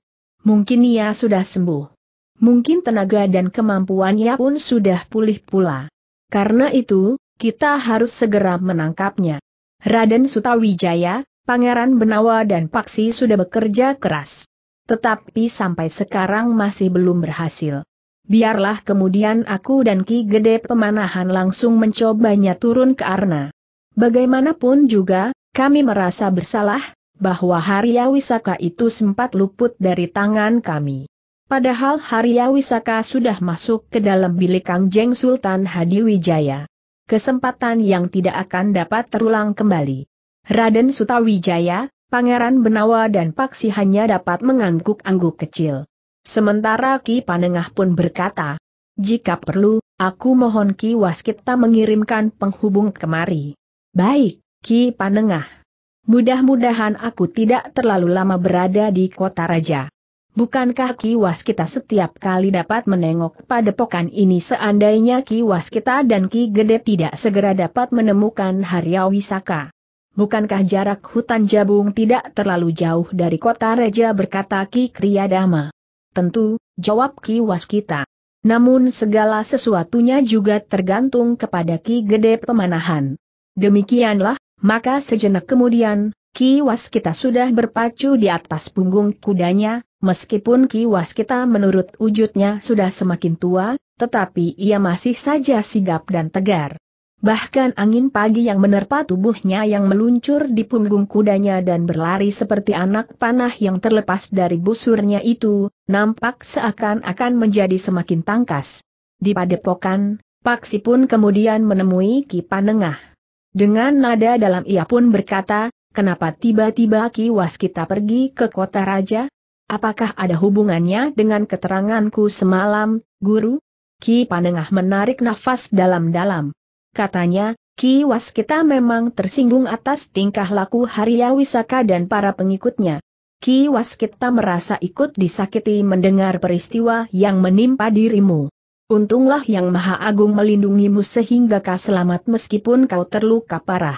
Mungkin ia sudah sembuh. Mungkin tenaga dan kemampuannya pun sudah pulih pula. Karena itu, kita harus segera menangkapnya. Raden Sutawijaya, Pangeran Benawa dan Paksi sudah bekerja keras. Tetapi sampai sekarang masih belum berhasil. Biarlah kemudian aku dan Ki Gede Pemanahan langsung mencobanya turun ke Arna. Bagaimanapun juga, kami merasa bersalah, bahwa Harya Wisaka itu sempat luput dari tangan kami. Padahal Harya Wisaka sudah masuk ke dalam bilik Kangjeng Sultan Hadiwijaya. Kesempatan yang tidak akan dapat terulang kembali. Raden Sutawijaya, Pangeran Benawa dan Paksi hanya dapat mengangguk-angguk kecil. Sementara Ki Panengah pun berkata, jika perlu, aku mohon Ki Waskita mengirimkan penghubung kemari. Baik, Ki Panengah. Mudah-mudahan aku tidak terlalu lama berada di kota raja. Bukankah Ki Waskita setiap kali dapat menengok pada pokan ini seandainya Ki Waskita dan ki gede tidak segera dapat menemukan Haryau Wisaka? Bukankah jarak hutan jabung tidak terlalu jauh dari kota raja berkata Ki Kriyadama? Tentu, jawab Ki Waskita. Namun segala sesuatunya juga tergantung kepada Ki Gede Pemanahan. Demikianlah, maka sejenak kemudian, kiwas kita sudah berpacu di atas punggung kudanya, meskipun kiwas kita menurut wujudnya sudah semakin tua, tetapi ia masih saja sigap dan tegar. Bahkan angin pagi yang menerpa tubuhnya yang meluncur di punggung kudanya dan berlari seperti anak panah yang terlepas dari busurnya itu, nampak seakan-akan menjadi semakin tangkas. Di padepokan, Paksi pun kemudian menemui Ki Panengah. Dengan nada dalam ia pun berkata, kenapa tiba-tiba Ki Waskita pergi ke kota raja? Apakah ada hubungannya dengan keteranganku semalam, guru? Ki Panengah menarik nafas dalam-dalam. Katanya, Ki Waskita memang tersinggung atas tingkah laku Harya Wisaka dan para pengikutnya. Ki Waskita merasa ikut disakiti mendengar peristiwa yang menimpa dirimu. Untunglah Yang Maha Agung melindungimu sehingga kau selamat meskipun kau terluka parah.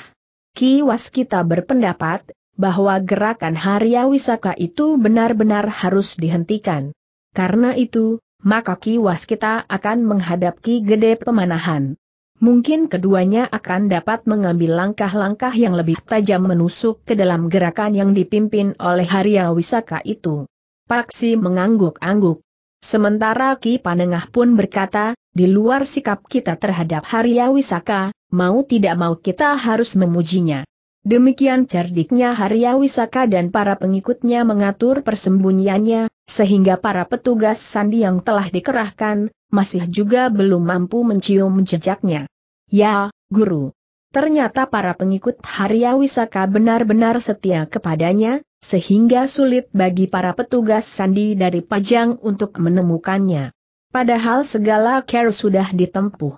Ki Waskita berpendapat, bahwa gerakan Harya Wisaka itu benar-benar harus dihentikan. Karena itu, maka Ki Waskita akan menghadap Ki Gede Pemanahan. Mungkin keduanya akan dapat mengambil langkah-langkah yang lebih tajam menusuk ke dalam gerakan yang dipimpin oleh Harya Wisaka itu. Paksi mengangguk-angguk. Sementara Ki Panengah pun berkata, di luar sikap kita terhadap Harya Wisaka, mau tidak mau kita harus memujinya. Demikian cerdiknya Harya Wisaka dan para pengikutnya mengatur persembunyiannya, sehingga para petugas sandi yang telah dikerahkan, masih juga belum mampu mencium jejaknya. Ya, Guru. Ternyata para pengikut Harya Wisaka benar-benar setia kepadanya, sehingga sulit bagi para petugas sandi dari Pajang untuk menemukannya. Padahal segala care sudah ditempuh.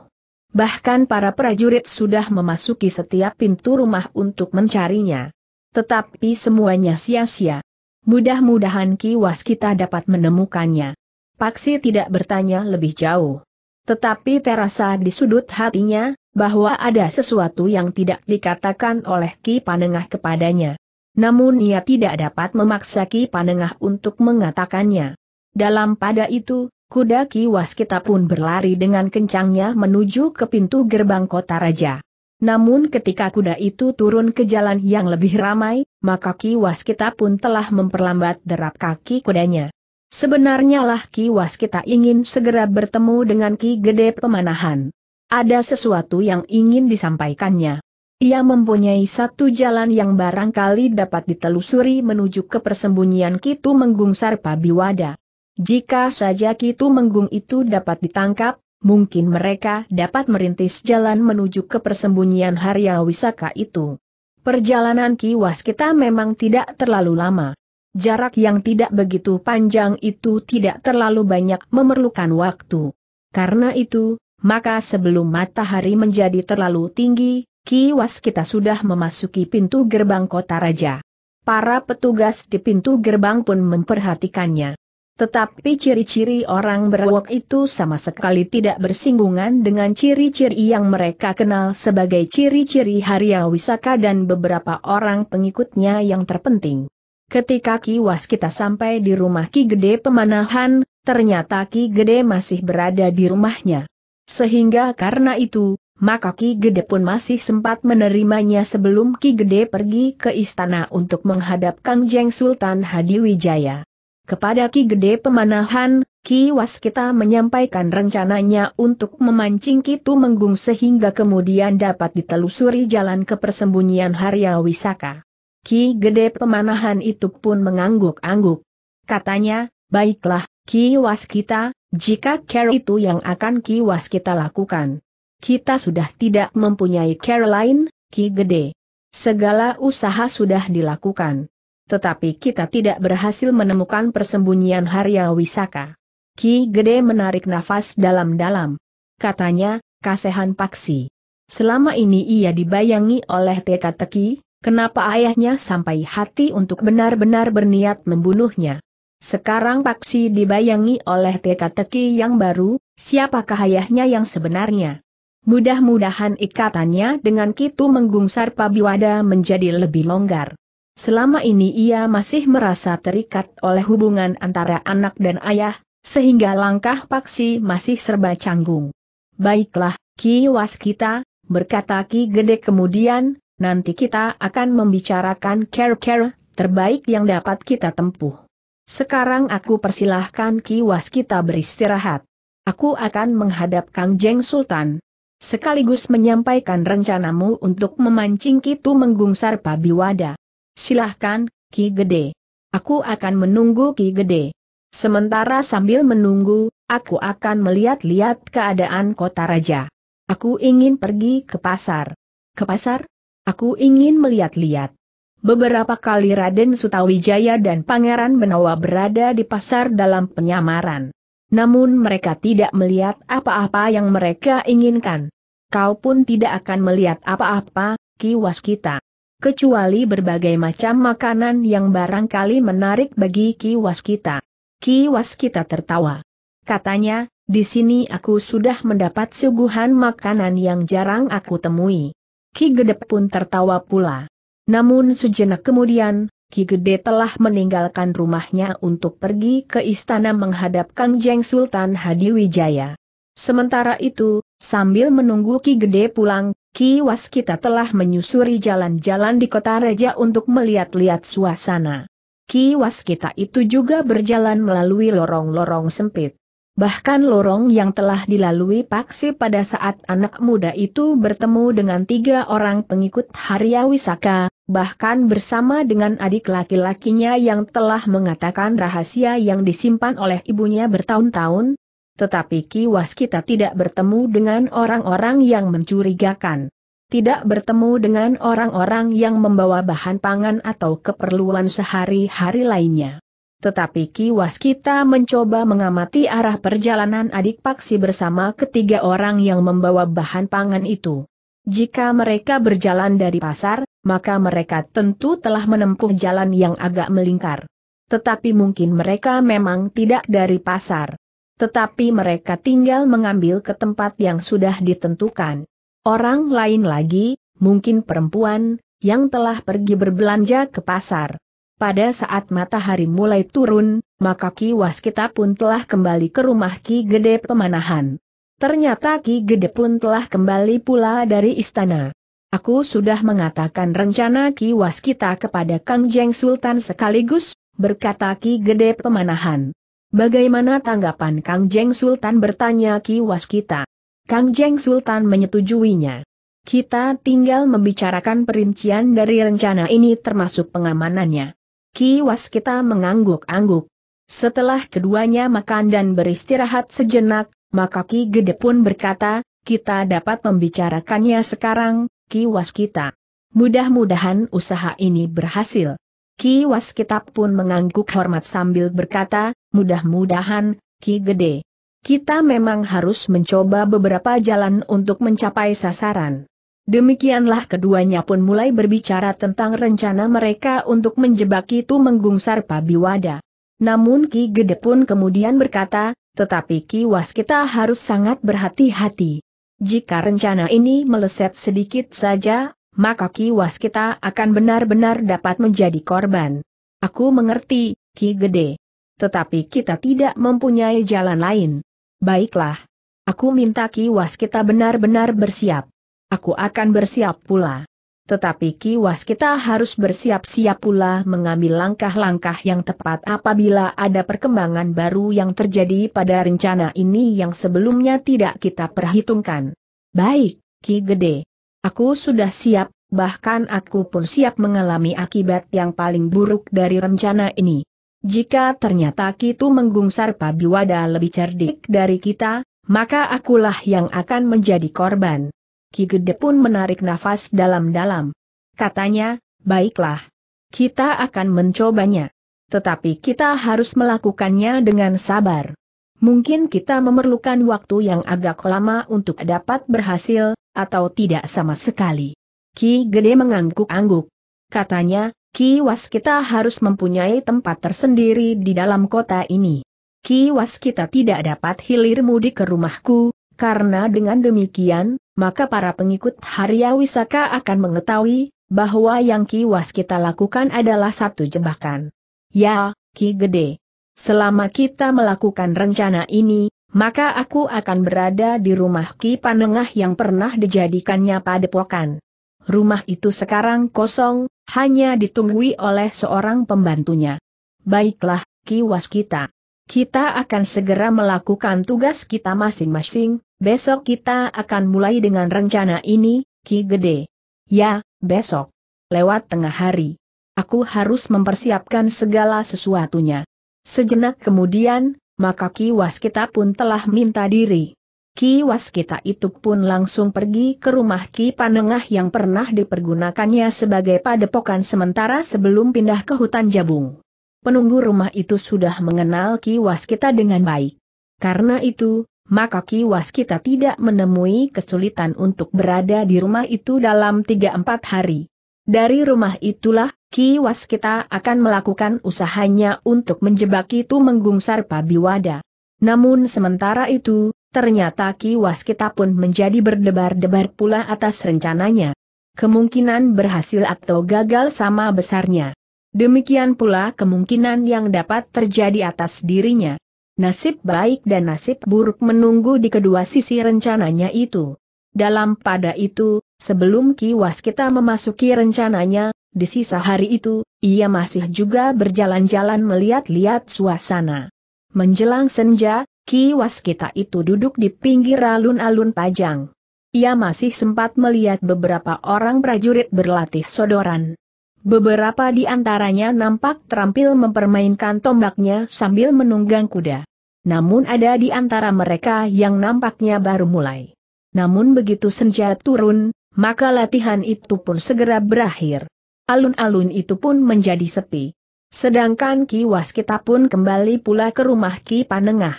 Bahkan para prajurit sudah memasuki setiap pintu rumah untuk mencarinya. Tetapi semuanya sia-sia. Mudah-mudahan kiwas kita dapat menemukannya. Paksi tidak bertanya lebih jauh. Tetapi terasa di sudut hatinya, bahwa ada sesuatu yang tidak dikatakan oleh Ki Panengah kepadanya. Namun ia tidak dapat memaksa Ki Panengah untuk mengatakannya. Dalam pada itu, kuda Ki Waskita pun berlari dengan kencangnya menuju ke pintu gerbang kota raja. Namun ketika kuda itu turun ke jalan yang lebih ramai, maka Ki Waskita pun telah memperlambat derap kaki kudanya. Sebenarnya lah Ki Waskita ingin segera bertemu dengan Ki Gede Pemanahan. Ada sesuatu yang ingin disampaikannya. Ia mempunyai satu jalan yang barangkali dapat ditelusuri menuju ke persembunyian Kitu Menggung Pabiwada. Jika saja Kitu Menggung itu dapat ditangkap, mungkin mereka dapat merintis jalan menuju ke persembunyian Harya Wisaka itu. Perjalanan kiwas kita memang tidak terlalu lama. Jarak yang tidak begitu panjang itu tidak terlalu banyak memerlukan waktu. Karena itu, maka sebelum matahari menjadi terlalu tinggi, kiwas kita sudah memasuki pintu gerbang kota raja. Para petugas di pintu gerbang pun memperhatikannya. Tetapi ciri-ciri orang berwok itu sama sekali tidak bersinggungan dengan ciri-ciri yang mereka kenal sebagai ciri-ciri Haria Wisaka dan beberapa orang pengikutnya yang terpenting. Ketika kiwas kita sampai di rumah Ki Gede Pemanahan, ternyata Ki Gede masih berada di rumahnya. Sehingga karena itu, maka Ki Gede pun masih sempat menerimanya sebelum Ki Gede pergi ke istana untuk menghadap Kang Jeng Sultan Hadi Wijaya. Kepada Ki Gede Pemanahan, Ki Waskita menyampaikan rencananya untuk memancing Kitu Menggung sehingga kemudian dapat ditelusuri jalan ke persembunyian Harya Wisaka. Ki Gede Pemanahan itu pun mengangguk-angguk. Katanya, baiklah, Ki Waskita, jika care itu yang akan Ki Waskita lakukan kita sudah tidak mempunyai Caroline, Ki Gede. Segala usaha sudah dilakukan. Tetapi kita tidak berhasil menemukan persembunyian Harya Wisaka. Ki Gede menarik nafas dalam-dalam. Katanya, Kasehan Paksi. Selama ini ia dibayangi oleh teka teki, kenapa ayahnya sampai hati untuk benar-benar berniat membunuhnya. Sekarang Paksi dibayangi oleh teka teki yang baru, siapakah ayahnya yang sebenarnya? Mudah-mudahan ikatannya dengan Kitu menggungsar pabiwada menjadi lebih longgar. Selama ini ia masih merasa terikat oleh hubungan antara anak dan ayah, sehingga langkah Paksi masih serba canggung. Baiklah, Ki Was kita, berkata Ki Gede kemudian, nanti kita akan membicarakan care-care terbaik yang dapat kita tempuh. Sekarang aku persilahkan Ki Was kita beristirahat. Aku akan menghadap Kang Jeng Sultan, Sekaligus menyampaikan rencanamu untuk memancing Kitu menggungsar Pabiwada. Silahkan, Ki Gede. Aku akan menunggu Ki Gede. Sementara sambil menunggu, aku akan melihat-lihat keadaan kota raja. Aku ingin pergi ke pasar. Ke pasar? Aku ingin melihat-lihat. Beberapa kali Raden Sutawijaya dan Pangeran Benawa berada di pasar dalam penyamaran. Namun mereka tidak melihat apa-apa yang mereka inginkan. Kau pun tidak akan melihat apa-apa, kiwas kita. Kecuali berbagai macam makanan yang barangkali menarik bagi kiwas kita. Kiwas kita tertawa. Katanya, di sini aku sudah mendapat suguhan makanan yang jarang aku temui. Ki Gedep pun tertawa pula. Namun sejenak kemudian, Ki Gede telah meninggalkan rumahnya untuk pergi ke istana menghadap Kang Jeng Sultan Hadiwijaya. Sementara itu, sambil menunggu Ki Gede pulang, Ki Waskita telah menyusuri jalan-jalan di kota Reja untuk melihat-lihat suasana. Ki Waskita itu juga berjalan melalui lorong-lorong sempit. Bahkan lorong yang telah dilalui Paksi pada saat anak muda itu bertemu dengan tiga orang pengikut Harya Wisaka, bahkan bersama dengan adik laki-lakinya yang telah mengatakan rahasia yang disimpan oleh ibunya bertahun-tahun, tetapi kiwas kita tidak bertemu dengan orang-orang yang mencurigakan. Tidak bertemu dengan orang-orang yang membawa bahan pangan atau keperluan sehari-hari lainnya. Tetapi Ki Waskita mencoba mengamati arah perjalanan adik paksi bersama ketiga orang yang membawa bahan pangan itu. Jika mereka berjalan dari pasar, maka mereka tentu telah menempuh jalan yang agak melingkar. Tetapi mungkin mereka memang tidak dari pasar. Tetapi mereka tinggal mengambil ke tempat yang sudah ditentukan. Orang lain lagi, mungkin perempuan, yang telah pergi berbelanja ke pasar. Pada saat matahari mulai turun, maka Ki Waskita pun telah kembali ke rumah Ki Gede Pemanahan. Ternyata Ki Gede pun telah kembali pula dari istana. Aku sudah mengatakan rencana Ki Waskita kepada Kang Jeng Sultan sekaligus, berkata Ki Gede Pemanahan. Bagaimana tanggapan Kang Jeng Sultan bertanya Ki Waskita? Kang Jeng Sultan menyetujuinya. Kita tinggal membicarakan perincian dari rencana ini termasuk pengamanannya. Ki kita mengangguk-angguk. Setelah keduanya makan dan beristirahat sejenak, maka Ki Gede pun berkata, kita dapat membicarakannya sekarang, Ki Waskita. Mudah-mudahan usaha ini berhasil. Ki Waskita pun mengangguk hormat sambil berkata, mudah-mudahan, Ki Gede. Kita memang harus mencoba beberapa jalan untuk mencapai sasaran. Demikianlah keduanya pun mulai berbicara tentang rencana mereka untuk menjebak itu menggungsar Pabiwada. Namun Ki Gede pun kemudian berkata, tetapi Ki Was kita harus sangat berhati-hati. Jika rencana ini meleset sedikit saja, maka Ki Was kita akan benar-benar dapat menjadi korban. Aku mengerti, Ki Gede. Tetapi kita tidak mempunyai jalan lain. Baiklah. Aku minta Ki Was kita benar-benar bersiap aku akan bersiap pula. Tetapi kiwas kita harus bersiap-siap pula mengambil langkah-langkah yang tepat apabila ada perkembangan baru yang terjadi pada rencana ini yang sebelumnya tidak kita perhitungkan. Baik, Ki Gede. Aku sudah siap, bahkan aku pun siap mengalami akibat yang paling buruk dari rencana ini. Jika ternyata Kitu menggungsar Pabiwada lebih cerdik dari kita, maka akulah yang akan menjadi korban. Ki Gede pun menarik nafas dalam-dalam. Katanya, baiklah. Kita akan mencobanya. Tetapi kita harus melakukannya dengan sabar. Mungkin kita memerlukan waktu yang agak lama untuk dapat berhasil, atau tidak sama sekali. Ki Gede mengangguk-angguk. Katanya, Ki Was kita harus mempunyai tempat tersendiri di dalam kota ini. Ki Was kita tidak dapat hilir mudik ke rumahku, karena dengan demikian, maka para pengikut Harya Wisaka akan mengetahui bahwa yang Ki Was kita lakukan adalah satu jebakan. Ya, Ki Gede. Selama kita melakukan rencana ini, maka aku akan berada di rumah Ki Panengah yang pernah dijadikannya padepokan. Rumah itu sekarang kosong, hanya ditunggui oleh seorang pembantunya. Baiklah, Ki kita. Kita akan segera melakukan tugas kita masing-masing, besok kita akan mulai dengan rencana ini, Ki Gede. Ya, besok. Lewat tengah hari. Aku harus mempersiapkan segala sesuatunya. Sejenak kemudian, maka Ki Waskita pun telah minta diri. Ki Waskita itu pun langsung pergi ke rumah Ki Panengah yang pernah dipergunakannya sebagai padepokan sementara sebelum pindah ke hutan Jabung penunggu rumah itu sudah mengenal Ki Waskita dengan baik. Karena itu, maka Ki Waskita tidak menemui kesulitan untuk berada di rumah itu dalam 3-4 hari. Dari rumah itulah, Ki Waskita akan melakukan usahanya untuk menjebak itu menggungsar Pabiwada. Namun sementara itu, ternyata Ki Waskita pun menjadi berdebar-debar pula atas rencananya. Kemungkinan berhasil atau gagal sama besarnya. Demikian pula kemungkinan yang dapat terjadi atas dirinya. Nasib baik dan nasib buruk menunggu di kedua sisi rencananya itu. Dalam pada itu, sebelum Ki Waskita memasuki rencananya, di sisa hari itu, ia masih juga berjalan-jalan melihat-lihat suasana. Menjelang senja, Ki Waskita itu duduk di pinggir alun-alun Pajang. Ia masih sempat melihat beberapa orang prajurit berlatih sodoran. Beberapa di antaranya nampak terampil mempermainkan tombaknya sambil menunggang kuda. Namun ada di antara mereka yang nampaknya baru mulai. Namun begitu senja turun, maka latihan itu pun segera berakhir. Alun-alun itu pun menjadi sepi. Sedangkan Ki Waskita pun kembali pula ke rumah Ki Panengah.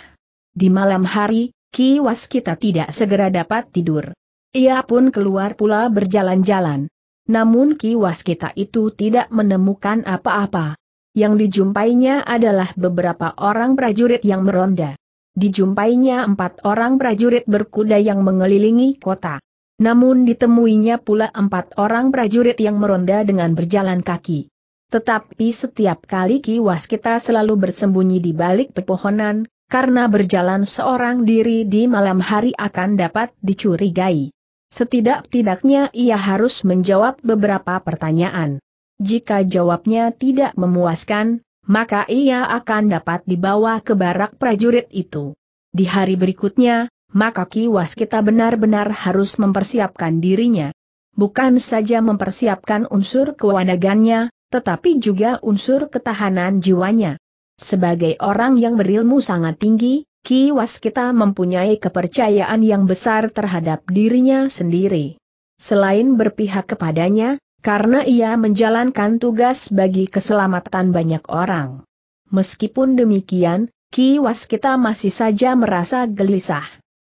Di malam hari, Ki Waskita tidak segera dapat tidur. Ia pun keluar pula berjalan-jalan. Namun Kiwas kita itu tidak menemukan apa-apa. Yang dijumpainya adalah beberapa orang prajurit yang meronda. Dijumpainya empat orang prajurit berkuda yang mengelilingi kota. Namun ditemuinya pula empat orang prajurit yang meronda dengan berjalan kaki. Tetapi setiap kali Kiwas kita selalu bersembunyi di balik pepohonan, karena berjalan seorang diri di malam hari akan dapat dicurigai. Setidak-tidaknya ia harus menjawab beberapa pertanyaan. Jika jawabnya tidak memuaskan, maka ia akan dapat dibawa ke barak prajurit itu. Di hari berikutnya, maka kiwas kita benar-benar harus mempersiapkan dirinya. Bukan saja mempersiapkan unsur kewanagannya, tetapi juga unsur ketahanan jiwanya. Sebagai orang yang berilmu sangat tinggi, Ki Waskita mempunyai kepercayaan yang besar terhadap dirinya sendiri. Selain berpihak kepadanya, karena ia menjalankan tugas bagi keselamatan banyak orang. Meskipun demikian, Ki Waskita masih saja merasa gelisah.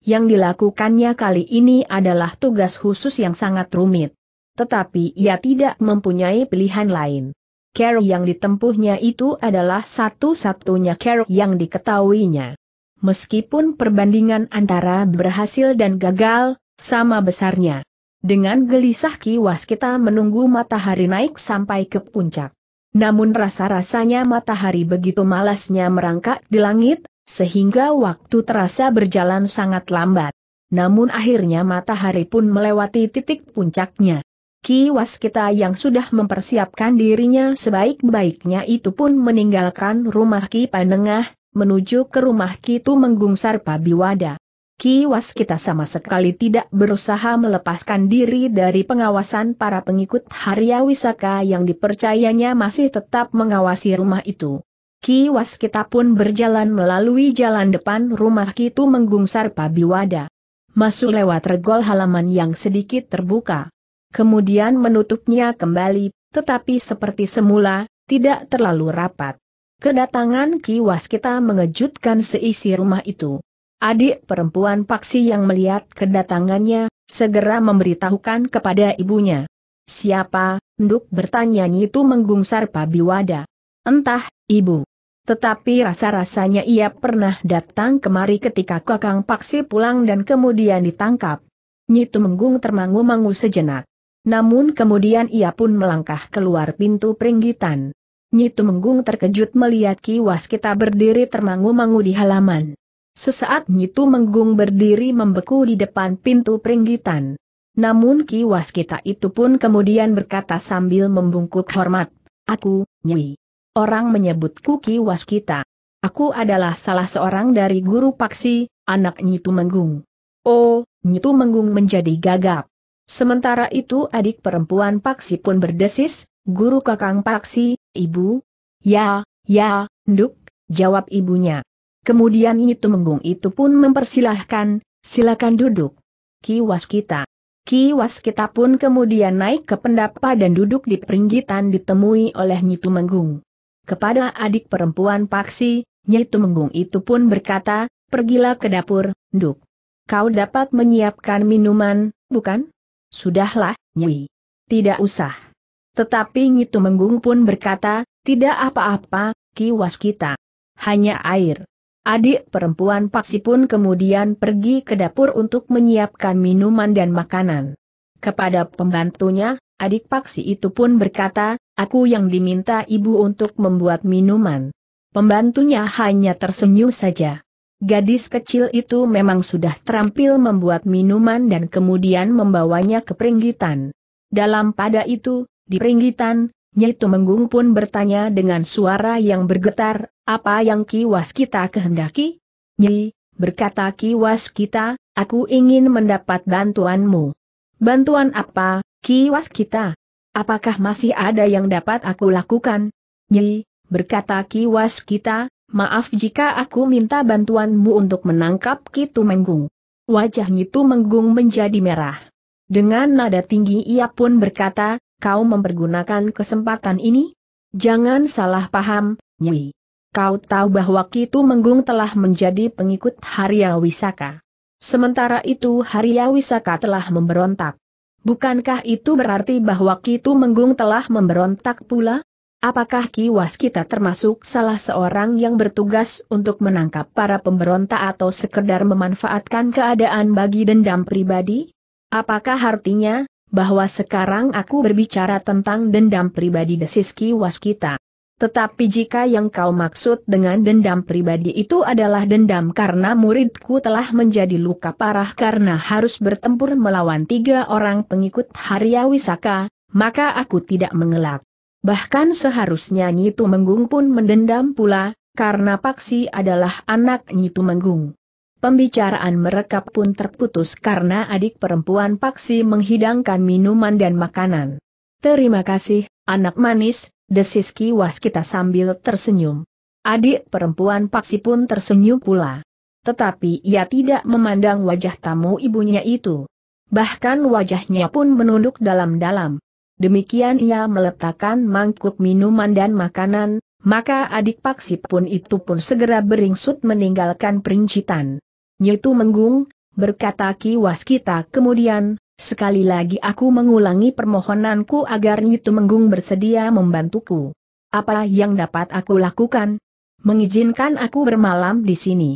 Yang dilakukannya kali ini adalah tugas khusus yang sangat rumit. Tetapi ia tidak mempunyai pilihan lain. Care yang ditempuhnya itu adalah satu-satunya care yang diketahuinya meskipun perbandingan antara berhasil dan gagal, sama besarnya. Dengan gelisah kiwas kita menunggu matahari naik sampai ke puncak. Namun rasa-rasanya matahari begitu malasnya merangkak di langit, sehingga waktu terasa berjalan sangat lambat. Namun akhirnya matahari pun melewati titik puncaknya. Ki Waskita yang sudah mempersiapkan dirinya sebaik-baiknya itu pun meninggalkan rumah Ki Panengah, menuju ke rumah Kitu menggungsar pabiwada. Kiwas kita sama sekali tidak berusaha melepaskan diri dari pengawasan para pengikut Harya Wisaka yang dipercayanya masih tetap mengawasi rumah itu. Kiwas kita pun berjalan melalui jalan depan rumah Kitu menggungsar pabiwada. Masuk lewat regol halaman yang sedikit terbuka. Kemudian menutupnya kembali, tetapi seperti semula, tidak terlalu rapat. Kedatangan Ki Waskita mengejutkan seisi rumah itu. Adik perempuan Paksi yang melihat kedatangannya, segera memberitahukan kepada ibunya. Siapa, Nduk bertanya itu menggungsar Pabiwada. Entah, ibu. Tetapi rasa-rasanya ia pernah datang kemari ketika Kakang Paksi pulang dan kemudian ditangkap. Nyitu Menggung termangu-mangu sejenak. Namun kemudian ia pun melangkah keluar pintu peringgitan. Nyitu Menggung terkejut melihat Ki Waskita berdiri termangu-mangu di halaman. Sesaat Nyitu Menggung berdiri membeku di depan pintu peringgitan. Namun Ki Waskita itu pun kemudian berkata sambil membungkuk hormat, Aku, Nyi. Orang menyebutku Ki Waskita. Aku adalah salah seorang dari guru paksi, anak Nyitu Menggung." Oh, Nyitu Menggung menjadi gagap. Sementara itu adik perempuan Paksi pun berdesis, Guru Kakang Paksi, Ibu? Ya, ya, Nduk, jawab ibunya. Kemudian Nyi Tumenggung itu pun mempersilahkan, silakan duduk. Kiwas kita. Kiwas kita pun kemudian naik ke pendapa dan duduk di peringgitan ditemui oleh Nyi Tumenggung. Kepada adik perempuan Paksi, Nyi Tumenggung itu pun berkata, pergilah ke dapur, Nduk. Kau dapat menyiapkan minuman, bukan? Sudahlah, Nyi. Tidak usah. Tetapi nyitu menggung pun berkata, tidak apa-apa, kiwas kita. Hanya air. Adik perempuan Paksi pun kemudian pergi ke dapur untuk menyiapkan minuman dan makanan. Kepada pembantunya, adik Paksi itu pun berkata, aku yang diminta ibu untuk membuat minuman. Pembantunya hanya tersenyum saja. Gadis kecil itu memang sudah terampil membuat minuman dan kemudian membawanya ke peringgitan. Dalam pada itu, di peringgitan, Nyai Tumenggung pun bertanya dengan suara yang bergetar, apa yang kiwas kita kehendaki? Nyi berkata kiwas kita, aku ingin mendapat bantuanmu. Bantuan apa, kiwas kita? Apakah masih ada yang dapat aku lakukan? Nyi berkata kiwas kita, maaf jika aku minta bantuanmu untuk menangkap Kitu Menggung. Wajah Nyitu Menggung menjadi merah. Dengan nada tinggi ia pun berkata, kau mempergunakan kesempatan ini? Jangan salah paham, Nyi. Kau tahu bahwa Kitu Menggung telah menjadi pengikut Harya Wisaka. Sementara itu Harya Wisaka telah memberontak. Bukankah itu berarti bahwa Kitu Menggung telah memberontak pula? Apakah Kiwas kita termasuk salah seorang yang bertugas untuk menangkap para pemberontak atau sekedar memanfaatkan keadaan bagi dendam pribadi? Apakah artinya, bahwa sekarang aku berbicara tentang dendam pribadi desiski waskita. Tetapi jika yang kau maksud dengan dendam pribadi itu adalah dendam karena muridku telah menjadi luka parah karena harus bertempur melawan tiga orang pengikut Harya Wisaka, maka aku tidak mengelak. Bahkan seharusnya Nyitu Menggung pun mendendam pula, karena Paksi adalah anak Nyitu Menggung. Pembicaraan mereka pun terputus karena adik perempuan Paksi menghidangkan minuman dan makanan. Terima kasih, anak manis, desis kiwas kita sambil tersenyum. Adik perempuan Paksi pun tersenyum pula. Tetapi ia tidak memandang wajah tamu ibunya itu. Bahkan wajahnya pun menunduk dalam-dalam. Demikian ia meletakkan mangkuk minuman dan makanan, maka adik Paksi pun itu pun segera beringsut meninggalkan perincitan. Nyitu Menggung, berkata Ki Waskita kemudian, sekali lagi aku mengulangi permohonanku agar Nyitu Menggung bersedia membantuku. Apa yang dapat aku lakukan? Mengizinkan aku bermalam di sini.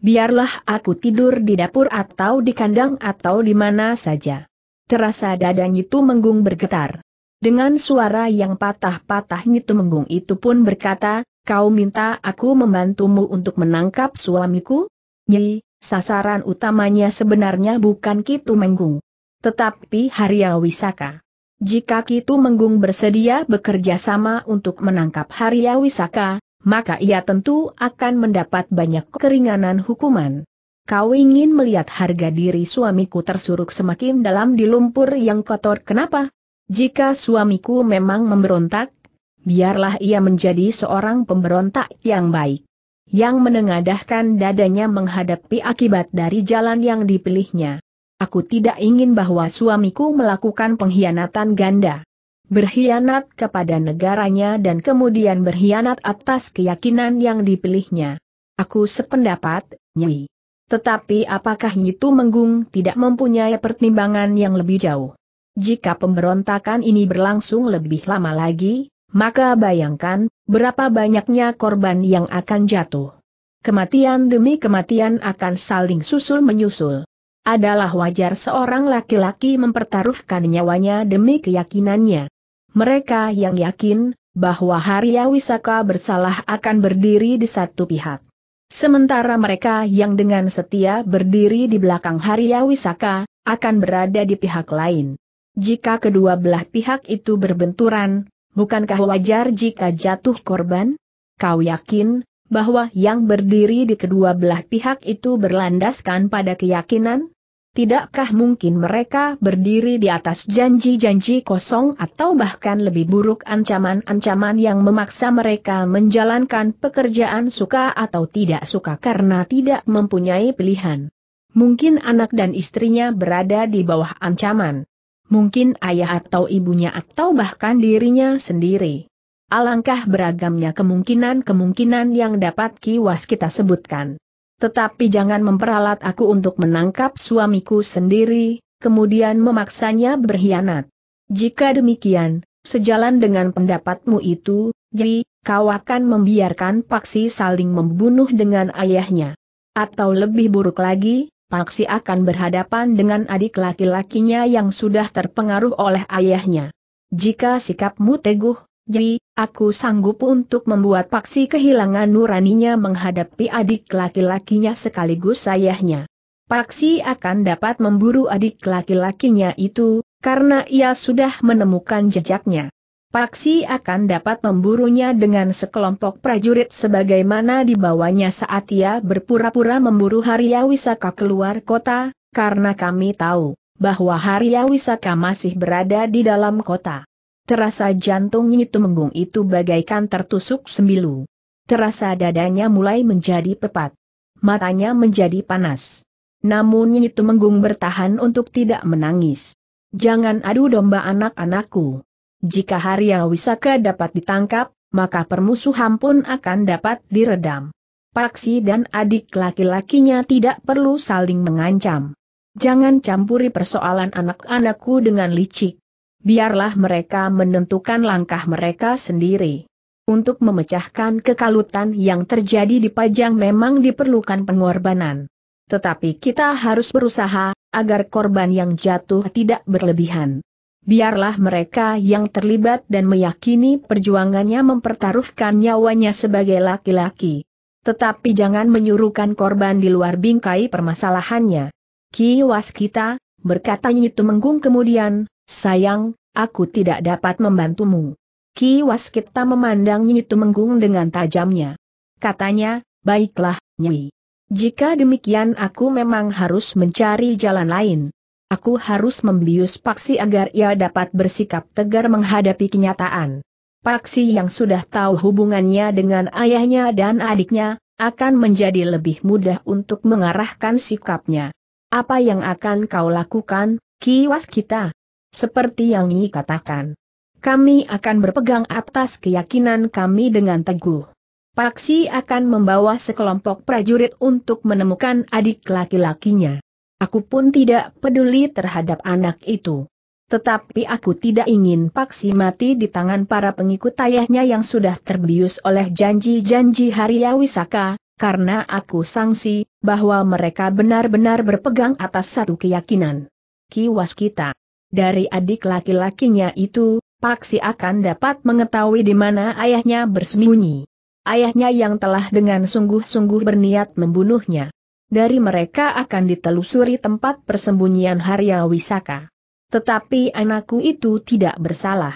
Biarlah aku tidur di dapur atau di kandang atau di mana saja. Terasa dada Nyitu Menggung bergetar. Dengan suara yang patah-patah Nyitu Menggung itu pun berkata, kau minta aku membantumu untuk menangkap suamiku? Nyi, Sasaran utamanya sebenarnya bukan Kitu Menggung. Tetapi Harya Wisaka. Jika Kitu Menggung bersedia bekerja sama untuk menangkap Harya Wisaka, maka ia tentu akan mendapat banyak keringanan hukuman. Kau ingin melihat harga diri suamiku tersuruk semakin dalam di lumpur yang kotor kenapa? Jika suamiku memang memberontak, biarlah ia menjadi seorang pemberontak yang baik yang menengadahkan dadanya menghadapi akibat dari jalan yang dipilihnya. Aku tidak ingin bahwa suamiku melakukan pengkhianatan ganda. Berkhianat kepada negaranya dan kemudian berkhianat atas keyakinan yang dipilihnya. Aku sependapat, Nyi. Tetapi apakah itu Menggung tidak mempunyai pertimbangan yang lebih jauh? Jika pemberontakan ini berlangsung lebih lama lagi, maka bayangkan, berapa banyaknya korban yang akan jatuh. Kematian demi kematian akan saling susul-menyusul. Adalah wajar seorang laki-laki mempertaruhkan nyawanya demi keyakinannya. Mereka yang yakin, bahwa Harya Wisaka bersalah akan berdiri di satu pihak. Sementara mereka yang dengan setia berdiri di belakang Harya Wisaka, akan berada di pihak lain. Jika kedua belah pihak itu berbenturan, bukankah wajar jika jatuh korban? Kau yakin bahwa yang berdiri di kedua belah pihak itu berlandaskan pada keyakinan? Tidakkah mungkin mereka berdiri di atas janji-janji kosong atau bahkan lebih buruk ancaman-ancaman yang memaksa mereka menjalankan pekerjaan suka atau tidak suka karena tidak mempunyai pilihan? Mungkin anak dan istrinya berada di bawah ancaman mungkin ayah atau ibunya atau bahkan dirinya sendiri. Alangkah beragamnya kemungkinan-kemungkinan yang dapat kiwas kita sebutkan. Tetapi jangan memperalat aku untuk menangkap suamiku sendiri, kemudian memaksanya berkhianat. Jika demikian, sejalan dengan pendapatmu itu, jadi, kau akan membiarkan Paksi saling membunuh dengan ayahnya. Atau lebih buruk lagi, Paksi akan berhadapan dengan adik laki-lakinya yang sudah terpengaruh oleh ayahnya. Jika sikapmu teguh, jadi, aku sanggup untuk membuat Paksi kehilangan nuraninya menghadapi adik laki-lakinya sekaligus ayahnya. Paksi akan dapat memburu adik laki-lakinya itu, karena ia sudah menemukan jejaknya. Paksi akan dapat memburunya dengan sekelompok prajurit sebagaimana dibawanya saat ia berpura-pura memburu Harya Wisaka keluar kota, karena kami tahu bahwa Harya Wisaka masih berada di dalam kota. Terasa jantung menggung itu bagaikan tertusuk sembilu. Terasa dadanya mulai menjadi pepat. Matanya menjadi panas. Namun menggung bertahan untuk tidak menangis. Jangan adu domba anak-anakku. Jika Harya Wisaka dapat ditangkap, maka permusuhan pun akan dapat diredam. Paksi dan adik laki-lakinya tidak perlu saling mengancam. Jangan campuri persoalan anak-anakku dengan licik. Biarlah mereka menentukan langkah mereka sendiri. Untuk memecahkan kekalutan yang terjadi di Pajang memang diperlukan pengorbanan. Tetapi kita harus berusaha, agar korban yang jatuh tidak berlebihan biarlah mereka yang terlibat dan meyakini perjuangannya mempertaruhkan nyawanya sebagai laki-laki. Tetapi jangan menyuruhkan korban di luar bingkai permasalahannya. Ki Waskita berkata Nyitu Menggung kemudian, sayang, aku tidak dapat membantumu. Ki Waskita memandang Nyitu Menggung dengan tajamnya. Katanya, baiklah, Nyi. Jika demikian aku memang harus mencari jalan lain. Aku harus membius Paksi agar ia dapat bersikap tegar menghadapi kenyataan. Paksi yang sudah tahu hubungannya dengan ayahnya dan adiknya, akan menjadi lebih mudah untuk mengarahkan sikapnya. Apa yang akan kau lakukan, kiwas kita? Seperti yang Nyi katakan. Kami akan berpegang atas keyakinan kami dengan teguh. Paksi akan membawa sekelompok prajurit untuk menemukan adik laki-lakinya. Aku pun tidak peduli terhadap anak itu. Tetapi aku tidak ingin Paksi mati di tangan para pengikut ayahnya yang sudah terbius oleh janji-janji Hariawisaka, karena aku sangsi, bahwa mereka benar-benar berpegang atas satu keyakinan. Kiwas kita. Dari adik laki-lakinya itu, Paksi akan dapat mengetahui di mana ayahnya bersembunyi. Ayahnya yang telah dengan sungguh-sungguh berniat membunuhnya dari mereka akan ditelusuri tempat persembunyian Harya Wisaka. Tetapi anakku itu tidak bersalah.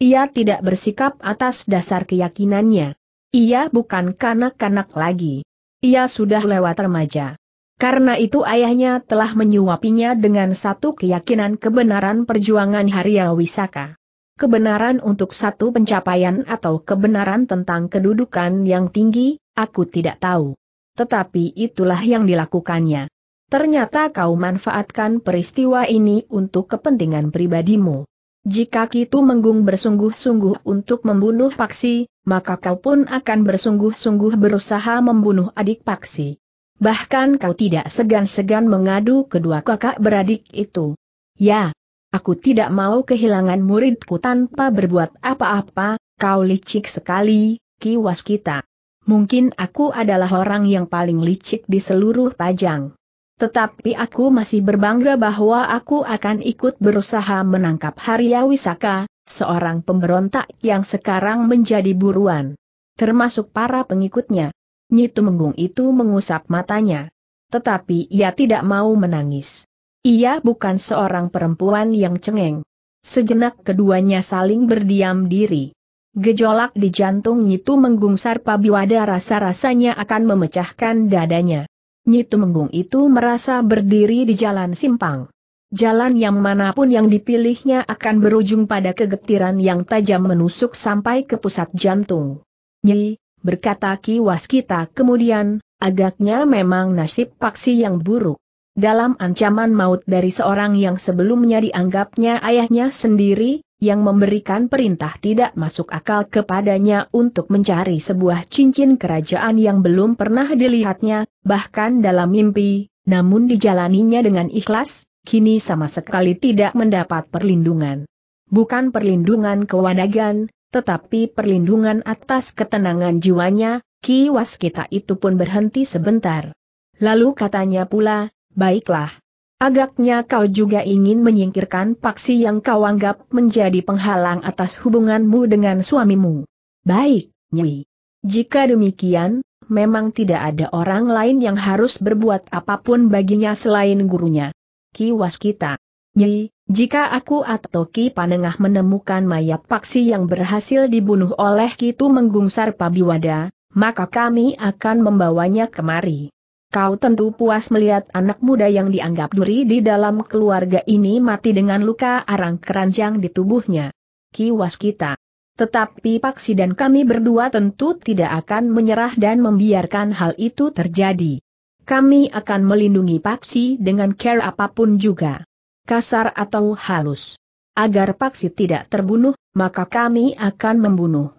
Ia tidak bersikap atas dasar keyakinannya. Ia bukan kanak-kanak lagi. Ia sudah lewat remaja. Karena itu ayahnya telah menyuapinya dengan satu keyakinan kebenaran perjuangan Harya Wisaka. Kebenaran untuk satu pencapaian atau kebenaran tentang kedudukan yang tinggi, aku tidak tahu tetapi itulah yang dilakukannya. Ternyata kau manfaatkan peristiwa ini untuk kepentingan pribadimu. Jika kita Menggung bersungguh-sungguh untuk membunuh Paksi, maka kau pun akan bersungguh-sungguh berusaha membunuh adik Paksi. Bahkan kau tidak segan-segan mengadu kedua kakak beradik itu. Ya, aku tidak mau kehilangan muridku tanpa berbuat apa-apa, kau licik sekali, kiwas kita mungkin aku adalah orang yang paling licik di seluruh Pajang. Tetapi aku masih berbangga bahwa aku akan ikut berusaha menangkap Harya Wisaka, seorang pemberontak yang sekarang menjadi buruan. Termasuk para pengikutnya. Nyitu menggung itu mengusap matanya. Tetapi ia tidak mau menangis. Ia bukan seorang perempuan yang cengeng. Sejenak keduanya saling berdiam diri. Gejolak di jantung Nyitu menggungsar. Pabiwada rasa-rasanya akan memecahkan dadanya. Nyitu Menggung itu merasa berdiri di jalan simpang. Jalan yang manapun yang dipilihnya akan berujung pada kegetiran yang tajam menusuk sampai ke pusat jantung. Nyi, berkata Ki Waskita. kemudian, agaknya memang nasib paksi yang buruk. Dalam ancaman maut dari seorang yang sebelumnya dianggapnya ayahnya sendiri, yang memberikan perintah tidak masuk akal kepadanya untuk mencari sebuah cincin kerajaan yang belum pernah dilihatnya, bahkan dalam mimpi, namun dijalaninya dengan ikhlas, kini sama sekali tidak mendapat perlindungan. Bukan perlindungan kewanagan, tetapi perlindungan atas ketenangan jiwanya, kiwas kita itu pun berhenti sebentar. Lalu katanya pula, baiklah, Agaknya kau juga ingin menyingkirkan paksi yang kau anggap menjadi penghalang atas hubunganmu dengan suamimu. Baik, Nyi. Jika demikian, memang tidak ada orang lain yang harus berbuat apapun baginya selain gurunya. Ki kita. Nyi, jika aku atau Ki Panengah menemukan mayat paksi yang berhasil dibunuh oleh Kitu Menggungsar Pabiwada, maka kami akan membawanya kemari. Kau tentu puas melihat anak muda yang dianggap duri di dalam keluarga ini mati dengan luka arang keranjang di tubuhnya. Kiwas kita. Tetapi Paksi dan kami berdua tentu tidak akan menyerah dan membiarkan hal itu terjadi. Kami akan melindungi Paksi dengan care apapun juga. Kasar atau halus. Agar Paksi tidak terbunuh, maka kami akan membunuh.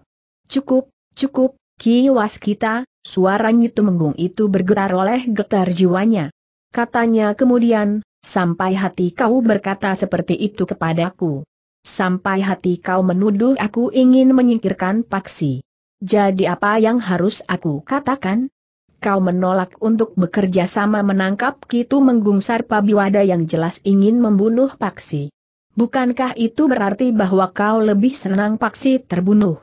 Cukup, cukup, Kiwas kita, suara menggung itu bergetar oleh getar jiwanya. Katanya kemudian, sampai hati kau berkata seperti itu kepadaku. Sampai hati kau menuduh aku ingin menyingkirkan Paksi. Jadi apa yang harus aku katakan? Kau menolak untuk bekerja sama menangkap Kitu Menggung Sarpabiwada yang jelas ingin membunuh Paksi. Bukankah itu berarti bahwa kau lebih senang Paksi terbunuh?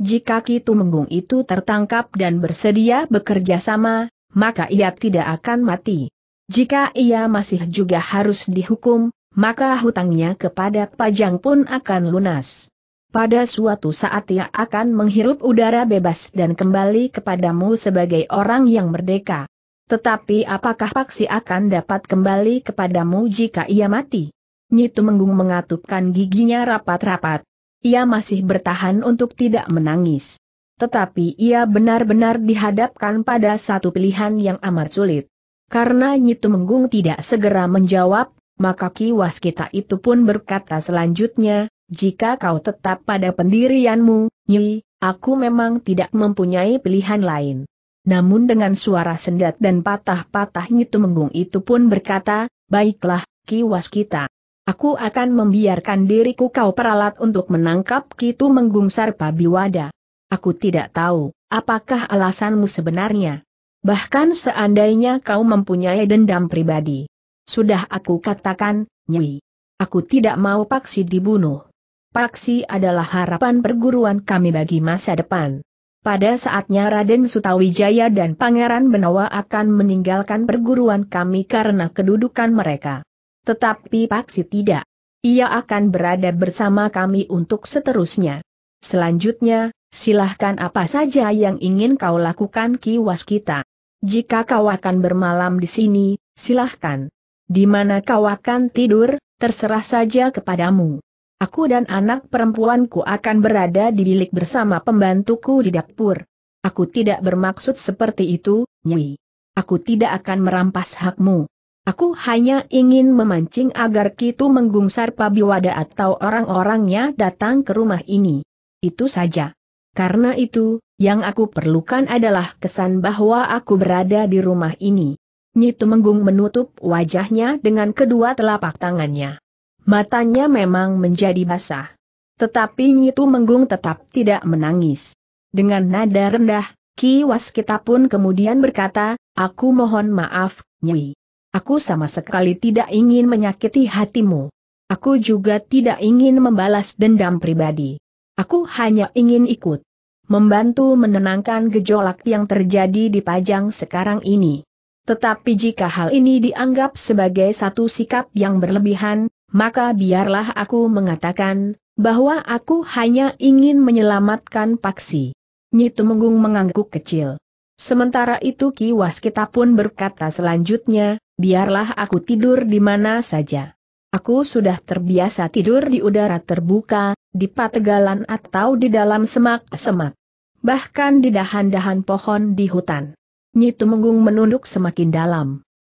Jika Ki Tumenggung itu tertangkap dan bersedia bekerja sama, maka ia tidak akan mati. Jika ia masih juga harus dihukum, maka hutangnya kepada Pajang pun akan lunas. Pada suatu saat ia akan menghirup udara bebas dan kembali kepadamu sebagai orang yang merdeka. Tetapi apakah Paksi akan dapat kembali kepadamu jika ia mati? Nyitu Menggung mengatupkan giginya rapat-rapat. Ia masih bertahan untuk tidak menangis. Tetapi ia benar-benar dihadapkan pada satu pilihan yang amat sulit. Karena Nyitu Menggung tidak segera menjawab, maka Ki Waskita itu pun berkata selanjutnya, jika kau tetap pada pendirianmu, Nyi, aku memang tidak mempunyai pilihan lain. Namun dengan suara sendat dan patah-patah Nyitu Menggung itu pun berkata, baiklah, Ki Waskita. Aku akan membiarkan diriku kau peralat untuk menangkap Kitu menggungsar pabiwada. Aku tidak tahu, apakah alasanmu sebenarnya. Bahkan seandainya kau mempunyai dendam pribadi. Sudah aku katakan, Nyi. Aku tidak mau Paksi dibunuh. Paksi adalah harapan perguruan kami bagi masa depan. Pada saatnya Raden Sutawijaya dan Pangeran Benawa akan meninggalkan perguruan kami karena kedudukan mereka. Tetapi Paksi tidak. Ia akan berada bersama kami untuk seterusnya. Selanjutnya, silahkan apa saja yang ingin kau lakukan kiwas kita. Jika kau akan bermalam di sini, silahkan. Di mana kau akan tidur, terserah saja kepadamu. Aku dan anak perempuanku akan berada di bilik bersama pembantuku di dapur. Aku tidak bermaksud seperti itu, Nyi. Aku tidak akan merampas hakmu. Aku hanya ingin memancing agar Kitu menggungsar Pabiwada atau orang-orangnya datang ke rumah ini. Itu saja. Karena itu, yang aku perlukan adalah kesan bahwa aku berada di rumah ini. Nyitu menggung menutup wajahnya dengan kedua telapak tangannya. Matanya memang menjadi basah. Tetapi Nyitu menggung tetap tidak menangis. Dengan nada rendah, Ki Waskita pun kemudian berkata, Aku mohon maaf, Nyi. Aku sama sekali tidak ingin menyakiti hatimu. Aku juga tidak ingin membalas dendam pribadi. Aku hanya ingin ikut. Membantu menenangkan gejolak yang terjadi di Pajang sekarang ini. Tetapi jika hal ini dianggap sebagai satu sikap yang berlebihan, maka biarlah aku mengatakan, bahwa aku hanya ingin menyelamatkan Paksi. Nyi Tumenggung mengangguk kecil. Sementara itu Ki Waskita pun berkata selanjutnya, biarlah aku tidur di mana saja. Aku sudah terbiasa tidur di udara terbuka, di pategalan atau di dalam semak-semak. Bahkan di dahan-dahan pohon di hutan. Nyitu Menggung menunduk semakin dalam.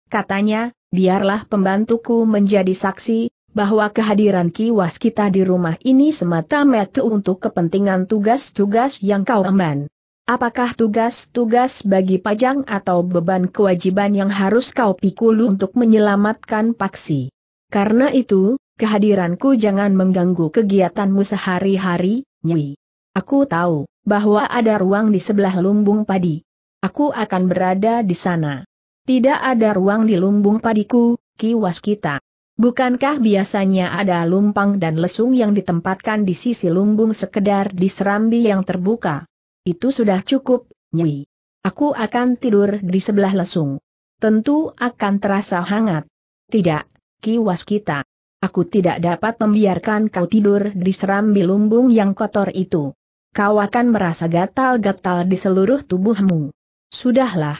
Katanya, biarlah pembantuku menjadi saksi, bahwa kehadiran kiwas kita di rumah ini semata-mata untuk kepentingan tugas-tugas yang kau emban. Apakah tugas-tugas bagi pajang atau beban kewajiban yang harus kau pikul untuk menyelamatkan paksi? Karena itu, kehadiranku jangan mengganggu kegiatanmu sehari-hari, Nyi. Aku tahu bahwa ada ruang di sebelah lumbung padi. Aku akan berada di sana. Tidak ada ruang di lumbung padiku, kiwas kita. Bukankah biasanya ada lumpang dan lesung yang ditempatkan di sisi lumbung sekedar di serambi yang terbuka? Itu sudah cukup, Nyi. Aku akan tidur di sebelah lesung. Tentu akan terasa hangat. Tidak, kiwas kita. Aku tidak dapat membiarkan kau tidur di serambi lumbung yang kotor itu. Kau akan merasa gatal-gatal di seluruh tubuhmu. Sudahlah.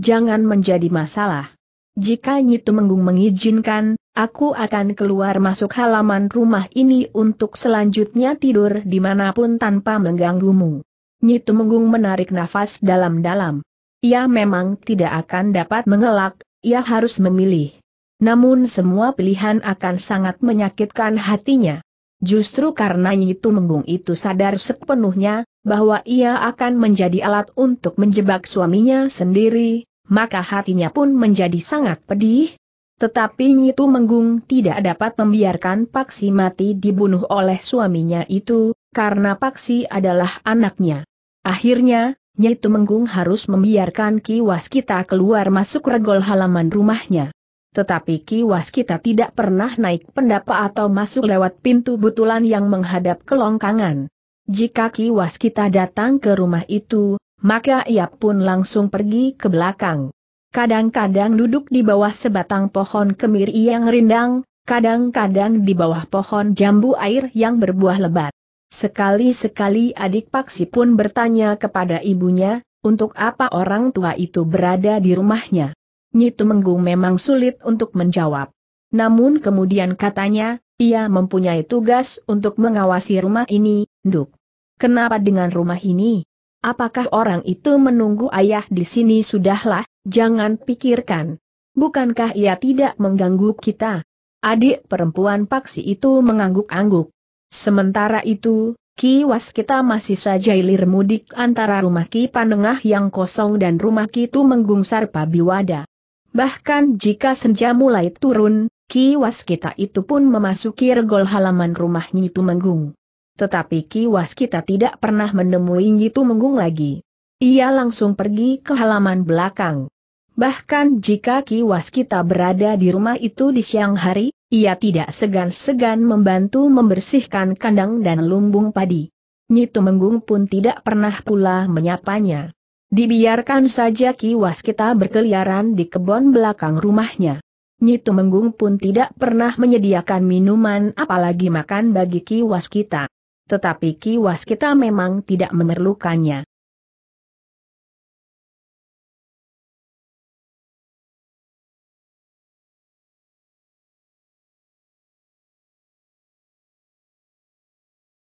Jangan menjadi masalah. Jika Nyitu Menggung mengizinkan, aku akan keluar masuk halaman rumah ini untuk selanjutnya tidur dimanapun tanpa mengganggumu. Nyi Tumenggung menarik nafas dalam-dalam. Ia memang tidak akan dapat mengelak, ia harus memilih. Namun semua pilihan akan sangat menyakitkan hatinya. Justru karena Nyi Tumenggung itu sadar sepenuhnya, bahwa ia akan menjadi alat untuk menjebak suaminya sendiri, maka hatinya pun menjadi sangat pedih. Tetapi Nyi Tumenggung tidak dapat membiarkan Paksi mati dibunuh oleh suaminya itu, karena Paksi adalah anaknya. Akhirnya, Nyai Tumenggung harus membiarkan Ki Waskita keluar masuk regol halaman rumahnya. Tetapi Ki Waskita tidak pernah naik pendapa atau masuk lewat pintu butulan yang menghadap ke longkangan. Jika Ki Waskita datang ke rumah itu, maka ia pun langsung pergi ke belakang. Kadang-kadang duduk di bawah sebatang pohon kemiri yang rindang, kadang-kadang di bawah pohon jambu air yang berbuah lebat. Sekali-sekali adik Paksi pun bertanya kepada ibunya, untuk apa orang tua itu berada di rumahnya. Nyitu Menggung memang sulit untuk menjawab. Namun kemudian katanya, ia mempunyai tugas untuk mengawasi rumah ini, Duk. Kenapa dengan rumah ini? Apakah orang itu menunggu ayah di sini sudahlah, jangan pikirkan. Bukankah ia tidak mengganggu kita? Adik perempuan Paksi itu mengangguk-angguk. Sementara itu, Ki Waskita masih saja ilir mudik antara rumah Ki Panengah yang kosong dan rumah Ki Tumenggung Pabiwada. Bahkan jika senja mulai turun, Ki Waskita itu pun memasuki regol halaman rumah Nyi Menggung. Tetapi Ki Waskita tidak pernah menemui Nyi Menggung lagi. Ia langsung pergi ke halaman belakang. Bahkan jika Ki Waskita berada di rumah itu di siang hari, ia tidak segan-segan membantu membersihkan kandang dan lumbung padi. Nyi Tumenggung pun tidak pernah pula menyapanya. Dibiarkan saja Ki Waskita berkeliaran di kebun belakang rumahnya. Nyi Tumenggung pun tidak pernah menyediakan minuman apalagi makan bagi Ki Waskita. Tetapi Ki Waskita memang tidak memerlukannya.